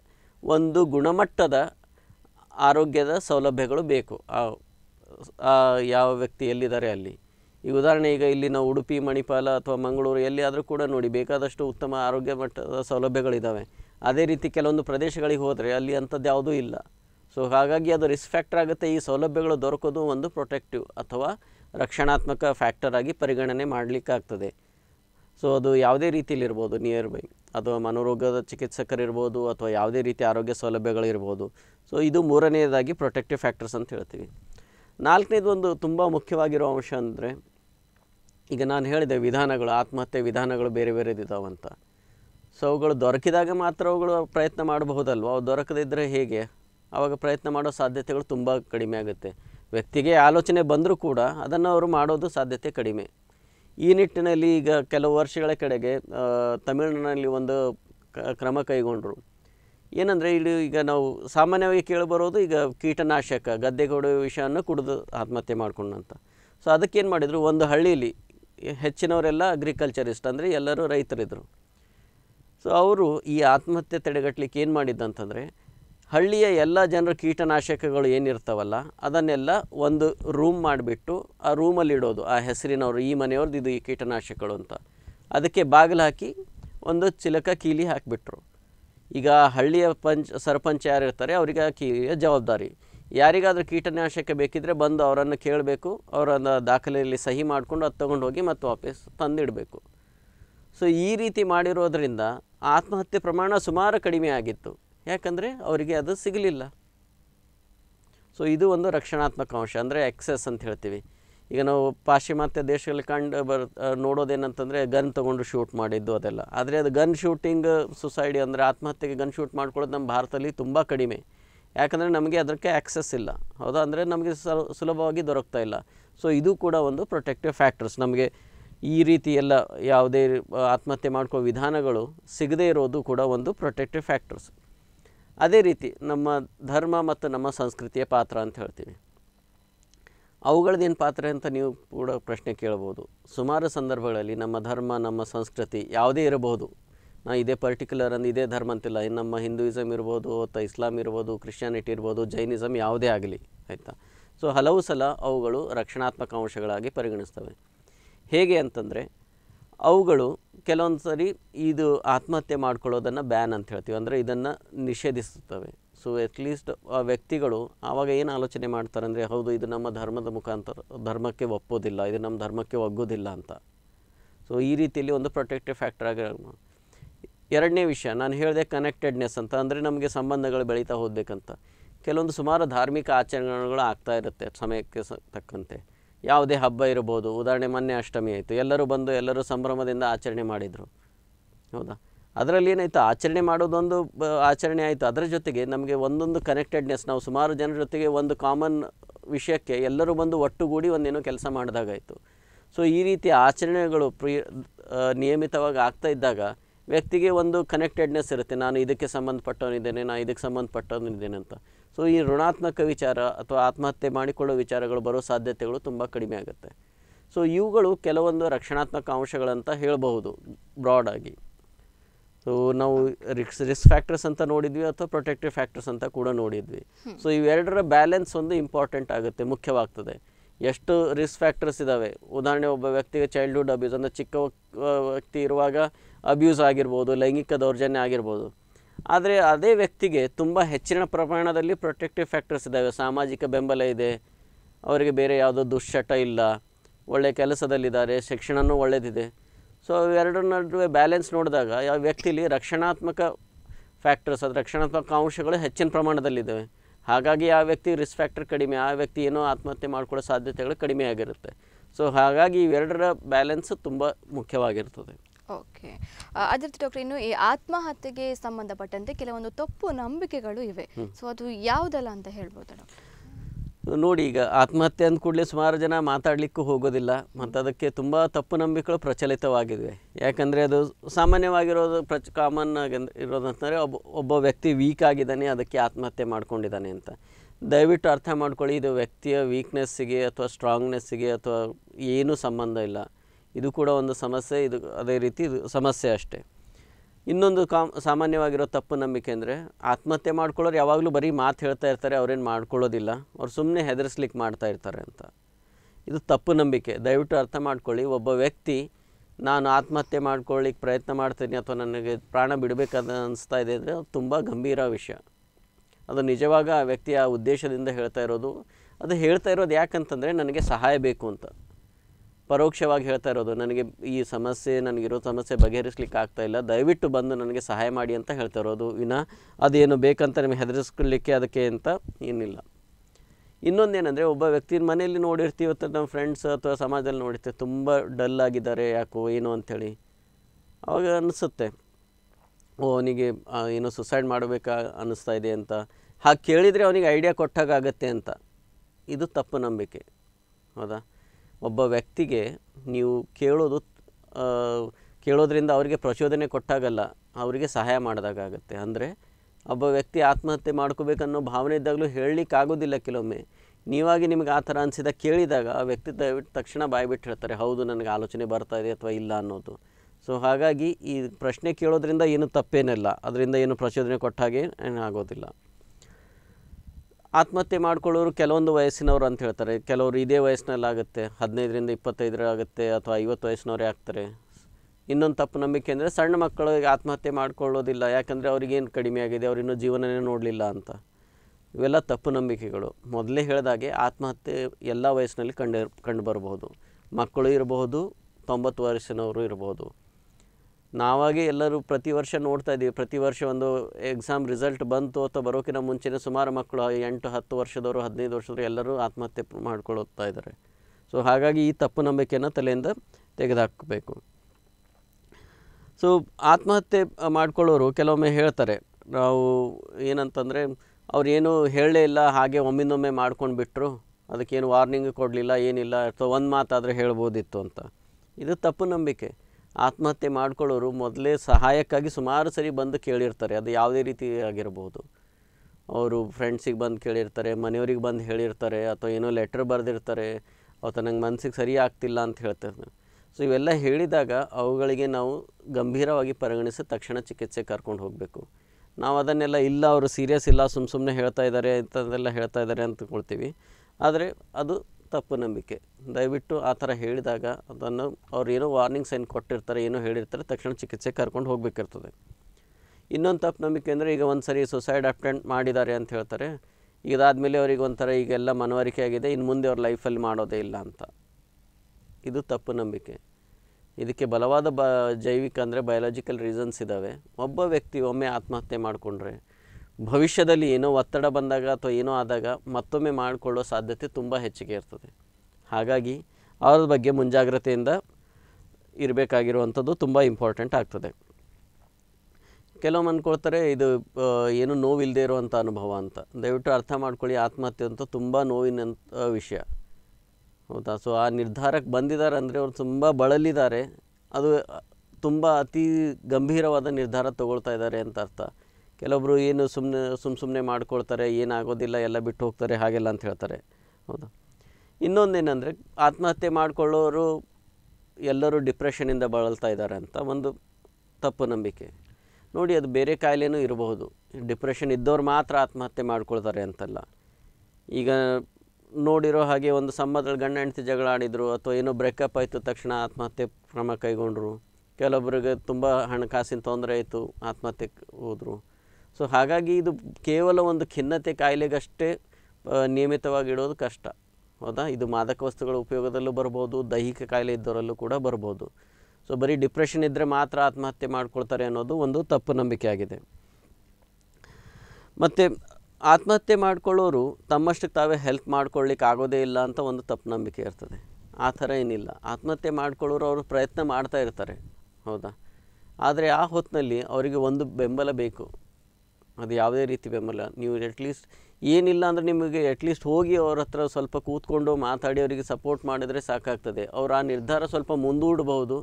ಒಂದು ಗುಣಮಟ್ಟದ ಆರೋಗ್ಯದ ಸೌಲಭ್ಯಗಳು ಬೇಕು ಯಾವ ವ್ಯಕ್ತಿ ಎಲ್ಲಿದ್ದಾರೆ ಅಲ್ಲಿ ಈ ಉದಾಹರಣೆ ಈಗ ಇಲ್ಲಿ ನಾವು ಉಡುಪಿ ಮಣಿಪಾಲ ಅಥವಾ ಮಂಗಳೂರು ಎಲ್ಲಿ ಆದರೂ ಕೂಡ ನೋಡಿ ಬೇಕಾದಷ್ಟು ಉತ್ತಮ ಆರೋಗ್ಯ ಮಟ್ಟದ ಸೌಲಭ್ಯಗಳಿದ್ದಾವೆ ಅದೇ ರೀತಿ ಕೆಲವೊಂದು ಪ್ರದೇಶಗಳಿಗೆ ಹೋದರೆ ಅಲ್ಲಿ ಅಂಥದ್ದು ಯಾವುದೂ ಇಲ್ಲ ಸೊ ಹಾಗಾಗಿ ಅದು ರಿಸ್ಕ್ ಫ್ಯಾಕ್ಟರ್ ಆಗುತ್ತೆ ಈ ಸೌಲಭ್ಯಗಳು ದೊರಕೋದು ಒಂದು ಪ್ರೊಟೆಕ್ಟಿವ್ ಅಥವಾ ರಕ್ಷಣಾತ್ಮಕ ಫ್ಯಾಕ್ಟರ್ ಆಗಿ ಪರಿಗಣನೆ ಮಾಡಲಿಕ್ಕಾಗ್ತದೆ ಸೊ ಅದು ಯಾವುದೇ ರೀತಿಯಲ್ಲಿರ್ಬೋದು ನಿಯರ್ ಬೈ ಅಥವಾ ಮನೋರೋಗದ ಚಿಕಿತ್ಸಕರಿರ್ಬೋದು ಅಥವಾ ಯಾವುದೇ ರೀತಿ ಆರೋಗ್ಯ ಸೌಲಭ್ಯಗಳಿರ್ಬೋದು ಸೊ ಇದು ಮೂರನೆಯದಾಗಿ ಪ್ರೊಟೆಕ್ಟಿವ್ ಫ್ಯಾಕ್ಟರ್ಸ್ ಅಂತ ಹೇಳ್ತೀವಿ ನಾಲ್ಕನೇದು ಒಂದು ತುಂಬ ಮುಖ್ಯವಾಗಿರೋ ಅಂಶ ಅಂದರೆ ಈಗ ನಾನು ಹೇಳಿದೆ ವಿಧಾನಗಳು ಆತ್ಮಹತ್ಯೆ ವಿಧಾನಗಳು ಬೇರೆ ಬೇರೆದಿದ್ದಾವಂತ ಸೊ ಅವುಗಳು ದೊರಕಿದಾಗ ಮಾತ್ರ ಅವುಗಳು ಪ್ರಯತ್ನ ಮಾಡಬಹುದಲ್ವ ಅವು ದೊರಕದಿದ್ದರೆ ಹೇಗೆ ಆವಾಗ ಪ್ರಯತ್ನ ಮಾಡೋ ಸಾಧ್ಯತೆಗಳು ತುಂಬ ಕಡಿಮೆ ಆಗುತ್ತೆ ವ್ಯಕ್ತಿಗೆ ಆಲೋಚನೆ ಬಂದರೂ ಕೂಡ ಅದನ್ನು ಅವರು ಮಾಡೋದು ಸಾಧ್ಯತೆ ಕಡಿಮೆ ಈ ನಿಟ್ಟಿನಲ್ಲಿ ಈಗ ಕೆಲವು ವರ್ಷಗಳ ಕಡೆಗೆ ತಮಿಳುನಾಡಿನಲ್ಲಿ ಒಂದು ಕ್ರಮ ಕೈಗೊಂಡರು ಏನಂದರೆ ಇಲ್ಲಿ ಈಗ ನಾವು ಸಾಮಾನ್ಯವಾಗಿ ಕೇಳಿಬರೋದು ಈಗ ಕೀಟನಾಶಕ ಗದ್ದೆ ಕೊಡುವ ವಿಷಯವನ್ನು ಕುಡಿದು ಆತ್ಮಹತ್ಯೆ ಮಾಡಿಕೊಂಡಂತ ಸೊ ಅದಕ್ಕೇನು ಮಾಡಿದರು ಒಂದು ಹಳ್ಳಿಯಲ್ಲಿ ಹೆಚ್ಚಿನವರೆಲ್ಲ ಅಗ್ರಿಕಲ್ಚರಿಸ್ಟ್ ಅಂದರೆ ಎಲ್ಲರೂ ರೈತರಿದ್ದರು ಸೊ ಅವರು ಈ ಆತ್ಮಹತ್ಯೆ ತಡೆಗಟ್ಟಲಿಕ್ಕೆ ಏನು ಮಾಡಿದ್ದಂತಂದರೆ ಹಳ್ಳಿಯ ಎಲ್ಲ ಜನರು ಕೀಟನಾಶಕಗಳು ಏನಿರ್ತಾವಲ್ಲ ಅದನ್ನೆಲ್ಲ ಒಂದು ರೂಮ್ ಮಾಡಿಬಿಟ್ಟು ಆ ರೂಮಲ್ಲಿ ಇಡೋದು ಆ ಹೆಸರಿನವರು ಈ ಮನೆಯವ್ರದ್ದು ಇದು ಈ ಕೀಟನಾಶಕಗಳು ಅಂತ ಅದಕ್ಕೆ ಬಾಗಿಲು ಹಾಕಿ ಒಂದು ಚಿಲಕ ಕೀಲಿ ಹಾಕಿಬಿಟ್ರು ಈಗ ಹಳ್ಳಿಯ ಪಂಚ್ ಸರ್ಪಂಚ್ ಇರ್ತಾರೆ ಅವರಿಗೆ ಕೀ ಜವಾಬ್ದಾರಿ ಯಾರಿಗಾದರೂ ಕೀಟನಾಶಕ ಬೇಕಿದ್ದರೆ ಬಂದು ಅವರನ್ನು ಕೇಳಬೇಕು ಅವರನ್ನು ದಾಖಲೆಯಲ್ಲಿ ಸಹಿ ಮಾಡಿಕೊಂಡು ಅದು ತೊಗೊಂಡು ಹೋಗಿ ಮತ್ತು ವಾಪಸ್ ತಂದಿಡಬೇಕು ಸೊ ಈ ರೀತಿ ಮಾಡಿರೋದರಿಂದ ಆತ್ಮಹತ್ಯೆ ಪ್ರಮಾಣ ಸುಮಾರು ಕಡಿಮೆ ಆಗಿತ್ತು ಯಾಕಂದರೆ ಅವರಿಗೆ ಅದು ಸಿಗಲಿಲ್ಲ ಸೊ ಇದು ಒಂದು ರಕ್ಷಣಾತ್ಮಕ ಅಂಶ ಅಂದರೆ ಎಕ್ಸಸ್ ಅಂತ ಹೇಳ್ತೀವಿ ಈಗ ನಾವು ಪಾಶ್ಚಿಮಾತ್ಯ ದೇಶಗಳಲ್ಲಿ ಕಂಡು ಬರ್ ನೋಡೋದೇನಂತಂದರೆ ಗನ್ ತೊಗೊಂಡು ಶೂಟ್ ಮಾಡಿದ್ದು ಅದೆಲ್ಲ ಆದರೆ ಅದು ಗನ್ ಶೂಟಿಂಗ್ ಸುಸೈಡಿ ಅಂದರೆ ಆತ್ಮಹತ್ಯೆಗೆ ಗನ್ ಶೂಟ್ ಮಾಡ್ಕೊಳ್ಳೋದು ನಮ್ಮ ಭಾರತದಲ್ಲಿ ತುಂಬ ಕಡಿಮೆ ಯಾಕಂದರೆ ನಮಗೆ ಅದಕ್ಕೆ ಆ್ಯಕ್ಸಸ್ ಇಲ್ಲ ಹೌದಾ ಅಂದರೆ ನಮಗೆ ಸುಲಭವಾಗಿ ದೊರಕ್ತಾ ಇಲ್ಲ ಸೊ ಇದು ಕೂಡ ಒಂದು ಪ್ರೊಟೆಕ್ಟಿವ್ ಫ್ಯಾಕ್ಟರ್ಸ್ ನಮಗೆ ಈ ರೀತಿ ಎಲ್ಲ ಯಾವುದೇ ಆತ್ಮಹತ್ಯೆ ಮಾಡ್ಕೋ ವಿಧಾನಗಳು ಸಿಗದೇ ಇರೋದು ಕೂಡ ಒಂದು ಪ್ರೊಟೆಕ್ಟಿವ್ ಫ್ಯಾಕ್ಟರ್ಸ್ ಅದೇ ರೀತಿ ನಮ್ಮ ಧರ್ಮ ಮತ್ತು ನಮ್ಮ ಸಂಸ್ಕೃತಿಯ ಪಾತ್ರ ಅಂತ ಹೇಳ್ತೀನಿ ಏನು ಪಾತ್ರ ಅಂತ ನೀವು ಕೂಡ ಪ್ರಶ್ನೆ ಕೇಳ್ಬೋದು ಸುಮಾರು ಸಂದರ್ಭಗಳಲ್ಲಿ ನಮ್ಮ ಧರ್ಮ ನಮ್ಮ ಸಂಸ್ಕೃತಿ ಯಾವುದೇ ಇರಬಹುದು ನಾ ಇದೇ ಪರ್ಟಿಕ್ಯುಲರ್ ಅಂದ್ರೆ ಇದೇ ಧರ್ಮ ಅಂತಿಲ್ಲ ಇನ್ನು ನಮ್ಮ ಹಿಂದೂಯಿಸಮ್ ಇರ್ಬೋದು ಅಥವಾ ಇಸ್ಲಾಂ ಇರ್ಬೋದು ಕ್ರಿಶ್ಚಿಯಾನಿಟಿ ಇರ್ಬೋದು ಜೈನಿಸಮ್ ಯಾವುದೇ ಆಗಲಿ ಆಯಿತಾ ಸೊ ಹಲವು ಸಲ ಅವುಗಳು ರಕ್ಷಣಾತ್ಮಕ ಅಂಶಗಳಾಗಿ ಪರಿಗಣಿಸ್ತವೆ ಹೇಗೆ ಅಂತಂದರೆ ಅವುಗಳು ಕೆಲವೊಂದು ಸರಿ ಇದು ಆತ್ಮಹತ್ಯೆ ಮಾಡ್ಕೊಳ್ಳೋದನ್ನು ಬ್ಯಾನ್ ಅಂತ ಹೇಳ್ತೀವಿ ಅಂದರೆ ಇದನ್ನು ನಿಷೇಧಿಸುತ್ತವೆ ಸೊ ಅಟ್ಲೀಸ್ಟ್ ಆ ವ್ಯಕ್ತಿಗಳು ಆವಾಗ ಏನು ಆಲೋಚನೆ ಮಾಡ್ತಾರೆ ಅಂದರೆ ಹೌದು ಇದು ನಮ್ಮ ಧರ್ಮದ ಮುಖಾಂತರ ಧರ್ಮಕ್ಕೆ ಒಪ್ಪೋದಿಲ್ಲ ಇದು ನಮ್ಮ ಧರ್ಮಕ್ಕೆ ಒಗ್ಗೋದಿಲ್ಲ ಅಂತ ಸೊ ಈ ರೀತಿಯಲ್ಲಿ ಒಂದು ಪ್ರೊಟೆಕ್ಟಿವ್ ಫ್ಯಾಕ್ಟರ್ ಆಗಿ ಎರಡನೇ ವಿಷಯ ನಾನು ಹೇಳಿದೆ ಕನೆಕ್ಟೆಡ್ನೆಸ್ ಅಂತ ಅಂದರೆ ನಮಗೆ ಸಂಬಂಧಗಳು ಬೆಳೀತಾ ಹೋಗಬೇಕಂತ ಕೆಲವೊಂದು ಸುಮಾರು ಧಾರ್ಮಿಕ ಆಚರಣೆಗಳು ಆಗ್ತಾ ಇರುತ್ತೆ ಸಮಯಕ್ಕೆ ತಕ್ಕಂತೆ ಯಾವುದೇ ಹಬ್ಬ ಇರ್ಬೋದು ಉದಾಹರಣೆ ಮೊನ್ನೆ ಅಷ್ಟಮಿ ಆಯಿತು ಎಲ್ಲರೂ ಬಂದು ಎಲ್ಲರೂ ಸಂಭ್ರಮದಿಂದ ಆಚರಣೆ ಮಾಡಿದರು ಹೌದಾ ಅದರಲ್ಲಿ ಏನಾಯಿತು ಆಚರಣೆ ಮಾಡೋದೊಂದು ಆಚರಣೆ ಆಯಿತು ಅದರ ಜೊತೆಗೆ ನಮಗೆ ಒಂದೊಂದು ಕನೆಕ್ಟೆಡ್ನೆಸ್ ನಾವು ಸುಮಾರು ಜನರ ಜೊತೆಗೆ ಒಂದು ಕಾಮನ್ ವಿಷಯಕ್ಕೆ ಎಲ್ಲರೂ ಬಂದು ಒಟ್ಟುಗೂಡಿ ಒಂದೇನೋ ಕೆಲಸ ಮಾಡಿದಾಗಾಯಿತು ಸೊ ಈ ರೀತಿಯ ಆಚರಣೆಗಳು ಪ್ರಿಯ ನಿಯಮಿತವಾಗಿ ಆಗ್ತಾ ಇದ್ದಾಗ ವ್ಯಕ್ತಿಗೆ ಒಂದು ಕನೆಕ್ಟೆಡ್ನೆಸ್ ಇರುತ್ತೆ ನಾನು ಇದಕ್ಕೆ ಸಂಬಂಧಪಟ್ಟವನಿದ್ದೇನೆ ನಾನು ಇದಕ್ಕೆ ಸಂಬಂಧಪಟ್ಟವನಿದ್ದೇನೆ ಅಂತ ಸೊ ಈ ಋಣಾತ್ಮಕ ವಿಚಾರ ಅಥವಾ ಆತ್ಮಹತ್ಯೆ ಮಾಡಿಕೊಳ್ಳೋ ವಿಚಾರಗಳು ಬರೋ ಸಾಧ್ಯತೆಗಳು ತುಂಬ ಕಡಿಮೆ ಆಗುತ್ತೆ ಸೊ ಇವುಗಳು ಕೆಲವೊಂದು ರಕ್ಷಣಾತ್ಮಕ ಅಂಶಗಳಂತ ಹೇಳಬಹುದು ಬ್ರಾಡಾಗಿ ಸೊ ನಾವು ರಿಕ್ಸ್ ರಿಸ್ಕ್ ಫ್ಯಾಕ್ಟರ್ಸ್ ಅಂತ ನೋಡಿದ್ವಿ ಅಥವಾ ಪ್ರೊಟೆಕ್ಟಿವ್ ಫ್ಯಾಕ್ಟರ್ಸ್ ಅಂತ ಕೂಡ ನೋಡಿದ್ವಿ ಸೊ ಇವೆರಡರ ಬ್ಯಾಲೆನ್ಸ್ ಒಂದು ಇಂಪಾರ್ಟೆಂಟ್ ಆಗುತ್ತೆ ಮುಖ್ಯವಾಗ್ತದೆ ಎಷ್ಟು ರಿಸ್ಕ್ ಫ್ಯಾಕ್ಟರ್ಸ್ ಇದ್ದಾವೆ ಉದಾಹರಣೆ ಒಬ್ಬ ವ್ಯಕ್ತಿಗೆ ಚೈಲ್ಡ್ಹುಡ್ ಅಬ್ಯೂಸ್ ಅಂದರೆ ಚಿಕ್ಕ ವ್ಯಕ್ತಿ ಇರುವಾಗ ಅಬ್ಯೂಸ್ ಆಗಿರ್ಬೋದು ಲೈಂಗಿಕ ದೌರ್ಜನ್ಯ ಆಗಿರ್ಬೋದು ಆದರೆ ಅದೇ ವ್ಯಕ್ತಿಗೆ ತುಂಬ ಹೆಚ್ಚಿನ ಪ್ರಮಾಣದಲ್ಲಿ ಪ್ರೊಟೆಕ್ಟಿವ್ ಫ್ಯಾಕ್ಟರ್ಸ್ ಇದ್ದಾವೆ ಸಾಮಾಜಿಕ ಬೆಂಬಲ ಇದೆ ಅವರಿಗೆ ಬೇರೆ ಯಾವುದೋ ದುಶ್ಚಟ ಇಲ್ಲ ಒಳ್ಳೆಯ ಕೆಲಸದಲ್ಲಿದ್ದಾರೆ ಶಿಕ್ಷಣವೂ ಒಳ್ಳೆಯದಿದೆ ಸೊ ಇವೆರಡರ ನಡುವೆ ಬ್ಯಾಲೆನ್ಸ್ ನೋಡಿದಾಗ ಯಾವ ವ್ಯಕ್ತಿಲಿ ರಕ್ಷಣಾತ್ಮಕ ಫ್ಯಾಕ್ಟರ್ಸ್ ಅದು ರಕ್ಷಣಾತ್ಮಕ ಅಂಶಗಳು ಹೆಚ್ಚಿನ ಪ್ರಮಾಣದಲ್ಲಿದ್ದಾವೆ ಹಾಗಾಗಿ ಆ ವ್ಯಕ್ತಿ ರಿಸ್ಕ್ ಫ್ಯಾಕ್ಟರ್ ಕಡಿಮೆ ಆ ವ್ಯಕ್ತಿ ಏನೋ ಆತ್ಮಹತ್ಯೆ ಮಾಡಿಕೊಳ್ಳೋ ಸಾಧ್ಯತೆಗಳು ಕಡಿಮೆ ಆಗಿರುತ್ತೆ ಸೊ ಹಾಗಾಗಿ ಇವೆರಡರ ಬ್ಯಾಲೆನ್ಸ್ ತುಂಬ ಮುಖ್ಯವಾಗಿರ್ತದೆ ಓಕೆ ಅದ್ರ ಡಾಕ್ಟರ್ ಇನ್ನು ಈ ಆತ್ಮಹತ್ಯೆಗೆ ಸಂಬಂಧಪಟ್ಟಂತೆ ಕೆಲವೊಂದು ತಪ್ಪು ನಂಬಿಕೆಗಳು ಇವೆ ಸೊ ಅದು ಯಾವುದಲ್ಲ ಅಂತ ಹೇಳ್ಬೋದು ಡಾಕ್ಟರ್ ನೋಡಿ ಈಗ ಆತ್ಮಹತ್ಯೆ ಅಂದ ಕೂಡಲೇ ಸುಮಾರು ಜನ ಮಾತಾಡಲಿಕ್ಕೂ ಹೋಗೋದಿಲ್ಲ ಮತ್ತು ಅದಕ್ಕೆ ತುಂಬ ತಪ್ಪು ನಂಬಿಕೆಗಳು ಪ್ರಚಲಿತವಾಗಿದೆ ಯಾಕಂದರೆ ಅದು ಸಾಮಾನ್ಯವಾಗಿರೋದು ಪ್ರಚ ಕಾಮನ್ ಆಗಿ ಇರೋದಂತಂದರೆ ಒಬ್ಬ ಒಬ್ಬ ವ್ಯಕ್ತಿ ವೀಕ್ ಆಗಿದ್ದಾನೆ ಅದಕ್ಕೆ ಆತ್ಮಹತ್ಯೆ ಮಾಡ್ಕೊಂಡಿದ್ದಾನೆ ಅಂತ ದಯವಿಟ್ಟು ಅರ್ಥ ಮಾಡ್ಕೊಳ್ಳಿ ಇದು ವ್ಯಕ್ತಿಯ ವೀಕ್ನೆಸ್ಸಿಗೆ ಅಥವಾ ಸ್ಟ್ರಾಂಗ್ನೆಸ್ಸಿಗೆ ಅಥವಾ ಏನೂ ಸಂಬಂಧ ಇಲ್ಲ ಇದು ಕೂಡ ಒಂದು ಸಮಸ್ಯೆ ಇದು ಅದೇ ರೀತಿ ಇದು ಸಮಸ್ಯೆ ಅಷ್ಟೇ ಇನ್ನೊಂದು ಕಾಮ್ ಸಾಮಾನ್ಯವಾಗಿರೋ ತಪ್ಪು ನಂಬಿಕೆ ಅಂದರೆ ಆತ್ಮಹತ್ಯೆ ಮಾಡ್ಕೊಳ್ಳೋರು ಯಾವಾಗಲೂ ಬರೀ ಮಾತು ಹೇಳ್ತಾ ಇರ್ತಾರೆ ಅವ್ರೇನು ಮಾಡ್ಕೊಳ್ಳೋದಿಲ್ಲ ಅವ್ರು ಸುಮ್ಮನೆ ಹೆದರ್ಸ್ಲಿಕ್ಕೆ ಮಾಡ್ತಾ ಇರ್ತಾರೆ ಅಂತ ಇದು ತಪ್ಪು ನಂಬಿಕೆ ದಯವಿಟ್ಟು ಅರ್ಥ ಮಾಡ್ಕೊಳ್ಳಿ ಒಬ್ಬ ವ್ಯಕ್ತಿ ನಾನು ಆತ್ಮಹತ್ಯೆ ಮಾಡ್ಕೊಳ್ಳಿಕ್ಕೆ ಪ್ರಯತ್ನ ಮಾಡ್ತೀನಿ ಅಥವಾ ನನಗೆ ಪ್ರಾಣ ಬಿಡಬೇಕಂತ ಅನಿಸ್ತಾ ಇದೆ ಅಂದರೆ ಅದು ತುಂಬ ಗಂಭೀರ ವಿಷಯ ಅದು ನಿಜವಾಗ ಆ ವ್ಯಕ್ತಿಯ ಉದ್ದೇಶದಿಂದ ಹೇಳ್ತಾ ಇರೋದು ಅದು ಹೇಳ್ತಾ ಇರೋದು ಯಾಕಂತಂದರೆ ನನಗೆ ಸಹಾಯ ಬೇಕು ಅಂತ ಪರೋಕ್ಷವಾಗಿ ಹೇಳ್ತಾ ಇರೋದು ನನಗೆ ಈ ಸಮಸ್ಯೆ ನನಗಿರೋ ಸಮಸ್ಯೆ ಬಗೆಹರಿಸ್ಲಿಕ್ಕೆ ಆಗ್ತಾ ಇಲ್ಲ ದಯವಿಟ್ಟು ಬಂದು ನನಗೆ ಸಹಾಯ ಮಾಡಿ ಅಂತ ಹೇಳ್ತಾ ಇರೋದು ವಿನ ಅದೇನು ಬೇಕಂತ ನಿಮಗೆ ಹೆದರಿಸ್ಕೊಳ್ಳಿಕ್ಕೆ ಅದಕ್ಕೆ ಅಂತ ಏನಿಲ್ಲ ಇನ್ನೊಂದೇನೆಂದರೆ ಒಬ್ಬ ವ್ಯಕ್ತಿನ ಮನೆಯಲ್ಲಿ ನೋಡಿರ್ತೀವಿ ಅಥವಾ ನಮ್ಮ ಫ್ರೆಂಡ್ಸ್ ಅಥವಾ ಸಮಾಜದಲ್ಲಿ ನೋಡಿರ್ತೀವಿ ತುಂಬ ಡಲ್ ಆಗಿದ್ದಾರೆ ಯಾಕೋ ಏನೋ ಅಂಥೇಳಿ ಅವಾಗ ಅನಿಸುತ್ತೆ ಓ ಅವನಿಗೆ ಏನೋ ಸುಸೈಡ್ ಮಾಡಬೇಕಾ ಅನ್ನಿಸ್ತಾ ಇದೆ ಅಂತ ಹಾಗೆ ಕೇಳಿದರೆ ಅವನಿಗೆ ಐಡಿಯಾ ಆಗುತ್ತೆ ಅಂತ ಇದು ತಪ್ಪು ನಂಬಿಕೆ ಹೌದಾ ಒಬ್ಬ ವ್ಯಕ್ತಿಗೆ ನೀವು ಕೇಳೋದು ಕೇಳೋದರಿಂದ ಅವರಿಗೆ ಪ್ರಚೋದನೆ ಕೊಟ್ಟಾಗಲ್ಲ ಅವರಿಗೆ ಸಹಾಯ ಮಾಡಿದಾಗತ್ತೆ ಅಂದರೆ ಒಬ್ಬ ವ್ಯಕ್ತಿ ಆತ್ಮಹತ್ಯೆ ಮಾಡ್ಕೋಬೇಕನ್ನೋ ಭಾವನೆ ಇದ್ದಾಗಲೂ ಹೇಳಲಿಕ್ಕಾಗೋದಿಲ್ಲ ಕೆಲವೊಮ್ಮೆ ನೀವಾಗಿ ನಿಮಗೆ ಆ ಥರ ಅನಿಸಿದ ಕೇಳಿದಾಗ ಆ ವ್ಯಕ್ತಿ ದಯವಿಟ್ಟು ತಕ್ಷಣ ಬಾಯ್ಬಿಟ್ಟು ಹೇಳ್ತಾರೆ ಹೌದು ನನಗೆ ಆಲೋಚನೆ ಬರ್ತಾ ಇದೆ ಅಥವಾ ಇಲ್ಲ ಅನ್ನೋದು ಸೊ ಹಾಗಾಗಿ ಈ ಪ್ರಶ್ನೆ ಕೇಳೋದ್ರಿಂದ ಏನು ತಪ್ಪೇನಿಲ್ಲ ಅದರಿಂದ ಏನು ಪ್ರಚೋದನೆ ಕೊಟ್ಟಾಗೆ ಏನಾಗೋದಿಲ್ಲ ಆತ್ಮಹತ್ಯೆ ಮಾಡ್ಕೊಳ್ಳೋರು ಕೆಲವೊಂದು ವಯಸ್ಸಿನವ್ರು ಅಂತ ಹೇಳ್ತಾರೆ ಕೆಲವರು ಇದೇ ವಯಸ್ಸಿನಲ್ಲಾಗುತ್ತೆ ಹದಿನೈದರಿಂದ ಇಪ್ಪತ್ತೈದರಾಗುತ್ತೆ ಅಥವಾ ಐವತ್ತು ವಯಸ್ಸಿನವರೇ ಆಗ್ತಾರೆ ಇನ್ನೊಂದು ತಪ್ಪು ನಂಬಿಕೆ ಅಂದರೆ ಸಣ್ಣ ಮಕ್ಕಳಿಗೆ ಆತ್ಮಹತ್ಯೆ ಮಾಡ್ಕೊಳ್ಳೋದಿಲ್ಲ ಯಾಕಂದರೆ ಅವ್ರಿಗೇನು ಕಡಿಮೆ ಆಗಿದೆ ಅವ್ರು ಇನ್ನೂ ಜೀವನನೇ ನೋಡಲಿಲ್ಲ ಅಂತ ಇವೆಲ್ಲ ತಪ್ಪು ನಂಬಿಕೆಗಳು ಮೊದಲೇ ಹೇಳಿದಾಗೆ ಆತ್ಮಹತ್ಯೆ ಎಲ್ಲ ವಯಸ್ಸಿನಲ್ಲಿ ಕಂಡು ಕಂಡು ಬರಬಹುದು ಮಕ್ಕಳು ಇರಬಹುದು ತೊಂಬತ್ತು ವರ್ಷನವರು ಇರಬಹುದು ನಾವಾಗೇ ಎಲ್ಲರೂ ಪ್ರತಿ ವರ್ಷ ನೋಡ್ತಾ ಇದ್ದೀವಿ ಪ್ರತಿ ವರ್ಷ ಒಂದು ಎಕ್ಸಾಮ್ ರಿಸಲ್ಟ್ ಬಂತು ಅಥವಾ ಬರೋಕಿನ ಮುಂಚೆನೇ ಸುಮಾರು ಮಕ್ಕಳು ಎಂಟು ಹತ್ತು ವರ್ಷದವರು ಹದಿನೈದು ವರ್ಷದವರು ಎಲ್ಲರೂ ಆತ್ಮಹತ್ಯೆ ಮಾಡ್ಕೊಳ್ತಾ ಇದ್ದಾರೆ ಸೊ ಹಾಗಾಗಿ ಈ ತಪ್ಪು ನಂಬಿಕೆಯನ್ನು ತಲೆಯಿಂದ ತೆಗೆದುಹಾಕಬೇಕು ಸೊ ಆತ್ಮಹತ್ಯೆ ಮಾಡ್ಕೊಳ್ಳೋರು ಕೆಲವೊಮ್ಮೆ ಹೇಳ್ತಾರೆ ನಾವು ಏನಂತಂದರೆ ಅವ್ರೇನು ಹೇಳಲೇ ಇಲ್ಲ ಹಾಗೆ ಒಮ್ಮಿಂದೊಮ್ಮೆ ಮಾಡ್ಕೊಂಡು ಬಿಟ್ಟರು ಅದಕ್ಕೇನು ವಾರ್ನಿಂಗ್ ಕೊಡಲಿಲ್ಲ ಏನಿಲ್ಲ ಅಥವಾ ಒಂದು ಮಾತಾದರೆ ಹೇಳ್ಬೋದಿತ್ತು ಅಂತ ಇದು ತಪ್ಪು ನಂಬಿಕೆ ಆತ್ಮಹತ್ಯೆ ಮಾಡ್ಕೊಳ್ಳೋರು ಮೊದಲೇ ಸಹಾಯಕ್ಕಾಗಿ ಸುಮಾರು ಸರಿ ಬಂದು ಕೇಳಿರ್ತಾರೆ ಅದು ಯಾವುದೇ ರೀತಿ ಆಗಿರ್ಬೋದು ಅವರು ಫ್ರೆಂಡ್ಸಿಗೆ ಬಂದು ಕೇಳಿರ್ತಾರೆ ಮನೆಯವ್ರಿಗೆ ಬಂದು ಹೇಳಿರ್ತಾರೆ ಅಥವಾ ಏನೋ ಲೆಟ್ರ್ ಬರೆದಿರ್ತಾರೆ ಅಥವಾ ನಂಗೆ ಮನಸ್ಸಿಗೆ ಸರಿ ಆಗ್ತಿಲ್ಲ ಅಂತ ಹೇಳ್ತಾರೆ ಸೊ ಇವೆಲ್ಲ ಹೇಳಿದಾಗ ಅವುಗಳಿಗೆ ನಾವು ಗಂಭೀರವಾಗಿ ಪರಿಗಣಿಸಿ ತಕ್ಷಣ ಚಿಕಿತ್ಸೆ ಕರ್ಕೊಂಡು ಹೋಗಬೇಕು ನಾವು ಅದನ್ನೆಲ್ಲ ಇಲ್ಲ ಅವರು ಸೀರಿಯಸ್ ಇಲ್ಲ ಸುಮ್ಮ ಸುಮ್ಮನೆ ಹೇಳ್ತಾ ಇದ್ದಾರೆ ಇಂಥದ್ದೆಲ್ಲ ಹೇಳ್ತಾ ಇದ್ದಾರೆ ಅಂತ ಆದರೆ ಅದು ತಪ್ಪು ನಂಬಿಕೆ ದಯವಿಟ್ಟು ಆ ಥರ ಹೇಳಿದಾಗ ಅದನ್ನು ಅವ್ರು ಏನೋ ವಾರ್ನಿಂಗ್ ಸೈನ್ ಕೊಟ್ಟಿರ್ತಾರೆ ಏನೋ ಹೇಳಿರ್ತಾರೆ ತಕ್ಷಣ ಚಿಕಿತ್ಸೆ ಕರ್ಕೊಂಡು ಹೋಗಬೇಕಿರ್ತದೆ ಇನ್ನೊಂದು ತಪ್ಪು ನಂಬಿಕೆ ಅಂದರೆ ಈಗ ಒಂದು ಸರಿ ಸುಸೈಡ್ ಅಪ್ಟೆಂಟ್ ಮಾಡಿದ್ದಾರೆ ಅಂತ ಹೇಳ್ತಾರೆ ಇದಾದಮೇಲೆ ಅವ್ರಿಗೆ ಒಂಥರ ಈಗೆಲ್ಲ ಮನವರಿಕೆ ಆಗಿದೆ ಇನ್ನು ಮುಂದೆ ಅವ್ರ ಲೈಫಲ್ಲಿ ಮಾಡೋದೇ ಇಲ್ಲ ಅಂತ ಇದು ತಪ್ಪು ನಂಬಿಕೆ ಇದಕ್ಕೆ ಬಲವಾದ ಬ ಜೈವಿಕ ಅಂದರೆ ಬಯಾಲಜಿಕಲ್ ರೀಸನ್ಸ್ ಇದ್ದಾವೆ ಒಬ್ಬ ವ್ಯಕ್ತಿ ಒಮ್ಮೆ ಆತ್ಮಹತ್ಯೆ ಮಾಡಿಕೊಂಡ್ರೆ ಭವಿಷ್ಯದಲ್ಲಿ ಏನೋ ಒತ್ತಡ ಬಂದಾಗ ಅಥವಾ ಏನೋ ಆದಾಗ ಮತ್ತೊಮ್ಮೆ ಮಾಡಿಕೊಳ್ಳೋ ಸಾಧ್ಯತೆ ತುಂಬ ಹೆಚ್ಚಿಗೆ ಇರ್ತದೆ ಹಾಗಾಗಿ ಅವರ ಬಗ್ಗೆ ಮುಂಜಾಗ್ರತೆಯಿಂದ ಇರಬೇಕಾಗಿರುವಂಥದ್ದು ತುಂಬ ಇಂಪಾರ್ಟೆಂಟ್ ಆಗ್ತದೆ ಕೆಲವು ಅಂದ್ಕೊಳ್ತಾರೆ ಇದು ಏನು ನೋವಿಲ್ಲದೆ ಇರುವಂಥ ಅನುಭವ ಅಂತ ದಯವಿಟ್ಟು ಅರ್ಥ ಮಾಡ್ಕೊಳ್ಳಿ ಆತ್ಮಹತ್ಯೆ ಅಂತ ತುಂಬ ನೋವಿನ ವಿಷಯ ಹೌದಾ ಸೊ ಆ ನಿರ್ಧಾರಕ್ಕೆ ಬಂದಿದ್ದಾರೆ ಅಂದರೆ ಅವ್ರು ತುಂಬ ಬಳಲಿದ್ದಾರೆ ಅದು ತುಂಬ ಅತಿ ಗಂಭೀರವಾದ ನಿರ್ಧಾರ ತಗೊಳ್ತಾ ಇದ್ದಾರೆ ಅಂತ ಅರ್ಥ ಕೆಲವೊಬ್ಬರು ಏನು ಸುಮ್ಮನೆ ಸುಮ್ಮ ಸುಮ್ಮನೆ ಮಾಡ್ಕೊಳ್ತಾರೆ ಏನಾಗೋದಿಲ್ಲ ಎಲ್ಲ ಬಿಟ್ಟು ಹೋಗ್ತಾರೆ ಹಾಗೆಲ್ಲ ಅಂತ ಹೇಳ್ತಾರೆ ಹೌದು ಇನ್ನೊಂದೇನೆಂದರೆ ಆತ್ಮಹತ್ಯೆ ಮಾಡಿಕೊಳ್ಳೋರು ಎಲ್ಲರೂ ಡಿಪ್ರೆಷನಿಂದ ಬಳಲ್ತಾ ಇದ್ದಾರೆ ಅಂತ ಒಂದು ತಪ್ಪು ನಂಬಿಕೆ ನೋಡಿ ಅದು ಬೇರೆ ಕಾಯಿಲೆನೂ ಇರಬಹುದು ಡಿಪ್ರೆಷನ್ ಇದ್ದವ್ರು ಮಾತ್ರ ಆತ್ಮಹತ್ಯೆ ಮಾಡ್ಕೊಳ್ತಾರೆ ಅಂತಲ್ಲ ಈಗ ನೋಡಿರೋ ಹಾಗೆ ಒಂದು ಸಂಬಂಧದಲ್ಲಿ ಗಂಡ ಹೆಂಡತಿ ಜಗಳ ಆಡಿದರು ಅಥವಾ ಏನೋ ಬ್ರೇಕಪ್ ಆಯಿತು ತಕ್ಷಣ ಆತ್ಮಹತ್ಯೆ ಕ್ರಮ ಕೈಗೊಂಡರು ಕೆಲವೊಬ್ಬರಿಗೆ ತುಂಬ ಹಣಕಾಸಿನ ತೊಂದರೆ ಆಯಿತು ಆತ್ಮಹತ್ಯೆ ಹೋದರು ಸೊ ಹಾಗಾಗಿ ಇದು ಕೇವಲ ಒಂದು ಖಿನ್ನತೆ ಕಾಯಿಲೆಗಷ್ಟೇ ನಿಯಮಿತವಾಗಿಡೋದು ಕಷ್ಟ ಹೌದಾ ಇದು ಮಾದಕ ವಸ್ತುಗಳ ಉಪಯೋಗದಲ್ಲೂ ಬರ್ಬೋದು ದೈಹಿಕ ಕಾಯಿಲೆ ಇದ್ದವರಲ್ಲೂ ಕೂಡ ಬರ್ಬೋದು ಸೊ ಬರೀ ಡಿಪ್ರೆಷನ್ ಇದ್ದರೆ ಮಾತ್ರ ಆತ್ಮಹತ್ಯೆ ಮಾಡ್ಕೊಳ್ತಾರೆ ಅನ್ನೋದು ಒಂದು ತಪ್ಪು ನಂಬಿಕೆ ಆಗಿದೆ ಮತ್ತು ಆತ್ಮಹತ್ಯೆ ಮಾಡ್ಕೊಳ್ಳೋರು ತಮ್ಮಷ್ಟಕ್ಕೆ ತಾವೇ ಹೆಲ್ಪ್ ಮಾಡ್ಕೊಳ್ಳಿಕ್ಕೆ ಆಗೋದೇ ಇಲ್ಲ ಅಂತ ಒಂದು ತಪ್ಪು ನಂಬಿಕೆ ಇರ್ತದೆ ಆ ಥರ ಏನಿಲ್ಲ ಆತ್ಮಹತ್ಯೆ ಮಾಡ್ಕೊಳ್ಳೋರು ಅವರು ಪ್ರಯತ್ನ ಮಾಡ್ತಾ ಇರ್ತಾರೆ ಹೌದಾ ಆದರೆ ಆ ಹೊತ್ತಿನಲ್ಲಿ ಅವರಿಗೆ ಒಂದು ಬೆಂಬಲ ಬೇಕು ಅದು ಯಾವುದೇ ರೀತಿ ಬೆಂಬಲ ನೀವು ಅಟ್ಲೀಸ್ಟ್ ಏನಿಲ್ಲ ಅಂದರೆ ನಿಮಗೆ ಅಟ್ಲೀಸ್ಟ್ ಹೋಗಿ ಅವ್ರ ಹತ್ರ ಸ್ವಲ್ಪ ಕೂತ್ಕೊಂಡು ಮಾತಾಡಿ ಅವರಿಗೆ ಸಪೋರ್ಟ್ ಮಾಡಿದರೆ ಸಾಕಾಗ್ತದೆ ಅವ್ರು ಆ ನಿರ್ಧಾರ ಸ್ವಲ್ಪ ಮುಂದೂಡಬಹುದು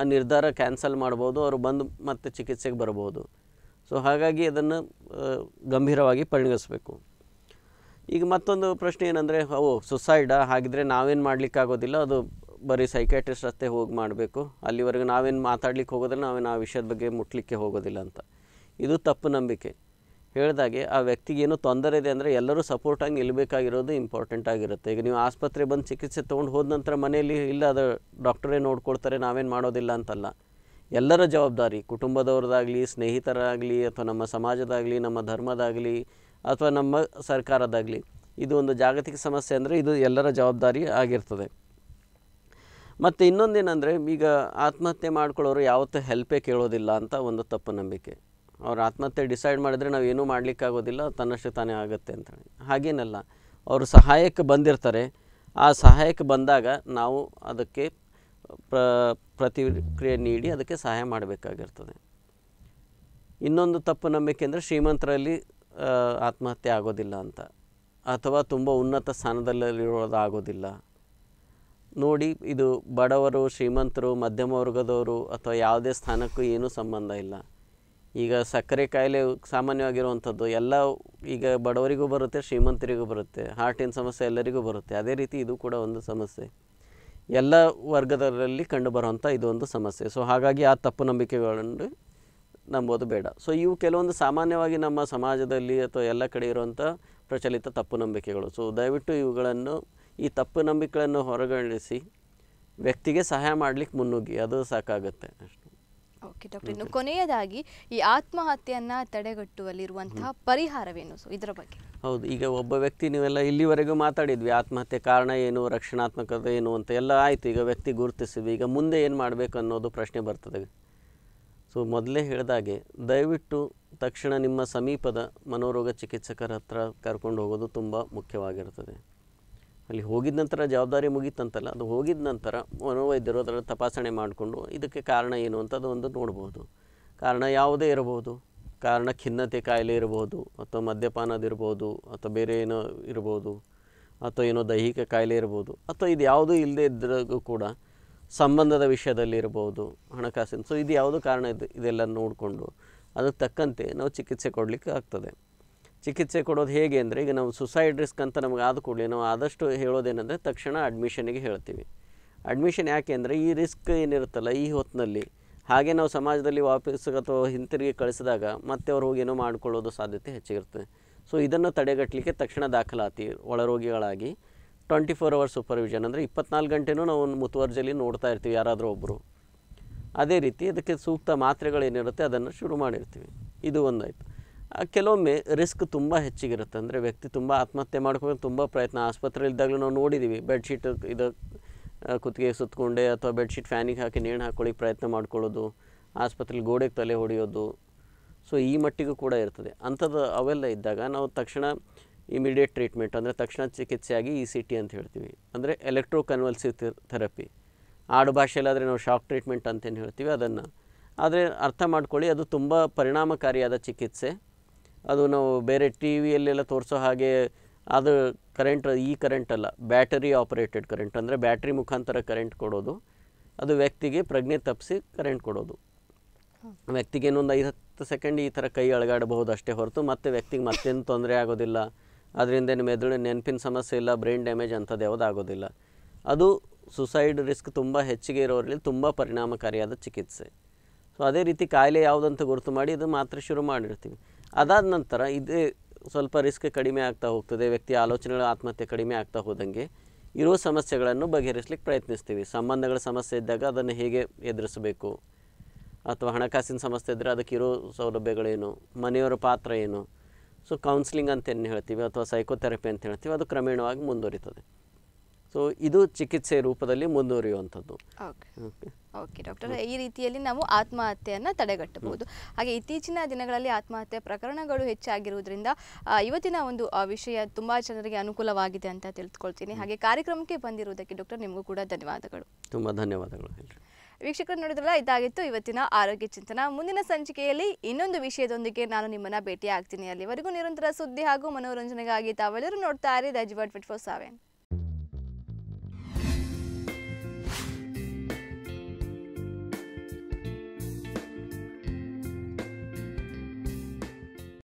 ಆ ನಿರ್ಧಾರ ಕ್ಯಾನ್ಸಲ್ ಮಾಡ್ಬೋದು ಅವರು ಬಂದು ಮತ್ತೆ ಚಿಕಿತ್ಸೆಗೆ ಬರ್ಬೋದು ಸೊ ಹಾಗಾಗಿ ಅದನ್ನು ಗಂಭೀರವಾಗಿ ಪರಿಗಣಿಸಬೇಕು ಈಗ ಮತ್ತೊಂದು ಪ್ರಶ್ನೆ ಏನಂದರೆ ಓ ಸುಸೈಡಾ ಹಾಗಿದ್ರೆ ನಾವೇನು ಮಾಡಲಿಕ್ಕಾಗೋದಿಲ್ಲ ಅದು ಬರೀ ಸೈಕ್ಯಾಟ್ರಿಸ್ಟ್ ಅಷ್ಟೇ ಹೋಗಿ ಮಾಡಬೇಕು ಅಲ್ಲಿವರೆಗೂ ನಾವೇನು ಮಾತಾಡ್ಲಿಕ್ಕೆ ಹೋಗೋದ್ರೆ ನಾವೇನು ಆ ವಿಷಯದ ಬಗ್ಗೆ ಮುಟ್ಲಿಕ್ಕೆ ಹೋಗೋದಿಲ್ಲ ಅಂತ ಇದು ತಪ್ಪು ನಂಬಿಕೆ ಹೇಳಿದಾಗೆ ಆ ವ್ಯಕ್ತಿಗೆ ಏನೋ ತೊಂದರೆ ಇದೆ ಅಂದರೆ ಎಲ್ಲರೂ ಸಪೋರ್ಟಾಗಿ ನಿಲ್ಲಬೇಕಾಗಿರೋದು ಇಂಪಾರ್ಟೆಂಟ್ ಆಗಿರುತ್ತೆ ಈಗ ನೀವು ಆಸ್ಪತ್ರೆ ಬಂದು ಚಿಕಿತ್ಸೆ ತೊಗೊಂಡು ಹೋದ ನಂತರ ಮನೆಯಲ್ಲಿ ಇಲ್ಲ ಅದು ಡಾಕ್ಟರೇ ನೋಡ್ಕೊಳ್ತಾರೆ ನಾವೇನು ಮಾಡೋದಿಲ್ಲ ಅಂತಲ್ಲ ಎಲ್ಲರ ಜವಾಬ್ದಾರಿ ಕುಟುಂಬದವ್ರದ್ದಾಗಲಿ ಸ್ನೇಹಿತರಾಗಲಿ ಅಥವಾ ನಮ್ಮ ಸಮಾಜದಾಗಲಿ ನಮ್ಮ ಧರ್ಮದಾಗಲಿ ಅಥವಾ ನಮ್ಮ ಸರ್ಕಾರದಾಗಲಿ ಇದು ಒಂದು ಜಾಗತಿಕ ಸಮಸ್ಯೆ ಅಂದರೆ ಇದು ಎಲ್ಲರ ಜವಾಬ್ದಾರಿ ಆಗಿರ್ತದೆ ಮತ್ತು ಇನ್ನೊಂದೇನೆಂದರೆ ಈಗ ಆತ್ಮಹತ್ಯೆ ಮಾಡ್ಕೊಳ್ಳೋರು ಯಾವತ್ತೂ ಹೆಲ್ಪೇ ಕೇಳೋದಿಲ್ಲ ಅಂತ ಒಂದು ತಪ್ಪು ನಂಬಿಕೆ ಅವ್ರು ಆತ್ಮಹತ್ಯೆ ಡಿಸೈಡ್ ಮಾಡಿದರೆ ನಾವು ಏನೂ ಮಾಡಲಿಕ್ಕಾಗೋದಿಲ್ಲ ತನ್ನಷ್ಟು ತಾನೇ ಆಗುತ್ತೆ ಅಂತ ಹಾಗೇನಲ್ಲ ಅವರು ಸಹಾಯಕ್ಕೆ ಬಂದಿರ್ತಾರೆ ಆ ಸಹಾಯಕ್ಕೆ ಬಂದಾಗ ನಾವು ಅದಕ್ಕೆ ಪ್ರ ಪ್ರತಿಕ್ರಿಯೆ ನೀಡಿ ಅದಕ್ಕೆ ಸಹಾಯ ಮಾಡಬೇಕಾಗಿರ್ತದೆ ಇನ್ನೊಂದು ತಪ್ಪು ನಂಬಿಕೆ ಅಂದರೆ ಶ್ರೀಮಂತರಲ್ಲಿ ಆತ್ಮಹತ್ಯೆ ಆಗೋದಿಲ್ಲ ಅಂತ ಅಥವಾ ತುಂಬ ಉನ್ನತ ಸ್ಥಾನದಲ್ಲಿರೋದಾಗೋದಿಲ್ಲ ನೋಡಿ ಇದು ಬಡವರು ಶ್ರೀಮಂತರು ಮಧ್ಯಮ ವರ್ಗದವರು ಅಥವಾ ಯಾವುದೇ ಸ್ಥಾನಕ್ಕೂ ಏನೂ ಸಂಬಂಧ ಇಲ್ಲ ಈಗ ಸಕ್ಕರೆ ಕಾಯಿಲೆ ಸಾಮಾನ್ಯವಾಗಿರುವಂಥದ್ದು ಎಲ್ಲ ಈಗ ಬಡವರಿಗೂ ಬರುತ್ತೆ ಶ್ರೀಮಂತರಿಗೂ ಬರುತ್ತೆ ಹಾರ್ಟಿನ ಸಮಸ್ಯೆ ಎಲ್ಲರಿಗೂ ಬರುತ್ತೆ ಅದೇ ರೀತಿ ಇದು ಕೂಡ ಒಂದು ಸಮಸ್ಯೆ ಎಲ್ಲ ವರ್ಗದರಲ್ಲಿ ಕಂಡುಬರುವಂಥ ಇದೊಂದು ಸಮಸ್ಯೆ ಸೊ ಹಾಗಾಗಿ ಆ ತಪ್ಪು ನಂಬಿಕೆಗಳನ್ನು ನಂಬೋದು ಬೇಡ ಸೊ ಇವು ಕೆಲವೊಂದು ಸಾಮಾನ್ಯವಾಗಿ ನಮ್ಮ ಸಮಾಜದಲ್ಲಿ ಅಥವಾ ಎಲ್ಲ ಕಡೆ ಇರುವಂಥ ಪ್ರಚಲಿತ ತಪ್ಪು ನಂಬಿಕೆಗಳು ಸೊ ದಯವಿಟ್ಟು ಇವುಗಳನ್ನು ಈ ತಪ್ಪು ನಂಬಿಕೆಗಳನ್ನು ಹೊರಗಣಿಸಿ ವ್ಯಕ್ತಿಗೆ ಸಹಾಯ ಮಾಡಲಿಕ್ಕೆ ಮುನ್ನುಗ್ಗಿ ಅದು ಸಾಕಾಗುತ್ತೆ ಅಷ್ಟು ಓಕೆ ಡಾಕ್ಟರ್ ಇನ್ನು ಕೊನೆಯದಾಗಿ ಈ ಆತ್ಮಹತ್ಯೆಯನ್ನು ತಡೆಗಟ್ಟುವಲ್ಲಿರುವಂತಹ ಪರಿಹಾರವೇನು ಸೊ ಇದರ ಬಗ್ಗೆ ಹೌದು ಈಗ ಒಬ್ಬ ವ್ಯಕ್ತಿ ನೀವೆಲ್ಲ ಇಲ್ಲಿವರೆಗೂ ಮಾತಾಡಿದ್ವಿ ಆತ್ಮಹತ್ಯೆ ಕಾರಣ ಏನು ರಕ್ಷಣಾತ್ಮಕತೆ ಏನು ಅಂತ ಎಲ್ಲ ಆಯಿತು ಈಗ ವ್ಯಕ್ತಿ ಗುರುತಿಸಿದ್ವಿ ಈಗ ಮುಂದೆ ಏನು ಮಾಡಬೇಕು ಅನ್ನೋದು ಪ್ರಶ್ನೆ ಬರ್ತದೆ ಸೊ ಮೊದಲೇ ಹೇಳಿದಾಗೆ ದಯವಿಟ್ಟು ತಕ್ಷಣ ನಿಮ್ಮ ಸಮೀಪದ ಮನೋರೋಗ ಚಿಕಿತ್ಸಕರ ಹತ್ರ ಕರ್ಕೊಂಡು ಹೋಗೋದು ತುಂಬ ಮುಖ್ಯವಾಗಿರ್ತದೆ ಅಲ್ಲಿ ಹೋಗಿದ ನಂತರ ಜವಾಬ್ದಾರಿ ಮುಗೀತಂತಲ್ಲ ಅದು ಹೋಗಿದ ನಂತರ ಮನೋವೈದ್ಯರು ಅದರ ತಪಾಸಣೆ ಮಾಡಿಕೊಂಡು ಇದಕ್ಕೆ ಕಾರಣ ಏನು ಅಂತ ಒಂದು ನೋಡ್ಬೋದು ಕಾರಣ ಯಾವುದೇ ಇರಬಹುದು ಕಾರಣ ಖಿನ್ನತೆ ಕಾಯಿಲೆ ಇರಬಹುದು ಅಥವಾ ಮದ್ಯಪಾನದಿರ್ಬೋದು ಅಥವಾ ಬೇರೆ ಏನೋ ಇರ್ಬೋದು ಅಥವಾ ಏನೋ ದೈಹಿಕ ಕಾಯಿಲೆ ಇರ್ಬೋದು ಅಥವಾ ಇದು ಯಾವುದೂ ಇಲ್ಲದೆ ಇದ್ದರೂ ಕೂಡ ಸಂಬಂಧದ ವಿಷಯದಲ್ಲಿ ಇರ್ಬೋದು ಹಣಕಾಸಿನ ಸೊ ಇದು ಯಾವುದು ಕಾರಣ ಇದು ಇದೆಲ್ಲ ನೋಡಿಕೊಂಡು ಅದಕ್ಕೆ ತಕ್ಕಂತೆ ನಾವು ಚಿಕಿತ್ಸೆ ಕೊಡಲಿಕ್ಕೆ ಆಗ್ತದೆ ಚಿಕಿತ್ಸೆ ಕೊಡೋದು ಹೇಗೆ ಅಂದರೆ ಈಗ ನಾವು ಸುಸೈಡ್ ರಿಸ್ಕ್ ಅಂತ ನಮಗೆ ಆದ ಕೂಡಲೇ ನಾವು ಆದಷ್ಟು ಹೇಳೋದೇನೆಂದರೆ ತಕ್ಷಣ ಅಡ್ಮಿಷನಿಗೆ ಹೇಳ್ತೀವಿ ಅಡ್ಮಿಷನ್ ಯಾಕೆ ಅಂದರೆ ಈ ರಿಸ್ಕ್ ಏನಿರುತ್ತಲ್ಲ ಈ ಹೊತ್ತಿನಲ್ಲಿ ಹಾಗೆ ನಾವು ಸಮಾಜದಲ್ಲಿ ವಾಪಸ್ ಅಥವಾ ಹಿಂತಿರುಗಿ ಕಳಿಸಿದಾಗ ಮತ್ತೆ ಅವ್ರು ಹೋಗಿ ಏನೋ ಮಾಡಿಕೊಳ್ಳೋದು ಸಾಧ್ಯತೆ ಹೆಚ್ಚಿರುತ್ತೆ ಸೊ ಇದನ್ನು ತಡೆಗಟ್ಟಲಿಕ್ಕೆ ತಕ್ಷಣ ದಾಖಲಾತಿ ರೋಗಿಗಳಾಗಿ ಟ್ವೆಂಟಿ ಫೋರ್ ಅವರ್ಸ್ ಸೂಪರ್ವಿಷನ್ ಅಂದರೆ ಇಪ್ಪತ್ನಾಲ್ಕು ಗಂಟೆನೂ ನಾವು ಮುತುವರ್ಜಿಯಲ್ಲಿ ನೋಡ್ತಾ ಇರ್ತೀವಿ ಯಾರಾದರೂ ಒಬ್ಬರು ಅದೇ ರೀತಿ ಅದಕ್ಕೆ ಸೂಕ್ತ ಮಾತ್ರೆಗಳೇನಿರುತ್ತೆ ಅದನ್ನು ಶುರು ಮಾಡಿರ್ತೀವಿ ಇದು ಒಂದಾಯಿತು ಕೆಲವೊಮ್ಮೆ ರಿಸ್ಕ್ ತುಂಬ ಹೆಚ್ಚಿಗಿರುತ್ತೆ ಅಂದರೆ ವ್ಯಕ್ತಿ ತುಂಬ ಆತ್ಮಹತ್ಯೆ ಮಾಡ್ಕೊಂಡು ತುಂಬ ಪ್ರಯತ್ನ ಇದ್ದಾಗಲೂ ನಾವು ನೋಡಿದ್ದೀವಿ ಬೆಡ್ಶೀಟ್ ಇದು ಕುತ್ತಿಗೆ ಸುತ್ತಕೊಂಡೆ ಅಥವಾ ಬೆಡ್ಶೀಟ್ ಫ್ಯಾನಿಗೆ ಹಾಕಿ ನೇಣು ಹಾಕೊಳ್ಳಿಕ್ಕೆ ಪ್ರಯತ್ನ ಮಾಡ್ಕೊಳ್ಳೋದು ಆಸ್ಪತ್ರೆಲಿ ಗೋಡೆಗೆ ತಲೆ ಹೊಡೆಯೋದು ಸೊ ಈ ಮಟ್ಟಿಗೂ ಕೂಡ ಇರ್ತದೆ ಅಂಥದ್ದು ಅವೆಲ್ಲ ಇದ್ದಾಗ ನಾವು ತಕ್ಷಣ ಇಮಿಡಿಯೇಟ್ ಟ್ರೀಟ್ಮೆಂಟ್ ಅಂದರೆ ತಕ್ಷಣ ಚಿಕಿತ್ಸೆಯಾಗಿ ಇ ಸಿ ಟಿ ಅಂತ ಹೇಳ್ತೀವಿ ಅಂದರೆ ಎಲೆಕ್ಟ್ರೋ ಕನ್ವಲ್ಸಿವ್ ಥೆರಪಿ ಆಡು ಭಾಷೆಯಲ್ಲಾದರೆ ನಾವು ಶಾಕ್ ಟ್ರೀಟ್ಮೆಂಟ್ ಅಂತೇನು ಹೇಳ್ತೀವಿ ಅದನ್ನು ಆದರೆ ಅರ್ಥ ಮಾಡ್ಕೊಳ್ಳಿ ಅದು ತುಂಬ ಪರಿಣಾಮಕಾರಿಯಾದ ಚಿಕಿತ್ಸೆ ಅದು ನಾವು ಬೇರೆ ಟಿ ವಿಯಲ್ಲೆಲ್ಲ ತೋರಿಸೋ ಹಾಗೆ ಅದು ಕರೆಂಟ್ ಈ ಕರೆಂಟ್ ಅಲ್ಲ ಬ್ಯಾಟರಿ ಆಪರೇಟೆಡ್ ಕರೆಂಟ್ ಅಂದರೆ ಬ್ಯಾಟ್ರಿ ಮುಖಾಂತರ ಕರೆಂಟ್ ಕೊಡೋದು ಅದು ವ್ಯಕ್ತಿಗೆ ಪ್ರಜ್ಞೆ ತಪ್ಪಿಸಿ ಕರೆಂಟ್ ಕೊಡೋದು ವ್ಯಕ್ತಿಗೆ ಇನ್ನೊಂದು ಐದು ಹತ್ತು ಸೆಕೆಂಡ್ ಈ ಥರ ಕೈ ಅಳಗಾಡಬಹುದು ಅಷ್ಟೇ ಹೊರತು ಮತ್ತೆ ವ್ಯಕ್ತಿಗೆ ಮತ್ತೇನು ತೊಂದರೆ ಆಗೋದಿಲ್ಲ ಅದರಿಂದ ನಿಮ್ಮ ಎದುರು ನೆನಪಿನ ಸಮಸ್ಯೆ ಇಲ್ಲ ಬ್ರೈನ್ ಡ್ಯಾಮೇಜ್ ಅಂಥದ್ದು ಯಾವುದೂ ಆಗೋದಿಲ್ಲ ಅದು ಸುಸೈಡ್ ರಿಸ್ಕ್ ತುಂಬ ಹೆಚ್ಚಿಗೆ ಇರೋರಲ್ಲಿ ತುಂಬ ಪರಿಣಾಮಕಾರಿಯಾದ ಚಿಕಿತ್ಸೆ ಸೊ ಅದೇ ರೀತಿ ಕಾಯಿಲೆ ಯಾವುದಂತ ಗುರುತು ಮಾಡಿ ಇದು ಮಾತ್ರ ಶುರು ಮಾಡಿರ್ತೀವಿ ಅದಾದ ನಂತರ ಇದೇ ಸ್ವಲ್ಪ ರಿಸ್ಕ್ ಕಡಿಮೆ ಆಗ್ತಾ ಹೋಗ್ತದೆ ವ್ಯಕ್ತಿಯ ಆಲೋಚನೆಗಳ ಆತ್ಮಹತ್ಯೆ ಕಡಿಮೆ ಆಗ್ತಾ ಹೋದಂಗೆ ಇರೋ ಸಮಸ್ಯೆಗಳನ್ನು ಬಗೆಹರಿಸಲಿಕ್ಕೆ ಪ್ರಯತ್ನಿಸ್ತೀವಿ ಸಂಬಂಧಗಳ ಸಮಸ್ಯೆ ಇದ್ದಾಗ ಅದನ್ನು ಹೇಗೆ ಎದುರಿಸಬೇಕು ಅಥವಾ ಹಣಕಾಸಿನ ಸಮಸ್ಯೆ ಇದ್ದರೆ ಅದಕ್ಕೆ ಇರೋ ಸೌಲಭ್ಯಗಳೇನು ಮನೆಯವರ ಪಾತ್ರ ಏನು ಸೊ ಕೌನ್ಸಿಲಿಂಗ್ ಅಂತ ಏನು ಹೇಳ್ತೀವಿ ಅಥವಾ ಸೈಕೋಥೆರಪಿ ಅಂತ ಹೇಳ್ತೀವಿ ಅದು ಕ್ರಮೇಣವಾಗಿ ಮುಂದುವರಿತದೆ ಸೊ ಇದು ಚಿಕಿತ್ಸೆ ರೂಪದಲ್ಲಿ ಮುಂದುವರಿಯುವಂಥದ್ದು ಓಕೆ ಡಾಕ್ಟರ್ ಈ ರೀತಿಯಲ್ಲಿ ನಾವು ಆತ್ಮಹತ್ಯೆಯನ್ನು ತಡೆಗಟ್ಟಬಹುದು ಹಾಗೆ ಇತ್ತೀಚಿನ ದಿನಗಳಲ್ಲಿ ಆತ್ಮಹತ್ಯೆ ಪ್ರಕರಣಗಳು ಹೆಚ್ಚಾಗಿರುವುದರಿಂದ ಇವತ್ತಿನ ಒಂದು ವಿಷಯ ತುಂಬ ಜನರಿಗೆ ಅನುಕೂಲವಾಗಿದೆ ಅಂತ ತಿಳ್ಕೊಳ್ತೀನಿ ಹಾಗೆ ಕಾರ್ಯಕ್ರಮಕ್ಕೆ ಬಂದಿರುವುದಕ್ಕೆ ಡಾಕ್ಟರ್ ನಿಮಗೂ ಕೂಡ ಧನ್ಯವಾದಗಳು ತುಂಬ ಧನ್ಯವಾದಗಳು ವೀಕ್ಷಕರು ನೋಡಿದ್ರಲ್ಲ ಇದಾಗಿತ್ತು ಇವತ್ತಿನ ಆರೋಗ್ಯ ಚಿಂತನ ಮುಂದಿನ ಸಂಚಿಕೆಯಲ್ಲಿ ಇನ್ನೊಂದು ವಿಷಯದೊಂದಿಗೆ ನಾನು ನಿಮ್ಮನ್ನ ಭೇಟಿ ಆಗ್ತೀನಿ ಅಲ್ಲಿವರೆಗೂ ನಿರಂತರ ಸುದ್ದಿ ಹಾಗೂ ಮನೋರಂಜನೆಗಾಗಿ ತಾವೆಲ್ಲರೂ ನೋಡ್ತಾ ಇರಿ ದಜ್ಬಾಟ್